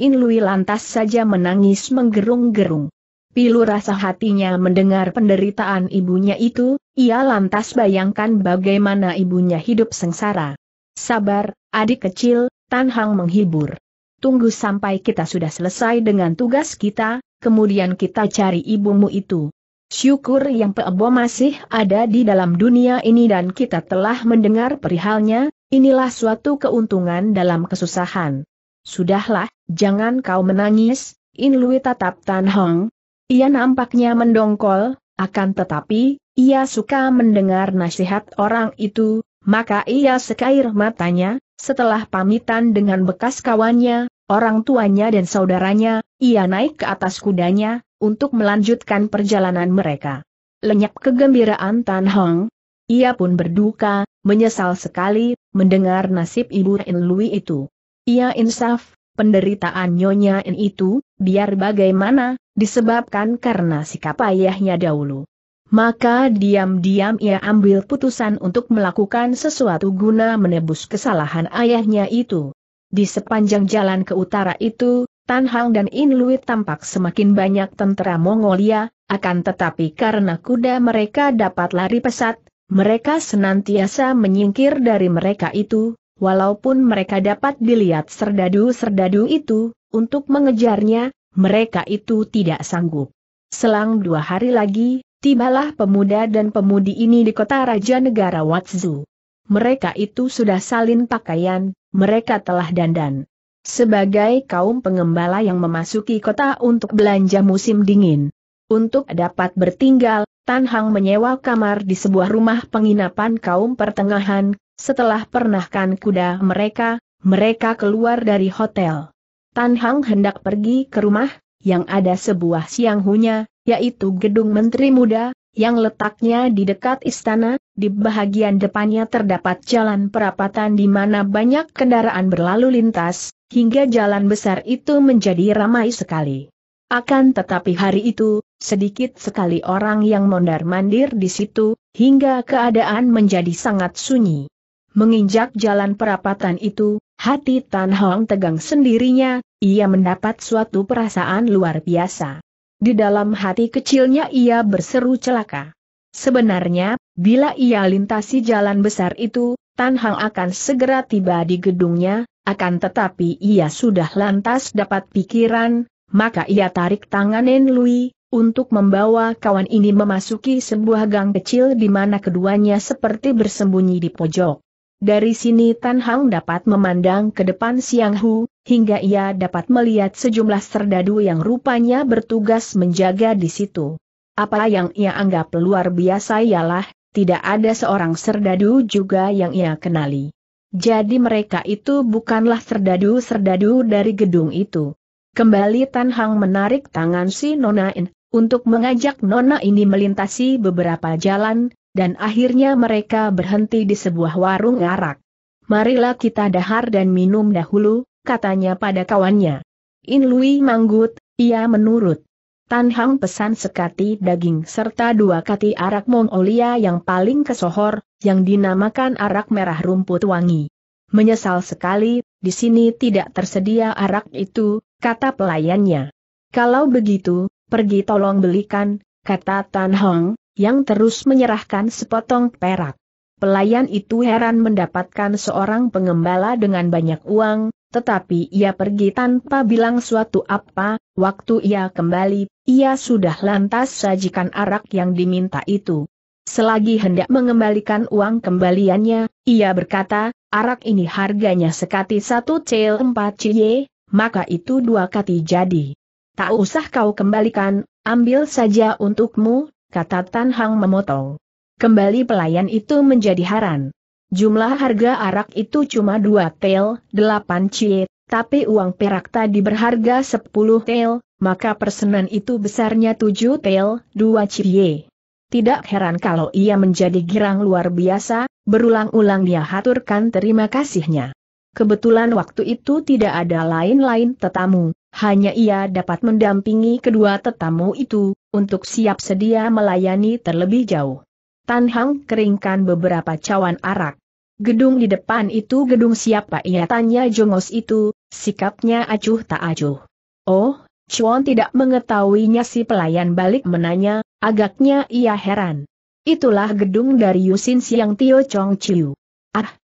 In Lui lantas saja menangis menggerung-gerung. Pilu rasa hatinya mendengar penderitaan ibunya itu, ia lantas bayangkan bagaimana ibunya hidup sengsara. Sabar, adik kecil, Tan Hang menghibur. Tunggu sampai kita sudah selesai dengan tugas kita, kemudian kita cari ibumu itu. Syukur yang Peebo masih ada di dalam dunia ini dan kita telah mendengar perihalnya, inilah suatu keuntungan dalam kesusahan. Sudahlah, jangan kau menangis, In Lui tatap Tan Hong, ia nampaknya mendongkol, akan tetapi, ia suka mendengar nasihat orang itu, maka ia sekair matanya, setelah pamitan dengan bekas kawannya, orang tuanya dan saudaranya, ia naik ke atas kudanya, untuk melanjutkan perjalanan mereka. Lenyap kegembiraan Tan Hong, ia pun berduka, menyesal sekali, mendengar nasib ibu In Lui itu. Ia insaf, penderitaan Nyonya In itu, biar bagaimana, disebabkan karena sikap ayahnya dahulu. Maka diam-diam ia ambil putusan untuk melakukan sesuatu guna menebus kesalahan ayahnya itu. Di sepanjang jalan ke utara itu, Tan Hang dan In Lui tampak semakin banyak tentara Mongolia, akan tetapi karena kuda mereka dapat lari pesat, mereka senantiasa menyingkir dari mereka itu, walaupun mereka dapat dilihat serdadu-serdadu itu, untuk mengejarnya, mereka itu tidak sanggup. Selang dua hari lagi, tibalah pemuda dan pemudi ini di kota Raja Negara Watsu. Mereka itu sudah salin pakaian, mereka telah dandan. Sebagai kaum pengembala yang memasuki kota untuk belanja musim dingin. Untuk dapat bertinggal, Tan Hang menyewa kamar di sebuah rumah penginapan kaum pertengahan, setelah pernahkan kuda mereka, mereka keluar dari hotel. Tan Hang hendak pergi ke rumah, yang ada sebuah siang hunya, yaitu gedung Menteri Muda, yang letaknya di dekat istana, di bahagian depannya terdapat jalan perapatan di mana banyak kendaraan berlalu lintas, hingga jalan besar itu menjadi ramai sekali. Akan tetapi hari itu, sedikit sekali orang yang mondar-mandir di situ, hingga keadaan menjadi sangat sunyi. Menginjak jalan perapatan itu, Hati Tan Hong tegang sendirinya, ia mendapat suatu perasaan luar biasa. Di dalam hati kecilnya ia berseru celaka. Sebenarnya, bila ia lintasi jalan besar itu, Tan Hong akan segera tiba di gedungnya, akan tetapi ia sudah lantas dapat pikiran, maka ia tarik tangan Lui untuk membawa kawan ini memasuki sebuah gang kecil di mana keduanya seperti bersembunyi di pojok. Dari sini Tan Hang dapat memandang ke depan Siang Hu, hingga ia dapat melihat sejumlah serdadu yang rupanya bertugas menjaga di situ. Apa yang ia anggap luar biasa ialah, tidak ada seorang serdadu juga yang ia kenali. Jadi mereka itu bukanlah serdadu-serdadu dari gedung itu. Kembali Tan Hang menarik tangan si Nona In, untuk mengajak Nona ini melintasi beberapa jalan, dan akhirnya mereka berhenti di sebuah warung arak. Marilah kita dahar dan minum dahulu, katanya pada kawannya. In Lui manggut, ia menurut. Tan Hang pesan sekati daging serta dua kati arak Mongolia yang paling kesohor, yang dinamakan arak merah rumput wangi. Menyesal sekali, di sini tidak tersedia arak itu, kata pelayannya. Kalau begitu, pergi tolong belikan, kata Tan Hong, yang terus menyerahkan sepotong perak. Pelayan itu heran mendapatkan seorang pengembala dengan banyak uang, tetapi ia pergi tanpa bilang suatu apa, waktu ia kembali, ia sudah lantas sajikan arak yang diminta itu. Selagi hendak mengembalikan uang kembaliannya, ia berkata, arak ini harganya sekati satu cel empat cie, maka itu dua kati jadi. Tak usah kau kembalikan, ambil saja untukmu, kata Tan Hang memotong. Kembali pelayan itu menjadi haran. Jumlah harga arak itu cuma dua tel, delapan cie, tapi uang perak tadi berharga sepuluh tel, maka persenan itu besarnya tujuh tel, dua cie. Tidak heran kalau ia menjadi girang luar biasa, berulang-ulang dia haturkan terima kasihnya. Kebetulan waktu itu tidak ada lain-lain tetamu, hanya ia dapat mendampingi kedua tetamu itu, untuk siap sedia melayani terlebih jauh. Tan Hang keringkan beberapa cawan arak. Gedung di depan itu gedung siapa ia tanya jongos itu, sikapnya acuh tak acuh. Oh, Chuan tidak mengetahuinya si pelayan balik menanya, agaknya ia heran. Itulah gedung dari Yusin Siang Tio Chong Chiu.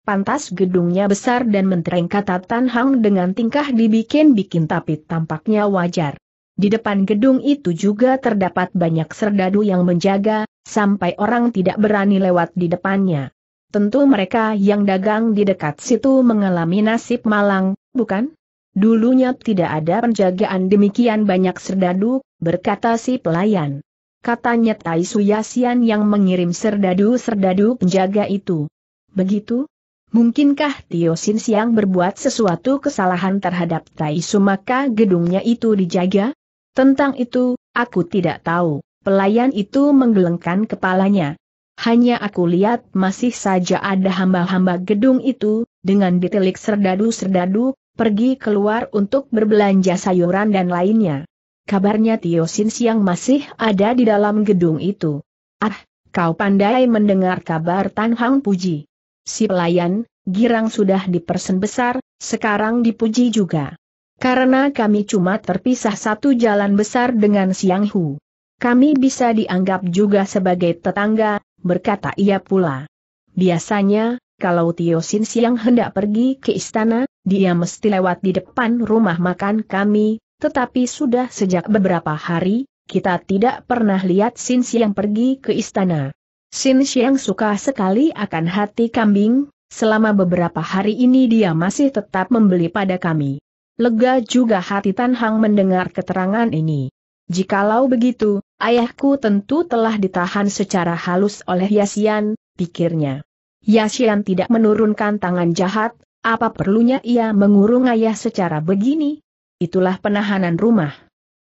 Pantas gedungnya besar dan mentereng kata Tan Hang dengan tingkah dibikin-bikin tapi tampaknya wajar. Di depan gedung itu juga terdapat banyak serdadu yang menjaga, sampai orang tidak berani lewat di depannya. Tentu mereka yang dagang di dekat situ mengalami nasib malang, bukan? Dulunya tidak ada penjagaan demikian banyak serdadu, berkata si pelayan. Katanya Tai Suyasian yang mengirim serdadu-serdadu penjaga itu. Begitu? Mungkinkah Tio Sin Siang berbuat sesuatu kesalahan terhadap Tai Su maka gedungnya itu dijaga? Tentang itu, aku tidak tahu. Pelayan itu menggelengkan kepalanya. Hanya aku lihat masih saja ada hamba-hamba gedung itu, dengan ditelik serdadu-serdadu, pergi keluar untuk berbelanja sayuran dan lainnya. Kabarnya Tio Sin Siang masih ada di dalam gedung itu. Ah, kau pandai mendengar kabar Tan Hang Puji si pelayan, girang sudah dipersen besar, sekarang dipuji juga. Karena kami cuma terpisah satu jalan besar dengan Siang Hu. Kami bisa dianggap juga sebagai tetangga, berkata ia pula. Biasanya, kalau Tio Sin Siang hendak pergi ke istana, dia mesti lewat di depan rumah makan kami, tetapi sudah sejak beberapa hari, kita tidak pernah lihat Sin Siang pergi ke istana. Sin Xiang suka sekali akan hati kambing, selama beberapa hari ini dia masih tetap membeli pada kami. Lega juga hati Tan Hang mendengar keterangan ini. Jikalau begitu, ayahku tentu telah ditahan secara halus oleh Yasian, pikirnya. Yasian tidak menurunkan tangan jahat, apa perlunya ia mengurung ayah secara begini? Itulah penahanan rumah.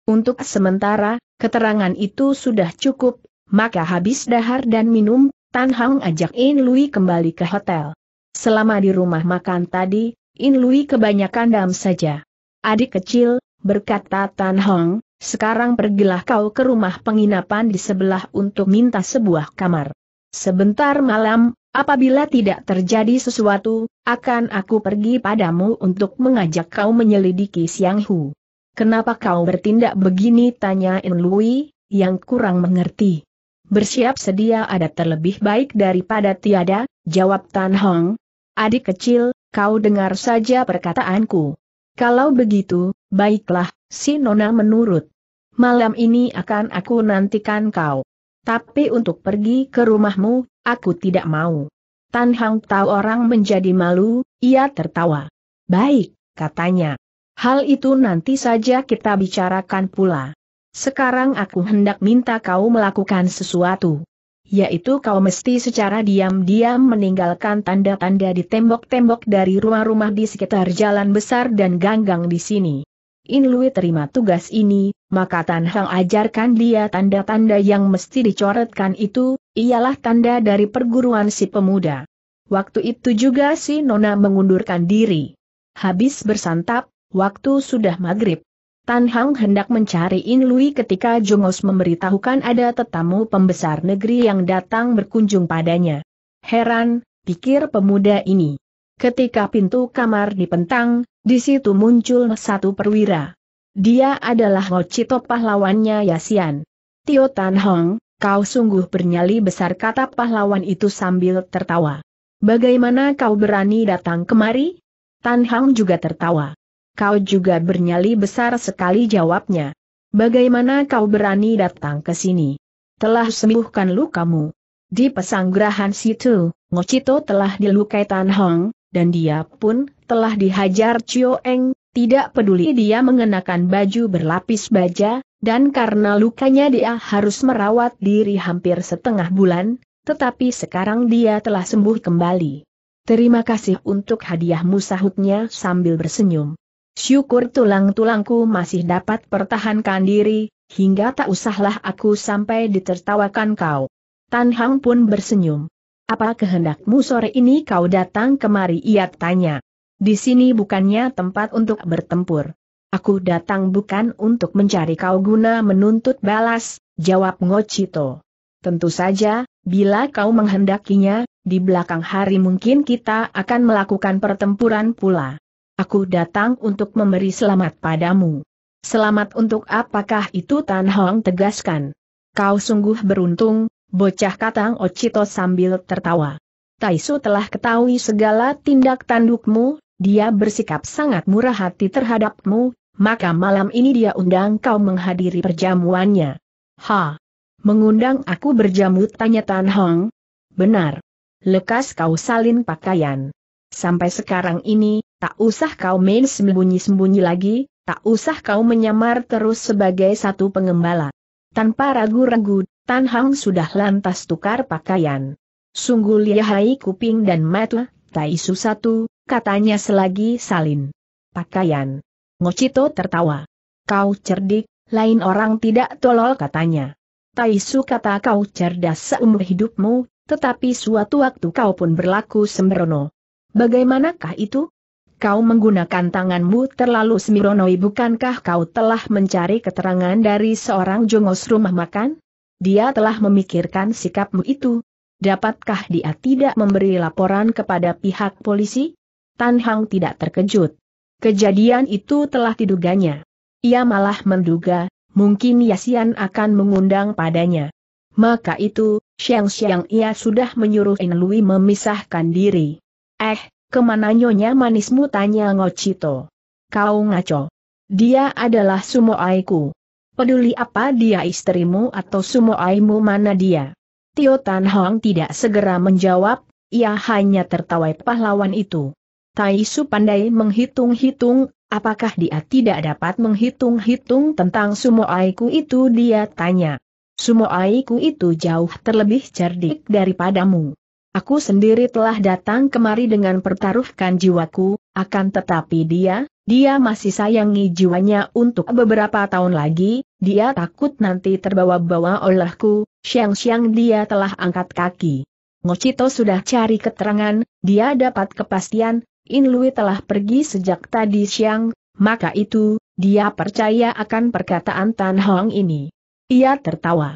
Untuk sementara, keterangan itu sudah cukup, maka habis dahar dan minum, Tan Hang ajak In Lui kembali ke hotel. Selama di rumah makan tadi, In Lui kebanyakan dam saja. Adik kecil, berkata Tan Hong, sekarang pergilah kau ke rumah penginapan di sebelah untuk minta sebuah kamar. Sebentar malam, apabila tidak terjadi sesuatu, akan aku pergi padamu untuk mengajak kau menyelidiki Siang Hu. Kenapa kau bertindak begini tanya In Lui, yang kurang mengerti bersiap sedia ada terlebih baik daripada tiada, jawab Tan Hong. Adik kecil, kau dengar saja perkataanku. Kalau begitu, baiklah, si Nona menurut. Malam ini akan aku nantikan kau. Tapi untuk pergi ke rumahmu, aku tidak mau. Tan Hong tahu orang menjadi malu, ia tertawa. Baik, katanya. Hal itu nanti saja kita bicarakan pula. Sekarang aku hendak minta kau melakukan sesuatu. Yaitu kau mesti secara diam-diam meninggalkan tanda-tanda di tembok-tembok dari rumah-rumah di sekitar jalan besar dan ganggang di sini. Inlui terima tugas ini, maka Tan Hang ajarkan dia tanda-tanda yang mesti dicoretkan itu, ialah tanda dari perguruan si pemuda. Waktu itu juga si Nona mengundurkan diri. Habis bersantap, waktu sudah maghrib. Tan Hang hendak mencari In Lui ketika Jongos memberitahukan ada tetamu pembesar negeri yang datang berkunjung padanya. Heran, pikir pemuda ini. Ketika pintu kamar dipentang, di situ muncul satu perwira. Dia adalah Ho Chito pahlawannya Yasian. Tio Tan Hong, kau sungguh bernyali besar kata pahlawan itu sambil tertawa. Bagaimana kau berani datang kemari? Tan Hong juga tertawa kau juga bernyali besar sekali jawabnya. Bagaimana kau berani datang ke sini? Telah sembuhkan lukamu. Di pesanggrahan situ, Ngocito telah dilukai Tan Hong, dan dia pun telah dihajar Cio Eng, tidak peduli dia mengenakan baju berlapis baja, dan karena lukanya dia harus merawat diri hampir setengah bulan, tetapi sekarang dia telah sembuh kembali. Terima kasih untuk hadiahmu sahutnya sambil bersenyum. Syukur tulang-tulangku masih dapat pertahankan diri, hingga tak usahlah aku sampai ditertawakan kau. Tan Hang pun bersenyum. Apa kehendakmu sore ini kau datang kemari ia tanya. Di sini bukannya tempat untuk bertempur. Aku datang bukan untuk mencari kau guna menuntut balas, jawab Ngocito. Tentu saja, bila kau menghendakinya, di belakang hari mungkin kita akan melakukan pertempuran pula. Aku datang untuk memberi selamat padamu. Selamat untuk apakah itu Tan Hong tegaskan. Kau sungguh beruntung, bocah katang Ochito sambil tertawa. Taisu telah ketahui segala tindak tandukmu, dia bersikap sangat murah hati terhadapmu, maka malam ini dia undang kau menghadiri perjamuannya. Ha! Mengundang aku berjamu tanya Tan Hong? Benar. Lekas kau salin pakaian sampai sekarang ini, tak usah kau main sembunyi-sembunyi lagi, tak usah kau menyamar terus sebagai satu pengembala. Tanpa ragu-ragu, Tan Hang sudah lantas tukar pakaian. Sungguh lihai kuping dan mata, tai satu, katanya selagi salin. Pakaian. Ngocito tertawa. Kau cerdik, lain orang tidak tolol katanya. Taisu kata kau cerdas seumur hidupmu, tetapi suatu waktu kau pun berlaku sembrono. Bagaimanakah itu? Kau menggunakan tanganmu terlalu semironoi bukankah kau telah mencari keterangan dari seorang jongos rumah makan? Dia telah memikirkan sikapmu itu. Dapatkah dia tidak memberi laporan kepada pihak polisi? Tan Hang tidak terkejut. Kejadian itu telah diduganya. Ia malah menduga, mungkin Yasian akan mengundang padanya. Maka itu, siang-siang ia sudah menyuruh In Lui memisahkan diri. Eh, kemana nyonya manismu tanya Ngocito. Kau ngaco. Dia adalah sumo aiku. Peduli apa dia istrimu atau sumo aimu mana dia? Tio Tan Hong tidak segera menjawab, ia hanya tertawa pahlawan itu. Tai Su pandai menghitung-hitung, apakah dia tidak dapat menghitung-hitung tentang sumo aiku itu dia tanya. Sumo aiku itu jauh terlebih cerdik daripadamu. Aku sendiri telah datang kemari dengan pertaruhkan jiwaku, akan tetapi dia, dia masih sayangi jiwanya untuk beberapa tahun lagi, dia takut nanti terbawa-bawa olehku, siang-siang dia telah angkat kaki. Ngocito sudah cari keterangan, dia dapat kepastian, Inlui telah pergi sejak tadi siang, maka itu, dia percaya akan perkataan Tan Hong ini. Ia tertawa.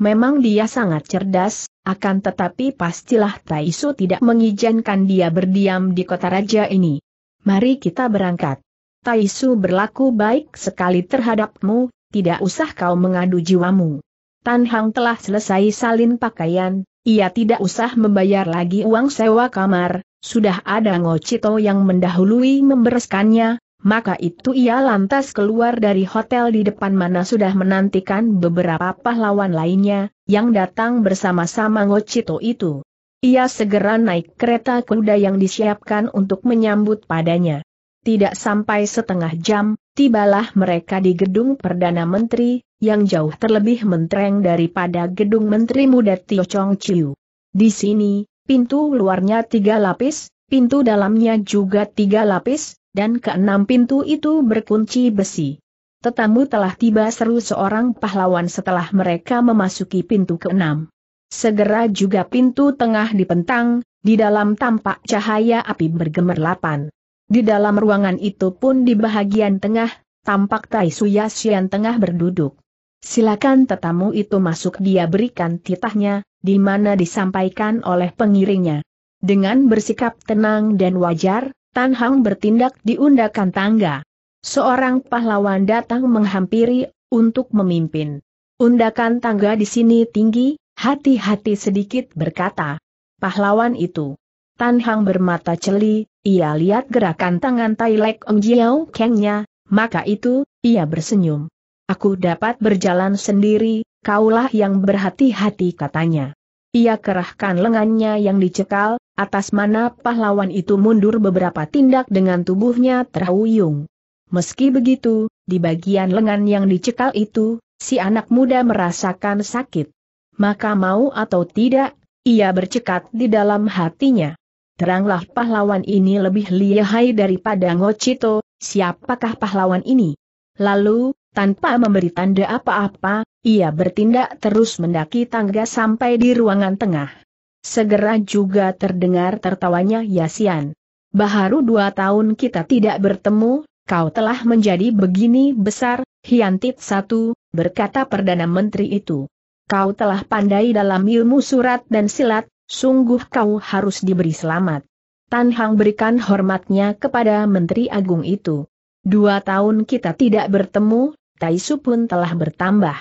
Memang dia sangat cerdas, akan tetapi pastilah Taisu tidak mengizinkan dia berdiam di kota raja ini. Mari kita berangkat. Taisu berlaku baik sekali terhadapmu, tidak usah kau mengadu jiwamu. Tan Hang telah selesai salin pakaian, ia tidak usah membayar lagi uang sewa kamar, sudah ada Ngo Ngocito yang mendahului membereskannya, maka itu ia lantas keluar dari hotel di depan mana sudah menantikan beberapa pahlawan lainnya, yang datang bersama-sama Ngocito itu. Ia segera naik kereta kuda yang disiapkan untuk menyambut padanya. Tidak sampai setengah jam, tibalah mereka di gedung Perdana Menteri, yang jauh terlebih mentereng daripada gedung Menteri Muda Tio Chong Chiu. Di sini, pintu luarnya tiga lapis, pintu dalamnya juga tiga lapis, dan keenam pintu itu berkunci besi. Tetamu telah tiba seru seorang pahlawan setelah mereka memasuki pintu keenam. Segera juga pintu tengah dipentang, di dalam tampak cahaya api bergemerlapan. Di dalam ruangan itu pun di bahagian tengah, tampak Tai Suyasian tengah berduduk. Silakan tetamu itu masuk dia berikan titahnya, di mana disampaikan oleh pengiringnya. Dengan bersikap tenang dan wajar, Tan Hang bertindak di undakan tangga. Seorang pahlawan datang menghampiri untuk memimpin. Undakan tangga di sini tinggi, hati-hati sedikit berkata. Pahlawan itu. Tan Hang bermata celi, ia lihat gerakan tangan Tai Lek Ong Jiao Kengnya, maka itu, ia bersenyum. Aku dapat berjalan sendiri, kaulah yang berhati-hati katanya. Ia kerahkan lengannya yang dicekal, atas mana pahlawan itu mundur beberapa tindak dengan tubuhnya terhuyung. Meski begitu, di bagian lengan yang dicekal itu, si anak muda merasakan sakit. Maka mau atau tidak, ia bercekat di dalam hatinya. Teranglah pahlawan ini lebih lihai daripada Ngocito, siapakah pahlawan ini? Lalu, tanpa memberi tanda apa-apa, ia bertindak terus mendaki tangga sampai di ruangan tengah. Segera juga terdengar tertawanya Yasian. Baharu dua tahun kita tidak bertemu, kau telah menjadi begini besar, Hiantit satu, berkata Perdana Menteri itu. Kau telah pandai dalam ilmu surat dan silat, sungguh kau harus diberi selamat. Tan Hang berikan hormatnya kepada Menteri Agung itu. Dua tahun kita tidak bertemu, Taisu pun telah bertambah.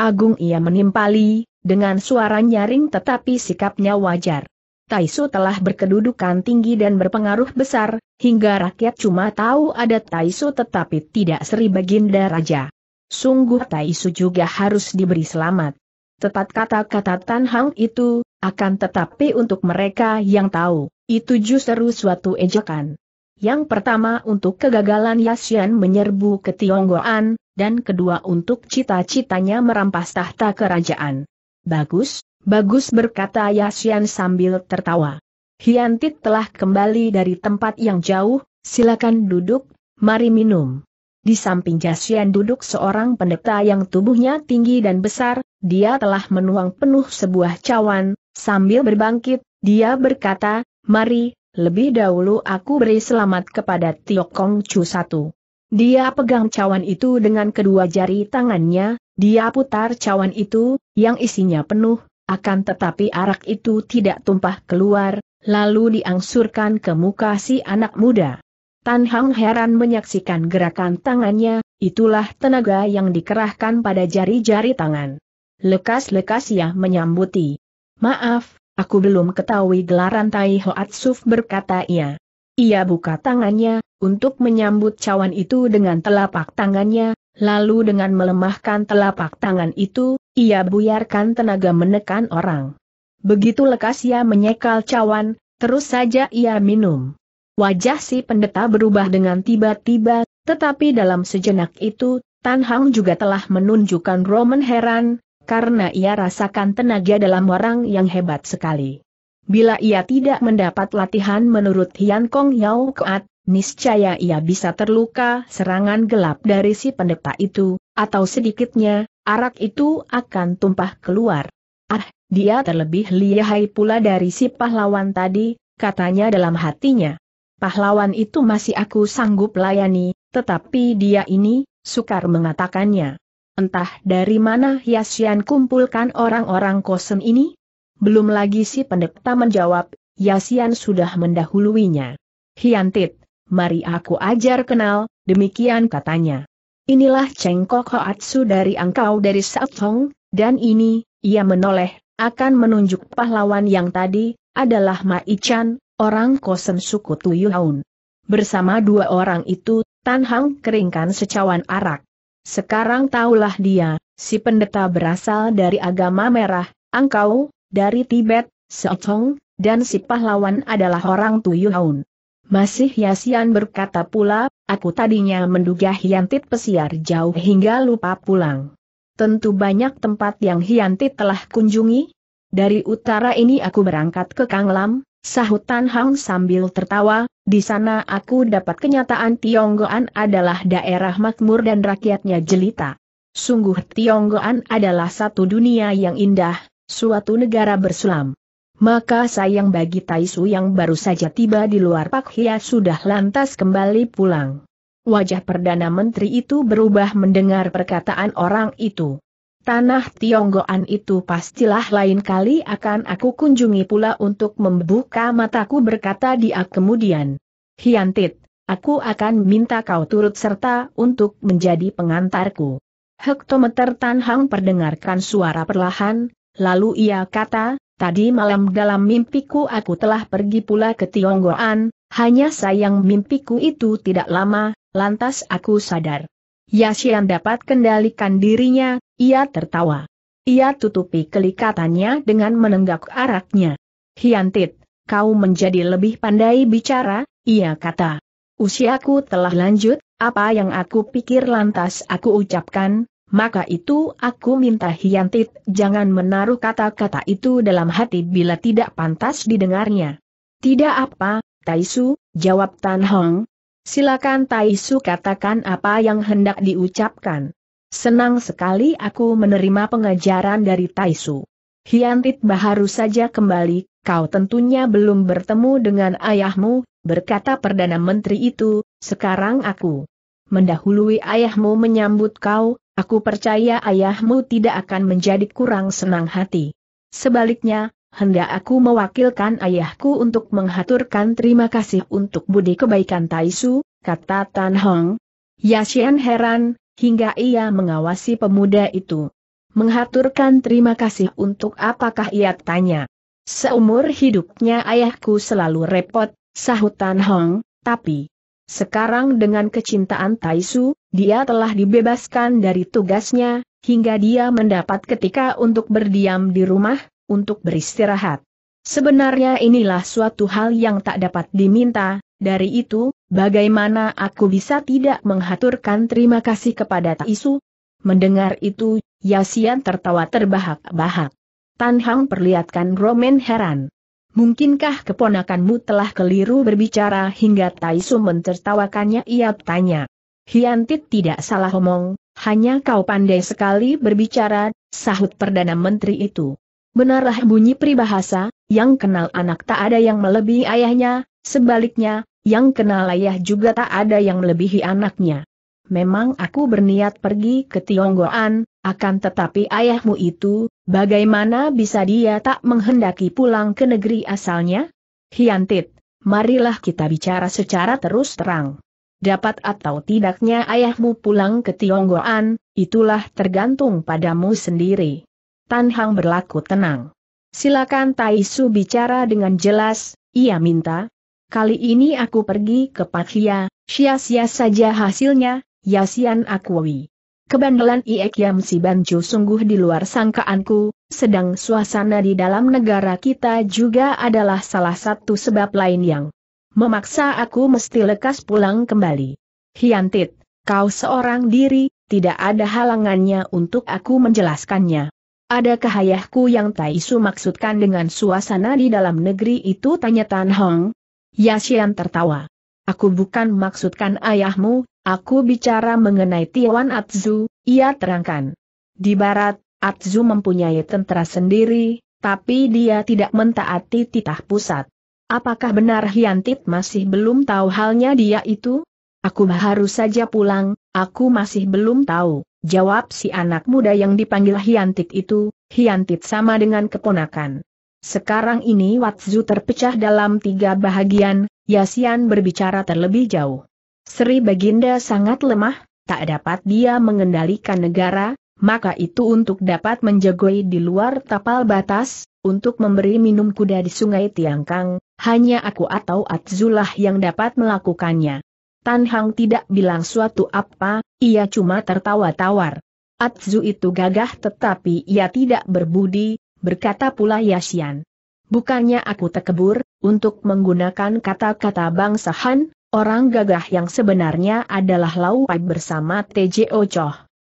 Agung ia menimpali, dengan suara nyaring tetapi sikapnya wajar. Taisu telah berkedudukan tinggi dan berpengaruh besar, hingga rakyat cuma tahu ada Taisu tetapi tidak Sri Baginda Raja. Sungguh Taisu juga harus diberi selamat. Tepat kata-kata Tan Hang itu, akan tetapi untuk mereka yang tahu, itu justru suatu ejekan. Yang pertama untuk kegagalan Yasian menyerbu ke Tionggoan, dan kedua untuk cita-citanya merampas tahta kerajaan. Bagus, bagus berkata Yasian sambil tertawa. Hiantit telah kembali dari tempat yang jauh, silakan duduk, mari minum. Di samping Yasian duduk seorang pendeta yang tubuhnya tinggi dan besar, dia telah menuang penuh sebuah cawan, sambil berbangkit, dia berkata, mari, lebih dahulu aku beri selamat kepada Tiokong Chu Satu. Dia pegang cawan itu dengan kedua jari tangannya, dia putar cawan itu, yang isinya penuh, akan tetapi arak itu tidak tumpah keluar, lalu diangsurkan ke muka si anak muda. Tan Hang heran menyaksikan gerakan tangannya, itulah tenaga yang dikerahkan pada jari-jari tangan. Lekas-lekas ia menyambuti. Maaf, aku belum ketahui gelaran Tai Hoat Suf berkata ia. Ia buka tangannya, untuk menyambut cawan itu dengan telapak tangannya, Lalu dengan melemahkan telapak tangan itu, ia buyarkan tenaga menekan orang. Begitu lekas ia menyekal cawan, terus saja ia minum. Wajah si pendeta berubah dengan tiba-tiba, tetapi dalam sejenak itu, Tan Hang juga telah menunjukkan Roman heran, karena ia rasakan tenaga dalam orang yang hebat sekali. Bila ia tidak mendapat latihan menurut Hian Kong Yao Kuat, niscaya ia bisa terluka serangan gelap dari si pendeta itu, atau sedikitnya, arak itu akan tumpah keluar. Ah, dia terlebih lihai pula dari si pahlawan tadi, katanya dalam hatinya. Pahlawan itu masih aku sanggup layani, tetapi dia ini, sukar mengatakannya. Entah dari mana Yasian kumpulkan orang-orang kosen ini? Belum lagi si pendeta menjawab, Yasian sudah mendahuluinya. Hiantit, mari aku ajar kenal, demikian katanya. Inilah cengkok hoatsu dari engkau dari Sathong, dan ini, ia menoleh, akan menunjuk pahlawan yang tadi, adalah Maichan, orang kosen suku Tuyuhaun. Bersama dua orang itu, Tan Hang keringkan secawan arak. Sekarang taulah dia, si pendeta berasal dari agama merah, engkau, dari Tibet, Sathong, dan si pahlawan adalah orang Tuyuhaun. Masih Yasian berkata pula, aku tadinya menduga Hiantit pesiar jauh hingga lupa pulang. Tentu banyak tempat yang Hiantit telah kunjungi. Dari utara ini aku berangkat ke Kanglam, sahut Tan Hang sambil tertawa, di sana aku dapat kenyataan Tionggoan adalah daerah makmur dan rakyatnya jelita. Sungguh Tionggoan adalah satu dunia yang indah, suatu negara bersulam. Maka sayang bagi Taisu yang baru saja tiba di luar Pak Hia sudah lantas kembali pulang. Wajah Perdana Menteri itu berubah mendengar perkataan orang itu. Tanah Tionggoan itu pastilah lain kali akan aku kunjungi pula untuk membuka mataku berkata dia kemudian. Hiantit, aku akan minta kau turut serta untuk menjadi pengantarku. Hektometer Tan perdengarkan suara perlahan, lalu ia kata, Tadi malam dalam mimpiku aku telah pergi pula ke Tionggoan, hanya sayang mimpiku itu tidak lama, lantas aku sadar. Yasian dapat kendalikan dirinya, ia tertawa. Ia tutupi kelikatannya dengan menenggak araknya. Hiantit, kau menjadi lebih pandai bicara, ia kata. Usiaku telah lanjut, apa yang aku pikir lantas aku ucapkan, maka itu aku minta Hiantit jangan menaruh kata-kata itu dalam hati bila tidak pantas didengarnya. Tidak apa, Taisu, jawab Tan Hong. Silakan Taisu katakan apa yang hendak diucapkan. Senang sekali aku menerima pengajaran dari Taisu. Hiantit baru saja kembali, kau tentunya belum bertemu dengan ayahmu, berkata Perdana Menteri itu, sekarang aku mendahului ayahmu menyambut kau, Aku percaya ayahmu tidak akan menjadi kurang senang hati. Sebaliknya, hendak aku mewakilkan ayahku untuk menghaturkan terima kasih untuk budi kebaikan Taisu, kata Tan Hong. Yashian heran, hingga ia mengawasi pemuda itu. Menghaturkan terima kasih untuk apakah ia tanya. Seumur hidupnya ayahku selalu repot, sahut Tan Hong, tapi sekarang dengan kecintaan Taisu, dia telah dibebaskan dari tugasnya, hingga dia mendapat ketika untuk berdiam di rumah, untuk beristirahat. Sebenarnya inilah suatu hal yang tak dapat diminta, dari itu, bagaimana aku bisa tidak menghaturkan terima kasih kepada Taisu? Mendengar itu, Yasian tertawa terbahak-bahak. Tanhang perlihatkan Roman heran. Mungkinkah keponakanmu telah keliru berbicara hingga Taisu mentertawakannya ia tanya. Hiantit tidak salah omong, hanya kau pandai sekali berbicara, sahut Perdana Menteri itu. Benarlah bunyi peribahasa, yang kenal anak tak ada yang melebihi ayahnya, sebaliknya, yang kenal ayah juga tak ada yang melebihi anaknya memang aku berniat pergi ke Tionggoan, akan tetapi ayahmu itu, bagaimana bisa dia tak menghendaki pulang ke negeri asalnya? Hiantit, marilah kita bicara secara terus terang. Dapat atau tidaknya ayahmu pulang ke Tionggoan, itulah tergantung padamu sendiri. Tan Hang berlaku tenang. Silakan Tai Su bicara dengan jelas, ia minta. Kali ini aku pergi ke Hia, sia-sia saja hasilnya, Yasian Akwawi. Kebandelan Iek Yam Si Banju sungguh di luar sangkaanku, sedang suasana di dalam negara kita juga adalah salah satu sebab lain yang memaksa aku mesti lekas pulang kembali. Hiantit, kau seorang diri, tidak ada halangannya untuk aku menjelaskannya. Adakah ayahku yang Taisu maksudkan dengan suasana di dalam negeri itu tanya Tan Hong? Yasian tertawa. Aku bukan maksudkan ayahmu, Aku bicara mengenai Tiawan Atzu, ia terangkan. Di barat, Atzu mempunyai tentara sendiri, tapi dia tidak mentaati titah pusat. Apakah benar Hiantit masih belum tahu halnya dia itu? Aku harus saja pulang, aku masih belum tahu, jawab si anak muda yang dipanggil Hiantit itu, Hiantit sama dengan keponakan. Sekarang ini Watzu terpecah dalam tiga bahagian, Yasian berbicara terlebih jauh. Sri Baginda sangat lemah, tak dapat dia mengendalikan negara, maka itu untuk dapat menjagoi di luar tapal batas, untuk memberi minum kuda di sungai Tiangkang, hanya aku atau Atzulah yang dapat melakukannya. Tan Hang tidak bilang suatu apa, ia cuma tertawa tawar. Atzu itu gagah tetapi ia tidak berbudi, berkata pula Yasian. Bukannya aku tekebur, untuk menggunakan kata-kata bangsa Han, Orang gagah yang sebenarnya adalah Lau Pai bersama TJO Ochoh.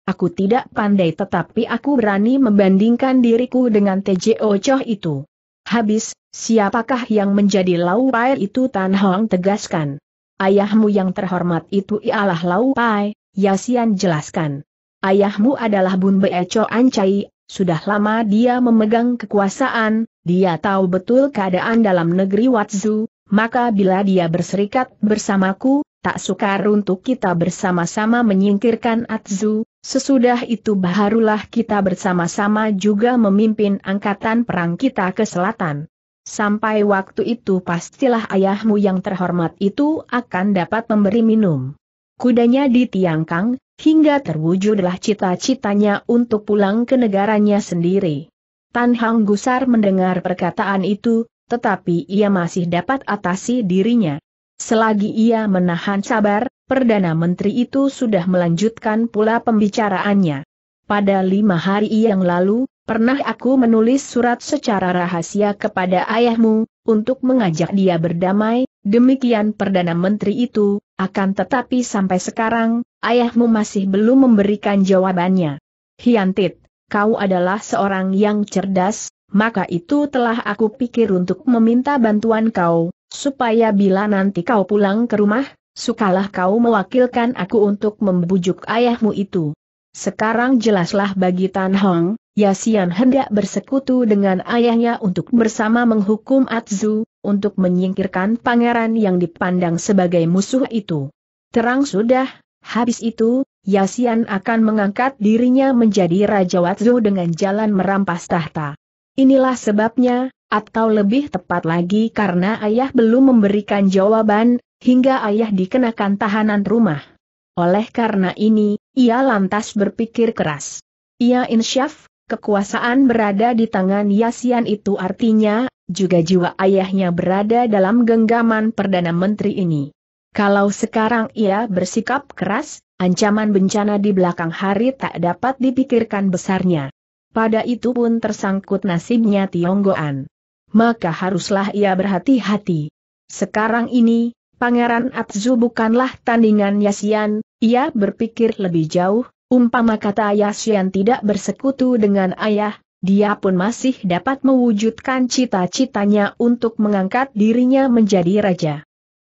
Aku tidak pandai tetapi aku berani membandingkan diriku dengan TJO Ochoh itu. Habis, siapakah yang menjadi Lau Pai itu Tan Hong tegaskan. Ayahmu yang terhormat itu ialah Lau Pai, Yasian jelaskan. Ayahmu adalah Bun Cho Ancai, sudah lama dia memegang kekuasaan, dia tahu betul keadaan dalam negeri Watzu, maka bila dia berserikat bersamaku, tak sukar untuk kita bersama-sama menyingkirkan Atzu, sesudah itu barulah kita bersama-sama juga memimpin angkatan perang kita ke selatan. Sampai waktu itu pastilah ayahmu yang terhormat itu akan dapat memberi minum kudanya di Tiangkang, hingga terwujudlah cita-citanya untuk pulang ke negaranya sendiri. Tan Hang Gusar mendengar perkataan itu, tetapi ia masih dapat atasi dirinya. Selagi ia menahan sabar, Perdana Menteri itu sudah melanjutkan pula pembicaraannya. Pada lima hari yang lalu, pernah aku menulis surat secara rahasia kepada ayahmu, untuk mengajak dia berdamai, demikian Perdana Menteri itu, akan tetapi sampai sekarang, ayahmu masih belum memberikan jawabannya. Hiantit, kau adalah seorang yang cerdas, maka itu telah aku pikir untuk meminta bantuan kau, supaya bila nanti kau pulang ke rumah, sukalah kau mewakilkan aku untuk membujuk ayahmu itu. Sekarang jelaslah bagi Tan Hong, Yasian hendak bersekutu dengan ayahnya untuk bersama menghukum Atzu, untuk menyingkirkan pangeran yang dipandang sebagai musuh itu. Terang sudah, habis itu, Yasian akan mengangkat dirinya menjadi Raja Watzu dengan jalan merampas tahta. Inilah sebabnya, atau lebih tepat lagi karena ayah belum memberikan jawaban, hingga ayah dikenakan tahanan rumah. Oleh karena ini, ia lantas berpikir keras. Ia insyaf, kekuasaan berada di tangan Yasian itu artinya, juga jiwa ayahnya berada dalam genggaman Perdana Menteri ini. Kalau sekarang ia bersikap keras, ancaman bencana di belakang hari tak dapat dipikirkan besarnya pada itu pun tersangkut nasibnya Tionggoan. Maka haruslah ia berhati-hati. Sekarang ini, Pangeran Atzu bukanlah tandingan Yasian, ia berpikir lebih jauh, umpama kata Yasian tidak bersekutu dengan ayah, dia pun masih dapat mewujudkan cita-citanya untuk mengangkat dirinya menjadi raja.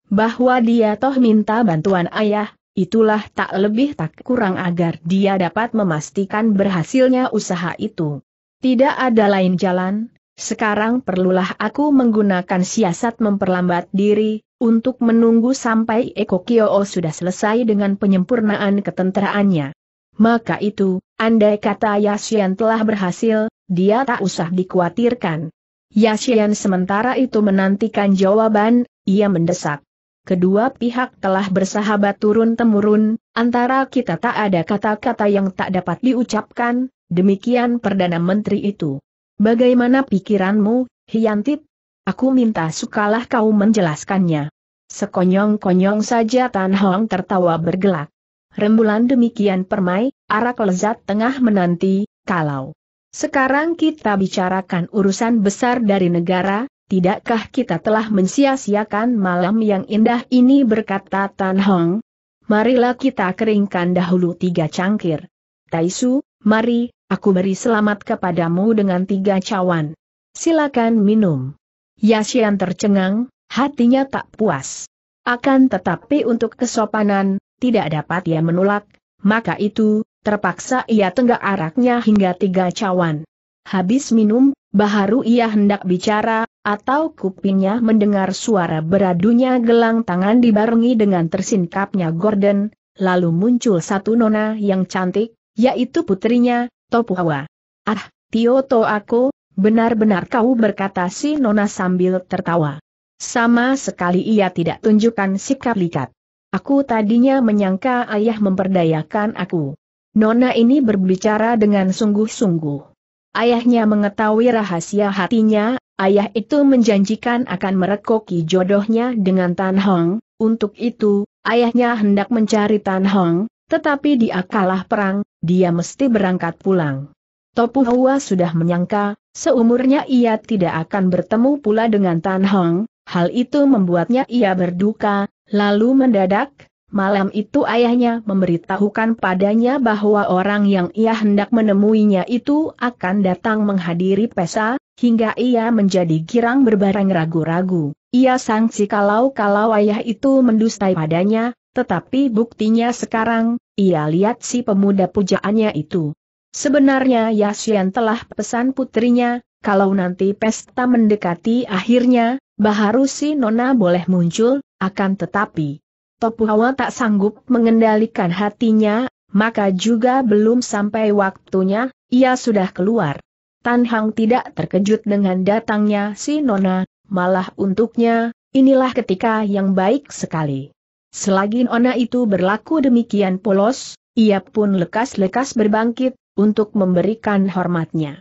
Bahwa dia toh minta bantuan ayah, Itulah tak lebih tak kurang agar dia dapat memastikan berhasilnya usaha itu. Tidak ada lain jalan, sekarang perlulah aku menggunakan siasat memperlambat diri, untuk menunggu sampai Eko Kyo sudah selesai dengan penyempurnaan ketenteraannya. Maka itu, andai kata Yasian telah berhasil, dia tak usah dikhawatirkan. Yasian sementara itu menantikan jawaban, ia mendesak kedua pihak telah bersahabat turun-temurun, antara kita tak ada kata-kata yang tak dapat diucapkan, demikian Perdana Menteri itu. Bagaimana pikiranmu, Hiantit? Aku minta sukalah kau menjelaskannya. Sekonyong-konyong saja Tan Hong tertawa bergelak. Rembulan demikian permai, arak lezat tengah menanti, kalau sekarang kita bicarakan urusan besar dari negara, Tidakkah kita telah mensia-siakan malam yang indah ini berkata Tan Hong? Marilah kita keringkan dahulu tiga cangkir. Taisu, mari, aku beri selamat kepadamu dengan tiga cawan. Silakan minum. Yasian tercengang, hatinya tak puas. Akan tetapi untuk kesopanan, tidak dapat ia menolak, maka itu, terpaksa ia tenggak araknya hingga tiga cawan habis minum, baharu ia hendak bicara, atau kupingnya mendengar suara beradunya gelang tangan dibarengi dengan tersingkapnya Gordon, lalu muncul satu nona yang cantik, yaitu putrinya, Topuawa. Ah, Tio To, aku, benar-benar kau berkata si nona sambil tertawa. Sama sekali ia tidak tunjukkan sikap likat. Aku tadinya menyangka ayah memperdayakan aku. Nona ini berbicara dengan sungguh-sungguh. Ayahnya mengetahui rahasia hatinya, ayah itu menjanjikan akan merekoki jodohnya dengan Tan Hong, untuk itu, ayahnya hendak mencari Tan Hong, tetapi dia kalah perang, dia mesti berangkat pulang. Topu Hua sudah menyangka, seumurnya ia tidak akan bertemu pula dengan Tan Hong, hal itu membuatnya ia berduka, lalu mendadak, Malam itu ayahnya memberitahukan padanya bahwa orang yang ia hendak menemuinya itu akan datang menghadiri pesta, hingga ia menjadi girang berbarang ragu-ragu. Ia sangsi kalau-kalau ayah itu mendustai padanya, tetapi buktinya sekarang, ia lihat si pemuda pujaannya itu. Sebenarnya Yasian telah pesan putrinya, kalau nanti pesta mendekati akhirnya, Baharu si Nona boleh muncul, akan tetapi Topu Hawa tak sanggup mengendalikan hatinya, maka juga belum sampai waktunya, ia sudah keluar. Tan Hang tidak terkejut dengan datangnya si Nona, malah untuknya, inilah ketika yang baik sekali. Selagi Nona itu berlaku demikian polos, ia pun lekas-lekas berbangkit, untuk memberikan hormatnya.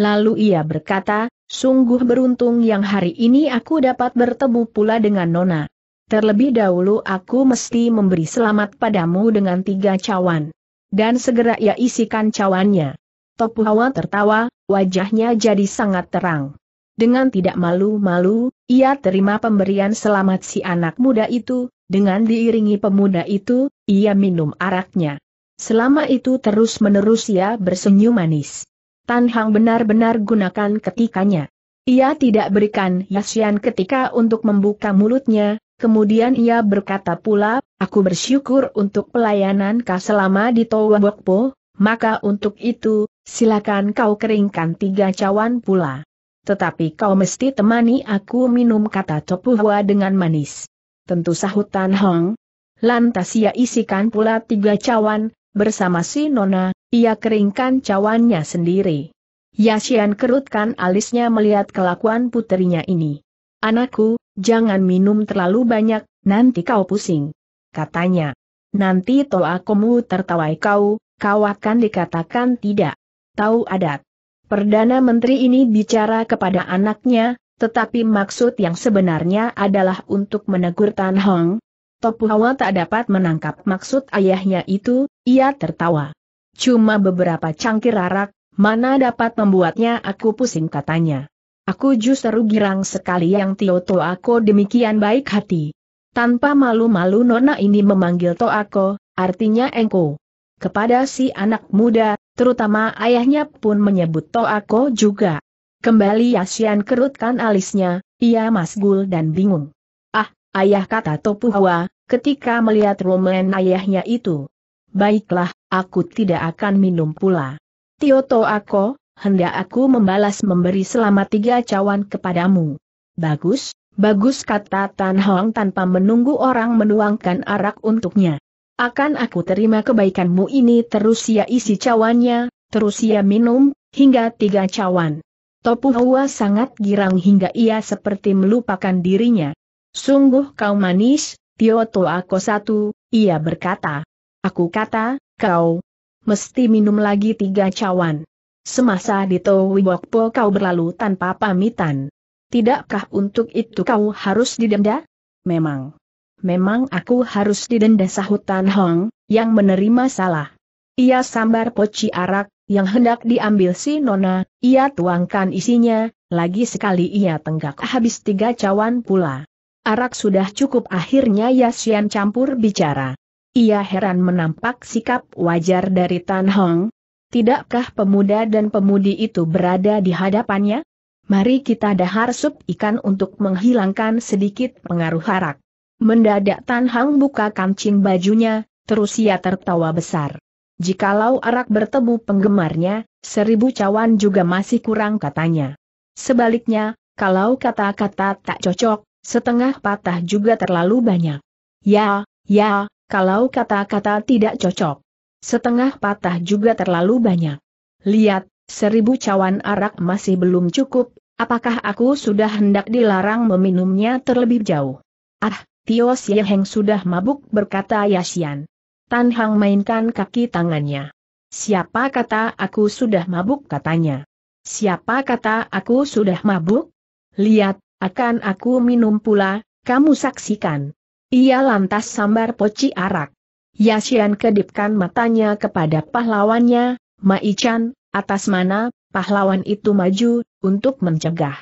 Lalu ia berkata, sungguh beruntung yang hari ini aku dapat bertemu pula dengan Nona. Terlebih dahulu aku mesti memberi selamat padamu dengan tiga cawan. Dan segera ia isikan cawannya. Topu Hawa tertawa, wajahnya jadi sangat terang. Dengan tidak malu-malu, ia terima pemberian selamat si anak muda itu, dengan diiringi pemuda itu, ia minum araknya. Selama itu terus-menerus ia bersenyum manis. Tan Hang benar-benar gunakan ketikanya. Ia tidak berikan Yasian ketika untuk membuka mulutnya, Kemudian ia berkata pula, aku bersyukur untuk pelayanan kau selama di Toa Bokpo, maka untuk itu, silakan kau keringkan tiga cawan pula. Tetapi kau mesti temani aku minum kata Topuhwa dengan manis. Tentu sahutan Hong. Lantas ia isikan pula tiga cawan, bersama si Nona, ia keringkan cawannya sendiri. Yasian kerutkan alisnya melihat kelakuan putrinya ini. Anakku, Jangan minum terlalu banyak, nanti kau pusing. Katanya. Nanti tolakomu tertawai kau, kau akan dikatakan tidak. Tahu adat. Perdana Menteri ini bicara kepada anaknya, tetapi maksud yang sebenarnya adalah untuk menegur Tan Hong. Topu Hawa tak dapat menangkap maksud ayahnya itu, ia tertawa. Cuma beberapa cangkir arak, mana dapat membuatnya aku pusing katanya. Aku justru girang sekali yang Tio Toako demikian baik hati. Tanpa malu-malu Nona ini memanggil Toako, artinya engko. Kepada si anak muda, terutama ayahnya pun menyebut Toako juga. Kembali Yasian kerutkan alisnya, ia masgul dan bingung. Ah, ayah kata Topuhwa, ketika melihat romen ayahnya itu. Baiklah, aku tidak akan minum pula. Tio Toako, hendak aku membalas memberi selama tiga cawan kepadamu. Bagus, bagus kata Tan Hong tanpa menunggu orang menuangkan arak untuknya. Akan aku terima kebaikanmu ini terus ia isi cawannya, terus ia minum, hingga tiga cawan. Topu Hua sangat girang hingga ia seperti melupakan dirinya. Sungguh kau manis, Tio Toako satu, ia berkata. Aku kata, kau mesti minum lagi tiga cawan. Semasa di Towi Towiwokpo kau berlalu tanpa pamitan. Tidakkah untuk itu kau harus didenda? Memang. Memang aku harus didenda sahut Tan Hong, yang menerima salah. Ia sambar poci arak, yang hendak diambil si Nona, ia tuangkan isinya, lagi sekali ia tenggak habis tiga cawan pula. Arak sudah cukup akhirnya Yasian campur bicara. Ia heran menampak sikap wajar dari Tan Hong, Tidakkah pemuda dan pemudi itu berada di hadapannya? Mari kita dahar sup ikan untuk menghilangkan sedikit pengaruh harak. Mendadak Tan Hang buka kancing bajunya, terus ia tertawa besar. Jikalau arak bertemu penggemarnya, seribu cawan juga masih kurang katanya. Sebaliknya, kalau kata-kata tak cocok, setengah patah juga terlalu banyak. Ya, ya, kalau kata-kata tidak cocok. Setengah patah juga terlalu banyak. Lihat, seribu cawan arak masih belum cukup, apakah aku sudah hendak dilarang meminumnya terlebih jauh? Ah, Tio Heng sudah mabuk berkata Yasian. Tan Hang mainkan kaki tangannya. Siapa kata aku sudah mabuk katanya. Siapa kata aku sudah mabuk? Lihat, akan aku minum pula, kamu saksikan. Ia lantas sambar poci arak. Yasian kedipkan matanya kepada pahlawannya, Maichan, atas mana pahlawan itu maju, untuk mencegah.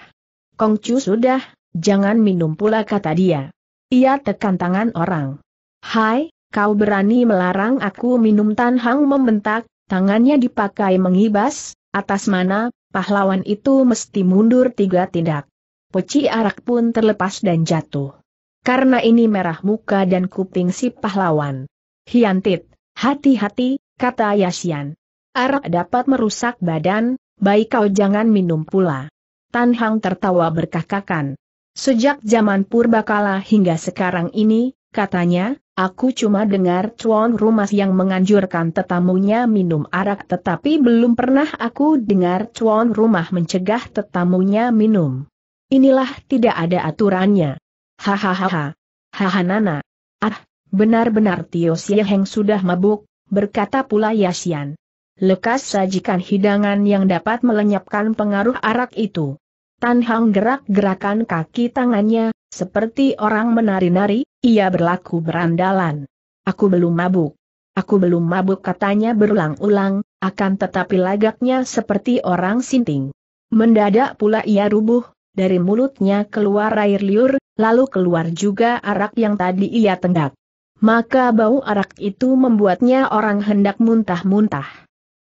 Kongcu sudah, jangan minum pula kata dia. Ia tekan tangan orang. Hai, kau berani melarang aku minum Tan Hang membentak, tangannya dipakai mengibas, atas mana, pahlawan itu mesti mundur tiga tindak. Poci arak pun terlepas dan jatuh. Karena ini merah muka dan kuping si pahlawan. Hiantit, hati-hati, kata Yasian. Arak dapat merusak badan, baik kau jangan minum pula. Tan Hang tertawa berkakakan. Sejak zaman purbakala hingga sekarang ini, katanya, aku cuma dengar cuan rumah yang menganjurkan tetamunya minum arak tetapi belum pernah aku dengar cuan rumah mencegah tetamunya minum. Inilah tidak ada aturannya. Hahaha. Hahanana. Ah, Benar-benar Tio Sieheng sudah mabuk, berkata pula Yasian. Lekas sajikan hidangan yang dapat melenyapkan pengaruh arak itu. Tan Hang gerak-gerakan kaki tangannya, seperti orang menari-nari, ia berlaku berandalan. Aku belum mabuk. Aku belum mabuk katanya berulang-ulang, akan tetapi lagaknya seperti orang sinting. Mendadak pula ia rubuh, dari mulutnya keluar air liur, lalu keluar juga arak yang tadi ia tenggak. Maka bau arak itu membuatnya orang hendak muntah-muntah.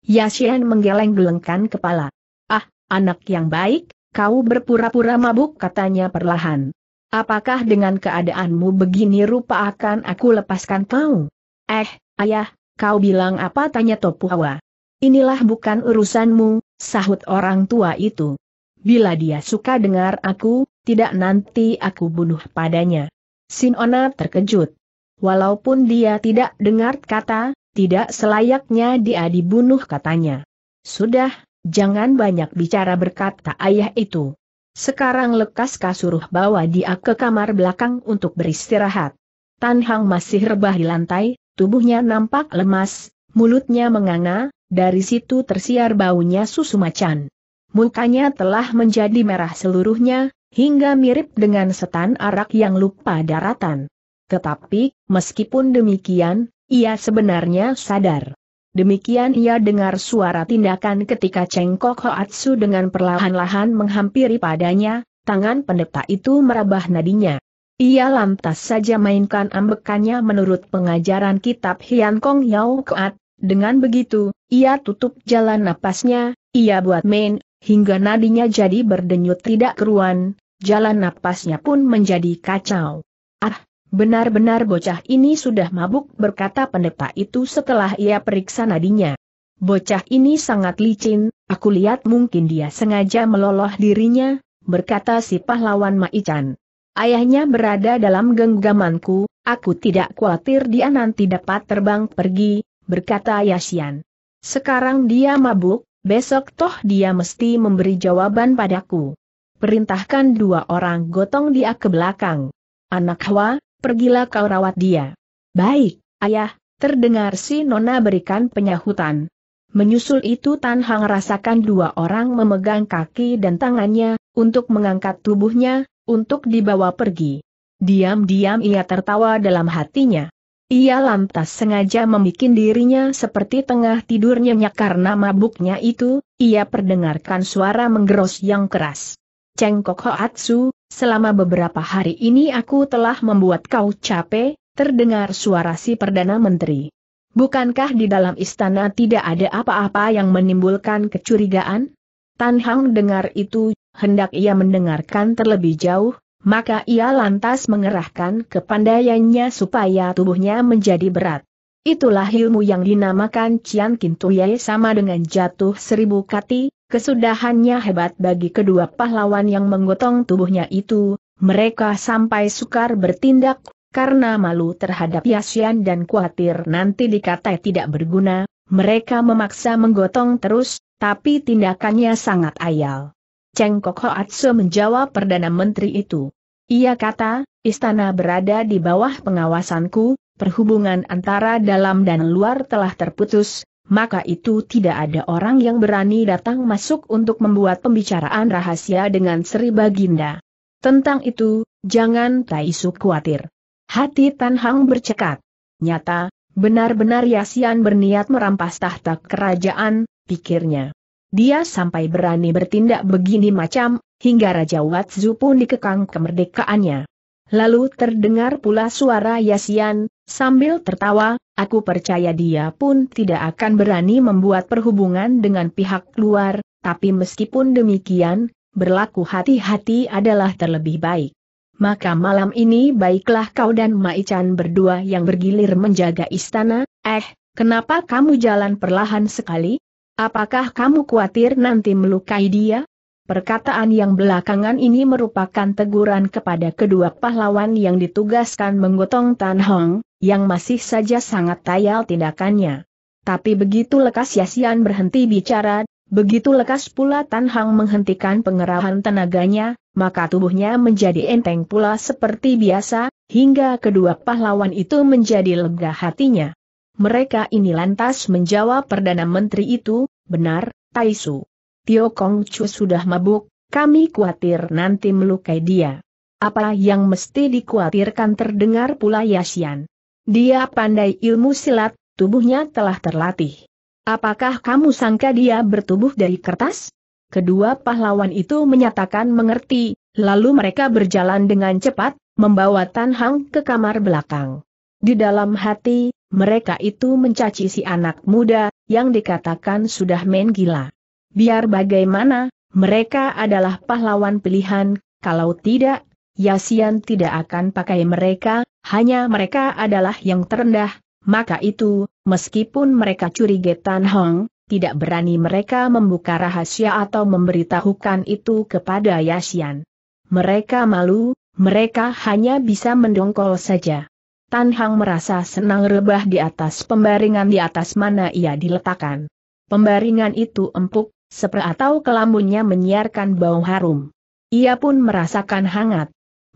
Yashian menggeleng-gelengkan kepala. Ah, anak yang baik, kau berpura-pura mabuk katanya perlahan. Apakah dengan keadaanmu begini rupa akan aku lepaskan kau? Eh, ayah, kau bilang apa tanya Topuawa. Inilah bukan urusanmu, sahut orang tua itu. Bila dia suka dengar aku, tidak nanti aku bunuh padanya. Sinona terkejut. Walaupun dia tidak dengar kata, tidak selayaknya dia dibunuh katanya. Sudah, jangan banyak bicara berkata ayah itu. Sekarang lekas kasuruh bawa dia ke kamar belakang untuk beristirahat. Tan Hang masih rebah di lantai, tubuhnya nampak lemas, mulutnya menganga, dari situ tersiar baunya susu macan. Mukanya telah menjadi merah seluruhnya, hingga mirip dengan setan arak yang lupa daratan. Tetapi, meskipun demikian, ia sebenarnya sadar. Demikian ia dengar suara tindakan ketika Cheng Kok Hoatsu dengan perlahan-lahan menghampiri padanya, tangan pendeta itu merabah nadinya. Ia lantas saja mainkan ambekannya menurut pengajaran kitab Hian Kong Yao Kuat, dengan begitu, ia tutup jalan napasnya, ia buat main, hingga nadinya jadi berdenyut tidak keruan, jalan napasnya pun menjadi kacau. Ah, Benar-benar bocah ini sudah mabuk berkata pendeta itu setelah ia periksa nadinya. Bocah ini sangat licin, aku lihat mungkin dia sengaja meloloh dirinya, berkata si pahlawan Maican. Ayahnya berada dalam genggamanku, aku tidak khawatir dia nanti dapat terbang pergi, berkata Yasian. Sekarang dia mabuk, besok toh dia mesti memberi jawaban padaku. Perintahkan dua orang gotong dia ke belakang. Anak Hwa, pergilah kau rawat dia. Baik, ayah, terdengar si Nona berikan penyahutan. Menyusul itu Tan Hang rasakan dua orang memegang kaki dan tangannya, untuk mengangkat tubuhnya, untuk dibawa pergi. Diam-diam ia tertawa dalam hatinya. Ia lantas sengaja membuat dirinya seperti tengah tidurnya nyenyak karena mabuknya itu, ia perdengarkan suara menggeros yang keras. Cengkok Hoatsu, Selama beberapa hari ini aku telah membuat kau capek, terdengar suara si Perdana Menteri. Bukankah di dalam istana tidak ada apa-apa yang menimbulkan kecurigaan? Tan Hang dengar itu, hendak ia mendengarkan terlebih jauh, maka ia lantas mengerahkan kepandaiannya supaya tubuhnya menjadi berat. Itulah ilmu yang dinamakan Cian Kintuye sama dengan jatuh seribu kati, Kesudahannya hebat bagi kedua pahlawan yang menggotong tubuhnya itu, mereka sampai sukar bertindak, karena malu terhadap Yasian dan khawatir nanti dikatai tidak berguna, mereka memaksa menggotong terus, tapi tindakannya sangat ayal. Cheng Kok Hoatse menjawab Perdana Menteri itu. Ia kata, istana berada di bawah pengawasanku, perhubungan antara dalam dan luar telah terputus, maka itu tidak ada orang yang berani datang masuk untuk membuat pembicaraan rahasia dengan Sri Baginda. Tentang itu, jangan Taisu khawatir. Hati Tan Hang bercekat. Nyata, benar-benar Yasian berniat merampas tahta kerajaan, pikirnya. Dia sampai berani bertindak begini macam, hingga Raja Watsu pun dikekang kemerdekaannya. Lalu terdengar pula suara Yasian, sambil tertawa, aku percaya dia pun tidak akan berani membuat perhubungan dengan pihak luar, tapi meskipun demikian, berlaku hati-hati adalah terlebih baik. Maka malam ini baiklah kau dan Maichan berdua yang bergilir menjaga istana, eh, kenapa kamu jalan perlahan sekali? Apakah kamu khawatir nanti melukai dia? Perkataan yang belakangan ini merupakan teguran kepada kedua pahlawan yang ditugaskan menggotong Tan Hong, yang masih saja sangat tayal tindakannya. Tapi begitu lekas Yasian berhenti bicara, begitu lekas pula Tan Hang menghentikan pengerahan tenaganya, maka tubuhnya menjadi enteng pula seperti biasa, hingga kedua pahlawan itu menjadi lega hatinya. Mereka ini lantas menjawab Perdana Menteri itu, benar, Taisu. Tio Kong Chu sudah mabuk, kami khawatir nanti melukai dia. Apa yang mesti dikhawatirkan terdengar pula Yasian. Dia pandai ilmu silat, tubuhnya telah terlatih. Apakah kamu sangka dia bertubuh dari kertas? Kedua pahlawan itu menyatakan mengerti, lalu mereka berjalan dengan cepat, membawa Tan Hang ke kamar belakang. Di dalam hati, mereka itu mencaci si anak muda, yang dikatakan sudah main gila. Biar bagaimana, mereka adalah pahlawan pilihan, kalau tidak, Yasian tidak akan pakai mereka, hanya mereka adalah yang terendah, maka itu, meskipun mereka curiga Tan Hong, tidak berani mereka membuka rahasia atau memberitahukan itu kepada Yasian. Mereka malu, mereka hanya bisa mendongkol saja. Tan Hang merasa senang rebah di atas pembaringan di atas mana ia diletakkan. Pembaringan itu empuk, seperti atau kelamunnya menyiarkan bau harum. Ia pun merasakan hangat.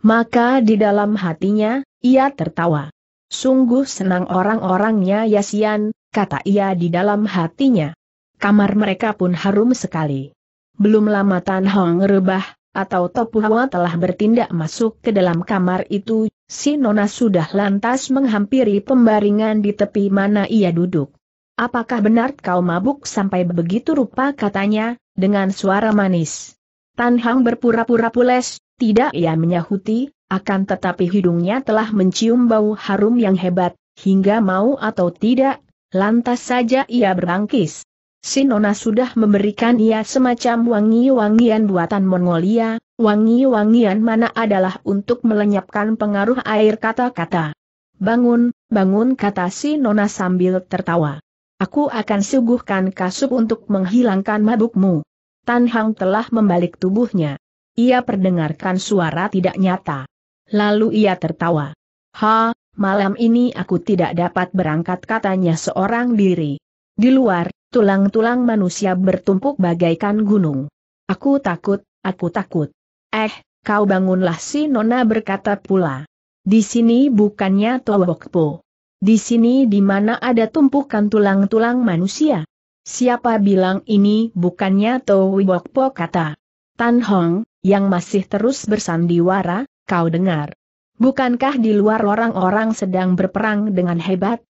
Maka di dalam hatinya, ia tertawa. Sungguh senang orang-orangnya Yasian, kata ia di dalam hatinya. Kamar mereka pun harum sekali. Belum lama Tan Hong rebah, atau Topuhwa telah bertindak masuk ke dalam kamar itu, si Nona sudah lantas menghampiri pembaringan di tepi mana ia duduk. Apakah benar kau mabuk sampai begitu rupa katanya, dengan suara manis. Tan Hong berpura-pura pules, tidak ia menyahuti, akan tetapi hidungnya telah mencium bau harum yang hebat, hingga mau atau tidak, lantas saja ia Si Sinona sudah memberikan ia semacam wangi-wangian buatan Mongolia, wangi-wangian mana adalah untuk melenyapkan pengaruh air kata-kata. Bangun, bangun kata si Nona sambil tertawa. Aku akan suguhkan kasup untuk menghilangkan mabukmu. Tan Hang telah membalik tubuhnya. Ia perdengarkan suara tidak nyata. Lalu ia tertawa. Ha, malam ini aku tidak dapat berangkat katanya seorang diri. Di luar, tulang-tulang manusia bertumpuk bagaikan gunung. Aku takut, aku takut. Eh, kau bangunlah si Nona berkata pula. Di sini bukannya Towokpo. Di sini di mana ada tumpukan tulang-tulang manusia. Siapa bilang ini bukannya Towokpo kata. Tan Hong, yang masih terus bersandiwara, kau dengar. Bukankah di luar orang-orang sedang berperang dengan hebat?